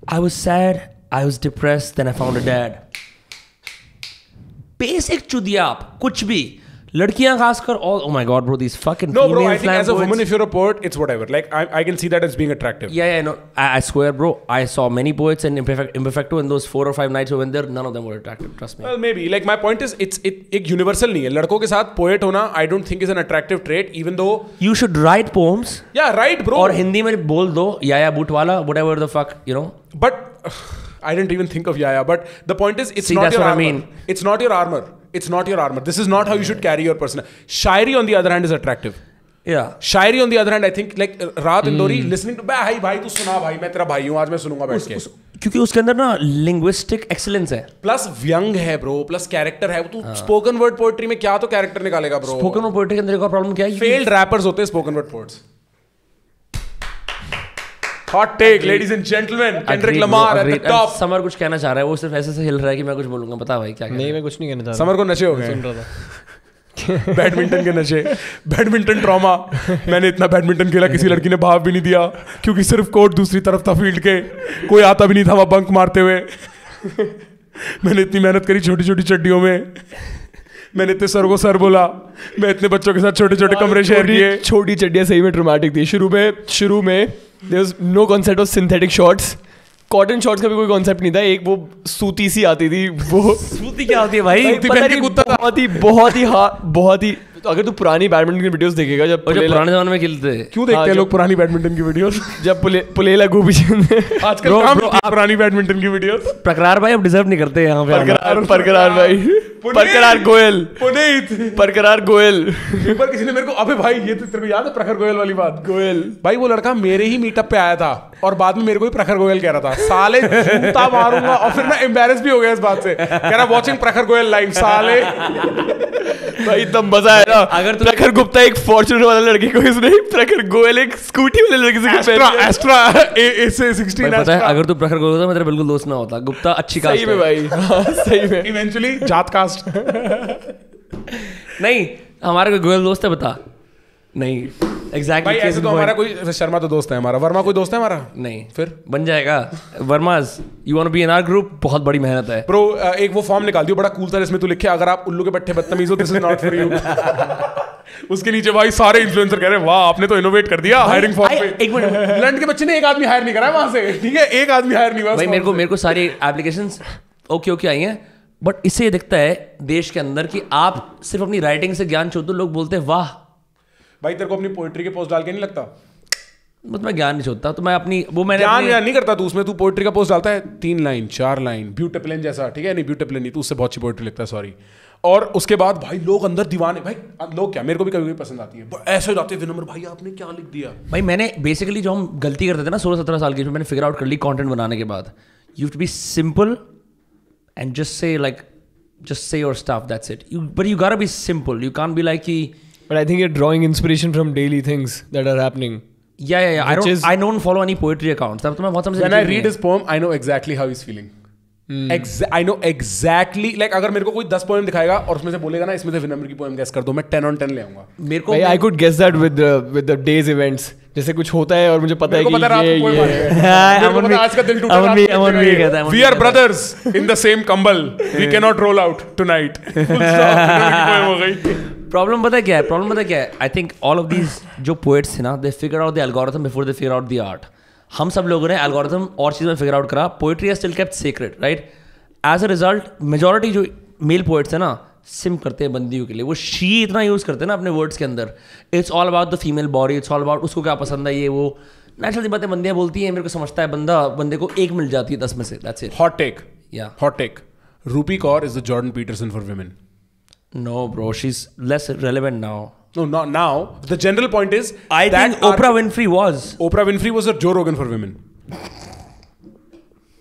S2: I was sad, I was depressed, then I found a dad. Basic, chudiyaap, kuch bhi. लड़कियां खासकर all oh my god bro this fucking no bro I think as a woman if you are a poet it's
S1: whatever like I I can see that as being
S2: attractive yeah yeah no I swear bro I saw many poets and imperfect imperfect in those four और five nights when there none of them
S1: were attractive trust me well maybe like my point is it's it एक universal नहीं है लड़कों के साथ poet होना I don't think is an attractive trait even though
S2: you should write poems
S1: yeah right bro और हिंदी में बोल दो या या बूट वाला whatever the fuck you know but I don't even think of yeah yeah but the point is it's not your I mean it's not your armour it's not your armour this is not how you should carry your person shayari on the other hand is attractive shayari on the other hand I think like Rahat Indori listening to भाई भाई तू सुना भाई मैं तेरा भाई हूँ आज मैं सुनूंगा बैठ के
S2: क्योंकि उसके अंदर ना लिंग्विस्टिक एक्सेलेंस है
S1: प्लस व्यंग है ब्रो प्लस कैरेक्टर है तू स्पोकन वर्ड पोएट्री में क्या तो कैरेक्टर निकालेगा ब्रो स्पोकन वर्ड पोएट्री के अंदर एक और प्रॉब्लम क्या है फेल्ड रैपर्स होते हैं spoken word poets
S2: hot take ladies and gentleman Kendrick Lamar at the top समर कुछ कहना चाह रहा है वो सिर्फ ऐसे से हिल रहा है कि मैं कुछ बोलूंगा बता भाई क्या नहीं मैं कुछ नहीं कहना चाह रहा समर को नशे हो गए सुन रहा
S1: था बैडमिंटन <laughs> के नशे बैडमिंटन ट्रॉमा मैंने इतना बैडमिंटन खेला किसी लड़की ने भाव भी नहीं दिया क्योंकि सिर्फ कोर्ट दूसरी तरफ था फील्ड के कोई आता भी नहीं था वहां बंक मारते हुए मैंने इतनी मेहनत करी छोटी छोटी चड्डियों में मैंने इतने सर को सर बोला मैं इतने बच्चों के साथ छोटे छोटे हाँ, कमरे शेयर किए छोटी चड्डियाँ सही में ड्रामेटिक थी शुरू में शुरू में
S3: there is no concept of synthetic shorts cotton shorts का भी कोई कॉन्सेप्ट नहीं था एक वो सूती सी आती थी वो सूती क्या आती है भाई पता नहीं कुत्ता बहुत ही बहुत ही बहुत ही तो अगर तू पुरानी बैडमिंटन की वीडियोस देखेगा जब पुराने जमाने में खेलते हैं क्यों देखते हाँ, हैं लोग पुरानी
S1: बैडमिंटन की वीडियोस जब
S3: पुले, पुलेला गोपी चंद आजकल काम पुरानी बैडमिंटन की वीडियोस
S2: प्रकरार भाई अब डिजर्व नहीं करते
S3: यहां पे प्रकरार प्रकरार भाई
S1: परकरार गोयल पुनीत परकरार गोयल एक बार किसी ने मेरे को अबे भाई ये तो तेरे को याद है प्रखर गोयल वाली बात गोयल भाई वो लड़का मेरे ही मीटअप पे आया था और बाद में मेरे को ही प्रखर गोयल कह रहा था साले जूता मारूंगा और फिर मैं एम्बेरस भी हो गया इस बात से कह रहा वाचिंग प्रखर गोयल लाइव साले भाई एकदम मजा आया ना
S3: अगर तो प्रखर गुप्ता एक फॉर्च्यूनर वाला लड़की को इसने प्रखर गोयल एक स्कूटी वाले लड़की से एस्ट्रा एस्ट्रा ए ए से 16 पता है
S2: अगर तू प्रखर गोयल होता मैं तेरा बिल्कुल दोस्त ना होता गुप्ता अच्छी कास्ट सही में भाई हाँ, सही
S1: में इवेंचुअली जात का पॉडकास्ट
S2: नहीं हमारा कोई गोयल दोस्त है बता नहीं एग्जैक्टली exactly ऐसे तो हमारा कोई शर्मा तो दोस्त है हमारा वर्मा कोई
S1: दोस्त है हमारा नहीं फिर बन जाएगा Verma you want be in our group बहुत बड़ी मेहनत है ब्रो एक वो फॉर्म निकाल दियो बड़ा कूल था इसमें तू लिखे अगर आप उल्लू के पट्टे बदतमीज हो this is not for you उसके नीचे भाई सारे इन्फ्लुएंसर कह रहे हैं वाह आपने तो इनोवेट कर दिया हायरिंग फॉर्म एक मिनट लंड के बच्चे ने एक आदमी हायर नहीं करा वहां से <laughs> ठीक है एक आदमी हायर नहीं हुआ भाई मेरे को मेरे को सारी एप्लीकेशंस ओके
S2: ओके आई हैं बट इससे ये दिखता है देश के अंदर कि आप सिर्फ अपनी राइटिंग से ज्ञान छोड़ दो लोग
S1: बोलते हैं वाह भाई तेरे को अपनी पोइट्री के पोस्ट डाल के नहीं लगता मतलब मैं ज्ञान नहीं छोड़ता तो मैं अपनी वो मैंने ज्ञान ज्ञान नहीं करता तू उसमें तू पोइट्री का पोस्ट डालता है तीन लाइन चार लाइन ब्यूटेप्लेन जैसा ठीक है नहीं ब्यूटेप्लेन नहीं तू उससे बहुत अच्छी पोइट्री लिखता है सॉरी और उसके बाद भाई लोग अंदर दीवाने भाई लोग क्या मेरे को भी कभी कभी पसंद आती है ऐसे हो जाते हैं विनम्र भाई आपने क्या लिख दिया भाई मैंने
S2: बेसिकली जो हम गलती करते थे ना सोलह सत्रह साल की मैंने फिगर आउट कर ली कॉन्टेंट बनाने के बाद you to be simple and just say like just say your stuff that's it you, but you gotta be simple you can't be like he,
S3: but i think you're drawing inspiration from daily things that are happening yeah yeah yeah i don't is, i
S1: don't follow any poetry accounts And when i read his poem i know exactly how he's feeling
S3: I
S1: know exactly like अगर मेरे को कोई दस poem दिखाएगा और उसमें से बोलेगा ना इसमें से विनम्र की पोएम गेस कर दो मैं टेन ऑन टेन ले आऊंगा
S3: मेरे को I could guess that with with the days events जैसे कुछ होता है और मुझे पता है कि ये
S1: ये we are brothers in the same kambal we can not roll out tonight problem पता <laughs> <laughs> <laughs> क्या
S2: है प्रॉब्लम पता क्या है I think all of these जो पोएट्स है ना they figure out the algorithm before they figure out the art हम सब लोगों ने एल्गोरिथम और चीज़ में फिगर आउट करा poetry still kept secret right as a result majority जो मेल पोइट्स हैं ना सिम करते हैं बंदियों के लिए वो शी इतना यूज़ करते हैं ना अपने वर्ड्स के अंदर it's all about the female body it's all about उसको क्या पसंद है ये वो नेचुरल सी बातें बंदियाँ बोलती हैं मेरे को समझता है बंदा बंदे को एक मिल जाती है दस में से दैट्स इट हॉट टेक या hot take
S1: Rupi Kaur is the Jordan Peterson for women no bro she is less relevant now No, not now. The general point is I that think Oprah Winfrey was. Oprah Winfrey was a Joe Rogan for women.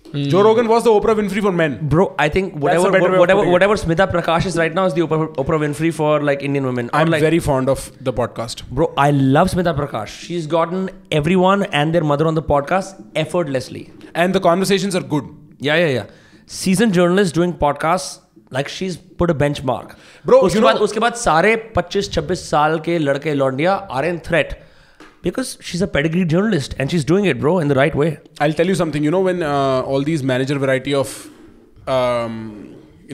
S1: Mm. Joe Rogan was the Oprah Winfrey for men. Bro, I think whatever whatever whatever, whatever
S2: Smita Prakash is right now is the Oprah, Oprah Winfrey for like Indian women. I'm like, very fond of the podcast. Bro, I love Smita Prakash. She's gotten everyone and their mother on the podcast effortlessly. And the conversations are good. Yeah, yeah, yeah. Seasoned journalists doing podcasts like she is put a benchmark bro उसके बाद उसके बाद सारे 25 26 साल के लड़के लौंडिया are in threat because she's a pedigree journalist and she's doing it bro in the right
S1: way i'll tell you something you know when uh, all these manager variety of um,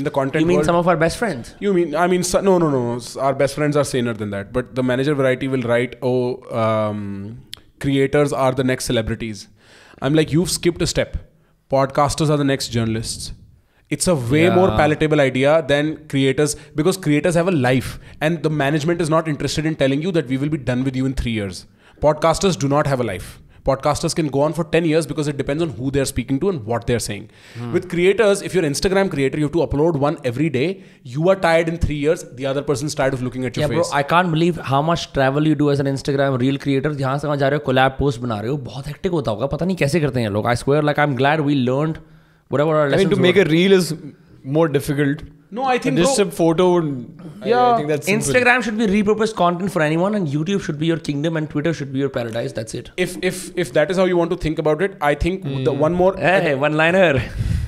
S1: in the content you mean world, some of our best friends you mean i mean no no no our best friends are saner than that but the manager variety will write oh um, creators are the next celebrities i'm like you've skipped a step podcasters are the next journalists it's a way yeah. more palatable idea than creators because creators have a life and the management is not interested in telling you that we will be done with you in 3 years podcasters do not have a life podcasters can go on for 10 years because it depends on who they're speaking to and what they're saying. Hmm. With creators, if you're an Instagram creator, you have to upload one every day. You are tired in three years. The other person's tired of looking at your yeah, face. Bro, I
S2: can't believe how much travel you do as an Instagram real creator. जहाँ से वहाँ जा रहे हो collab post बना रहे हो बहुत हेक्टिक होता होगा पता नहीं कैसे करते हैं लोग our I mean, to make were. a
S3: reel is more difficult. No, I think just bro, a photo. Would, yeah, I, I think that's Instagram
S2: simple. should be repurposed content for anyone, and YouTube should be your kingdom, and Twitter should be your paradise. That's it. If if if that is how you want
S1: to think about it, I think mm. the one more. Hey, one liner.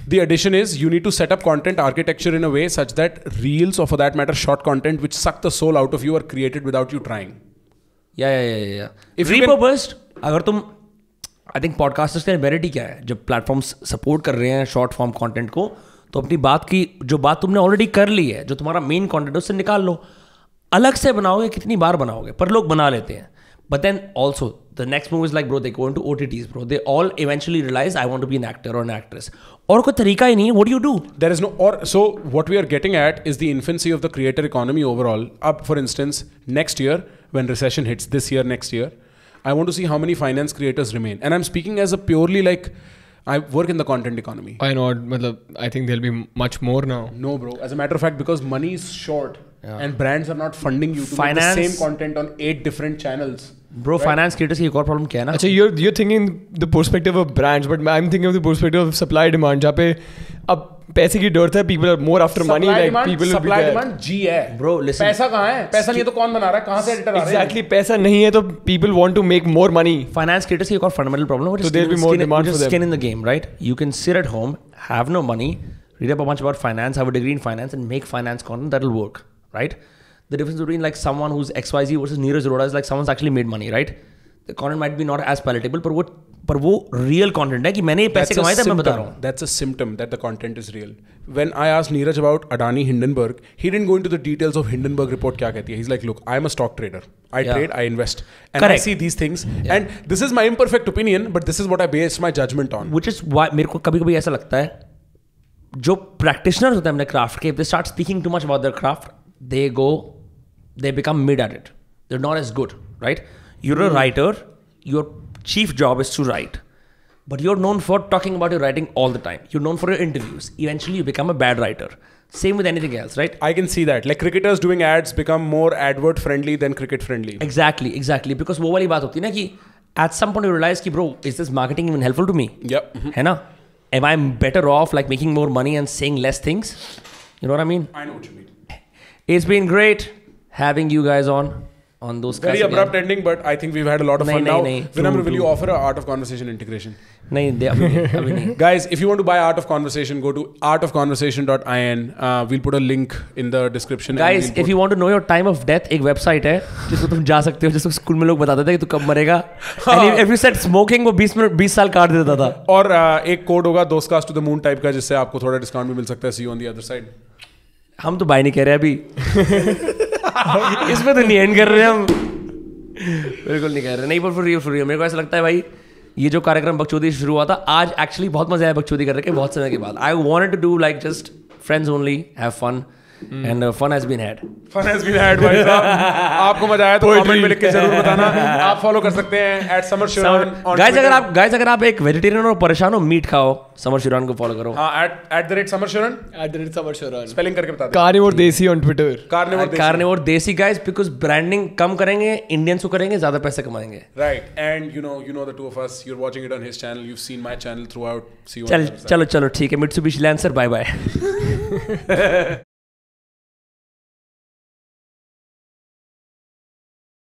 S1: The addition is you need to set up content architecture in a way such that reels or for that matter short content which suck the soul out of you are created without you trying.
S2: Yeah, yeah, yeah, yeah. If repurposed, can, अगर I think podcasters का variety क्या है जब platforms support कर रहे हैं short form content को तो अपनी बात की जो बात तुमने ऑलरेडी कर ली है जो तुम्हारा मेन कॉन्टेंट है उससे निकाल लो अलग से बनाओगे कितनी बार बनाओगे पर लोग बना लेते हैं but then also the next move is like bro they go to O T Ts
S1: bro they all eventually realise I want to be an actor और एन एक्ट्रेस और कोई तरीका ही नहीं what you do there is no और so what we are getting at is the infancy of the creator economy overall अब for instance next year when recession hits this year next year I want to see how many finance creators remain. And I'm speaking as a purely like I work in the content economy.
S3: I know. I think there'll be much more
S1: now. No, bro. As a matter of fact, because money is short yeah. and brands are not funding you to finance, make the same content on eight different channels.
S3: Bro, right? finance creators की एक और problem क्या है ना अच्छा you're you're thinking the perspective of brands but I'm thinking of the perspective of supply demand जहाँ पे अब पैसे की डर था people are more after money like people will supply demand
S1: जी है ब्रो लिसन पैसा कहां है पैसा नहीं है तो कौन बना रहा है कहां से एडिटर आ रहे हैं एग्जैक्टली
S3: पैसा नहीं है तो people want to make more money finance creators की एक और फंडामेंटल प्रॉब्लम
S2: है so there be more demand for them skin in the game right you can sit at home have no money read up a bunch about finance have a degree in finance and make finance con that will work right the difference between like someone who is XYZ versus Neeraj Roda is like someone is actually made money right content might be not as palatable पर वो पर
S1: वो real content है कि मैंने ये पैसे कमाए थे मैं बता रहा हूँ that's a symptom that the content is real when I ask Neeraj about Adani Hindenburg he didn't go into the details of Hindenburg report क्या कहती है he is like look I am a stock trader I trade I invest and I see these things and this is my imperfect opinion but this is what I based my judgement on which is why मेरे को कभी-कभी ऐसा लगता है जो practitioners
S2: होते हैं अपने क्राफ्ट के they start speaking too much about their craft they go they become mid at it they not as good right you're a writer your chief job is to write. But you're known for talking about your writing all the time. You're known for your interviews. Eventually, you become a bad writer. Same with anything else, right? I can see that. Like cricketers doing ads become more advert friendly than cricket friendly. Exactly, exactly. Because wo wali baat hoti na ki at some point you realize ki bro, is this marketing even helpful to me? Yep. Mm-hmm. Am I better off like making more money and saying less things? You know what I mean? I know what you mean. It's been great having you guys on.
S1: on those very abrupt again. ending but i think we've had a lot of nahin, fun nahin, now nahin, True, true. will you offer a art of conversation integration nahin, they, abhi, abhi guys if you want to buy art of conversation go to artofconversation.in uh, we'll put a link in the description guys we'll if you
S2: want to know your time of death ek website hai जिसको तुम जा सकते हो जिसको school में लोग बताते थे कि तू कब मरेगा इफ यू सेट स्मोकिंग वो 20 minute 20 saal kaat deta tha
S1: aur uh, एक कोड होगा दोस्त to the moon type ka jisse aapko thoda discount bhi mil sakta hai see you on the other side hum to buy nahi कह rahe abhi <laughs> इसमें तो नहीं and
S2: कर रहे हम बिल्कुल नहीं कह रहे नहीं पर फुल रियल मेरे को ऐसा लगता है भाई ये जो कार्यक्रम बकचोदी शुरू हुआ था आज एक्चुअली बहुत मजा आया बकचोदी करके बहुत समय के बाद I want to do like just friends only have fun and fun has been had fun has been had भाई साहब <laughs> आपको मजा आया तो कमेंट में लिख के जरूर बताना <laughs> आप
S1: फॉलो कर सकते हैं एट गाइस अगर आप गाइस अगर आप एक
S2: वेजिटेरियन और परेशान हो मीट खाओ समर को फॉलो करो
S1: हां एट एट स्पेलिंग करके बता दो carnivore
S2: Desi on Twitter carnivore carnivore Desi guys because branding कम करेंगे इंडियंस को करेंगे ज्यादा पैसे कमाएंगे
S1: right and you know you know the two of us you are watching it on his channel you have seen my channel throughout see you चलो चलो
S2: ठीक है मिट्सुबिशी लैंसर बाय
S1: बाय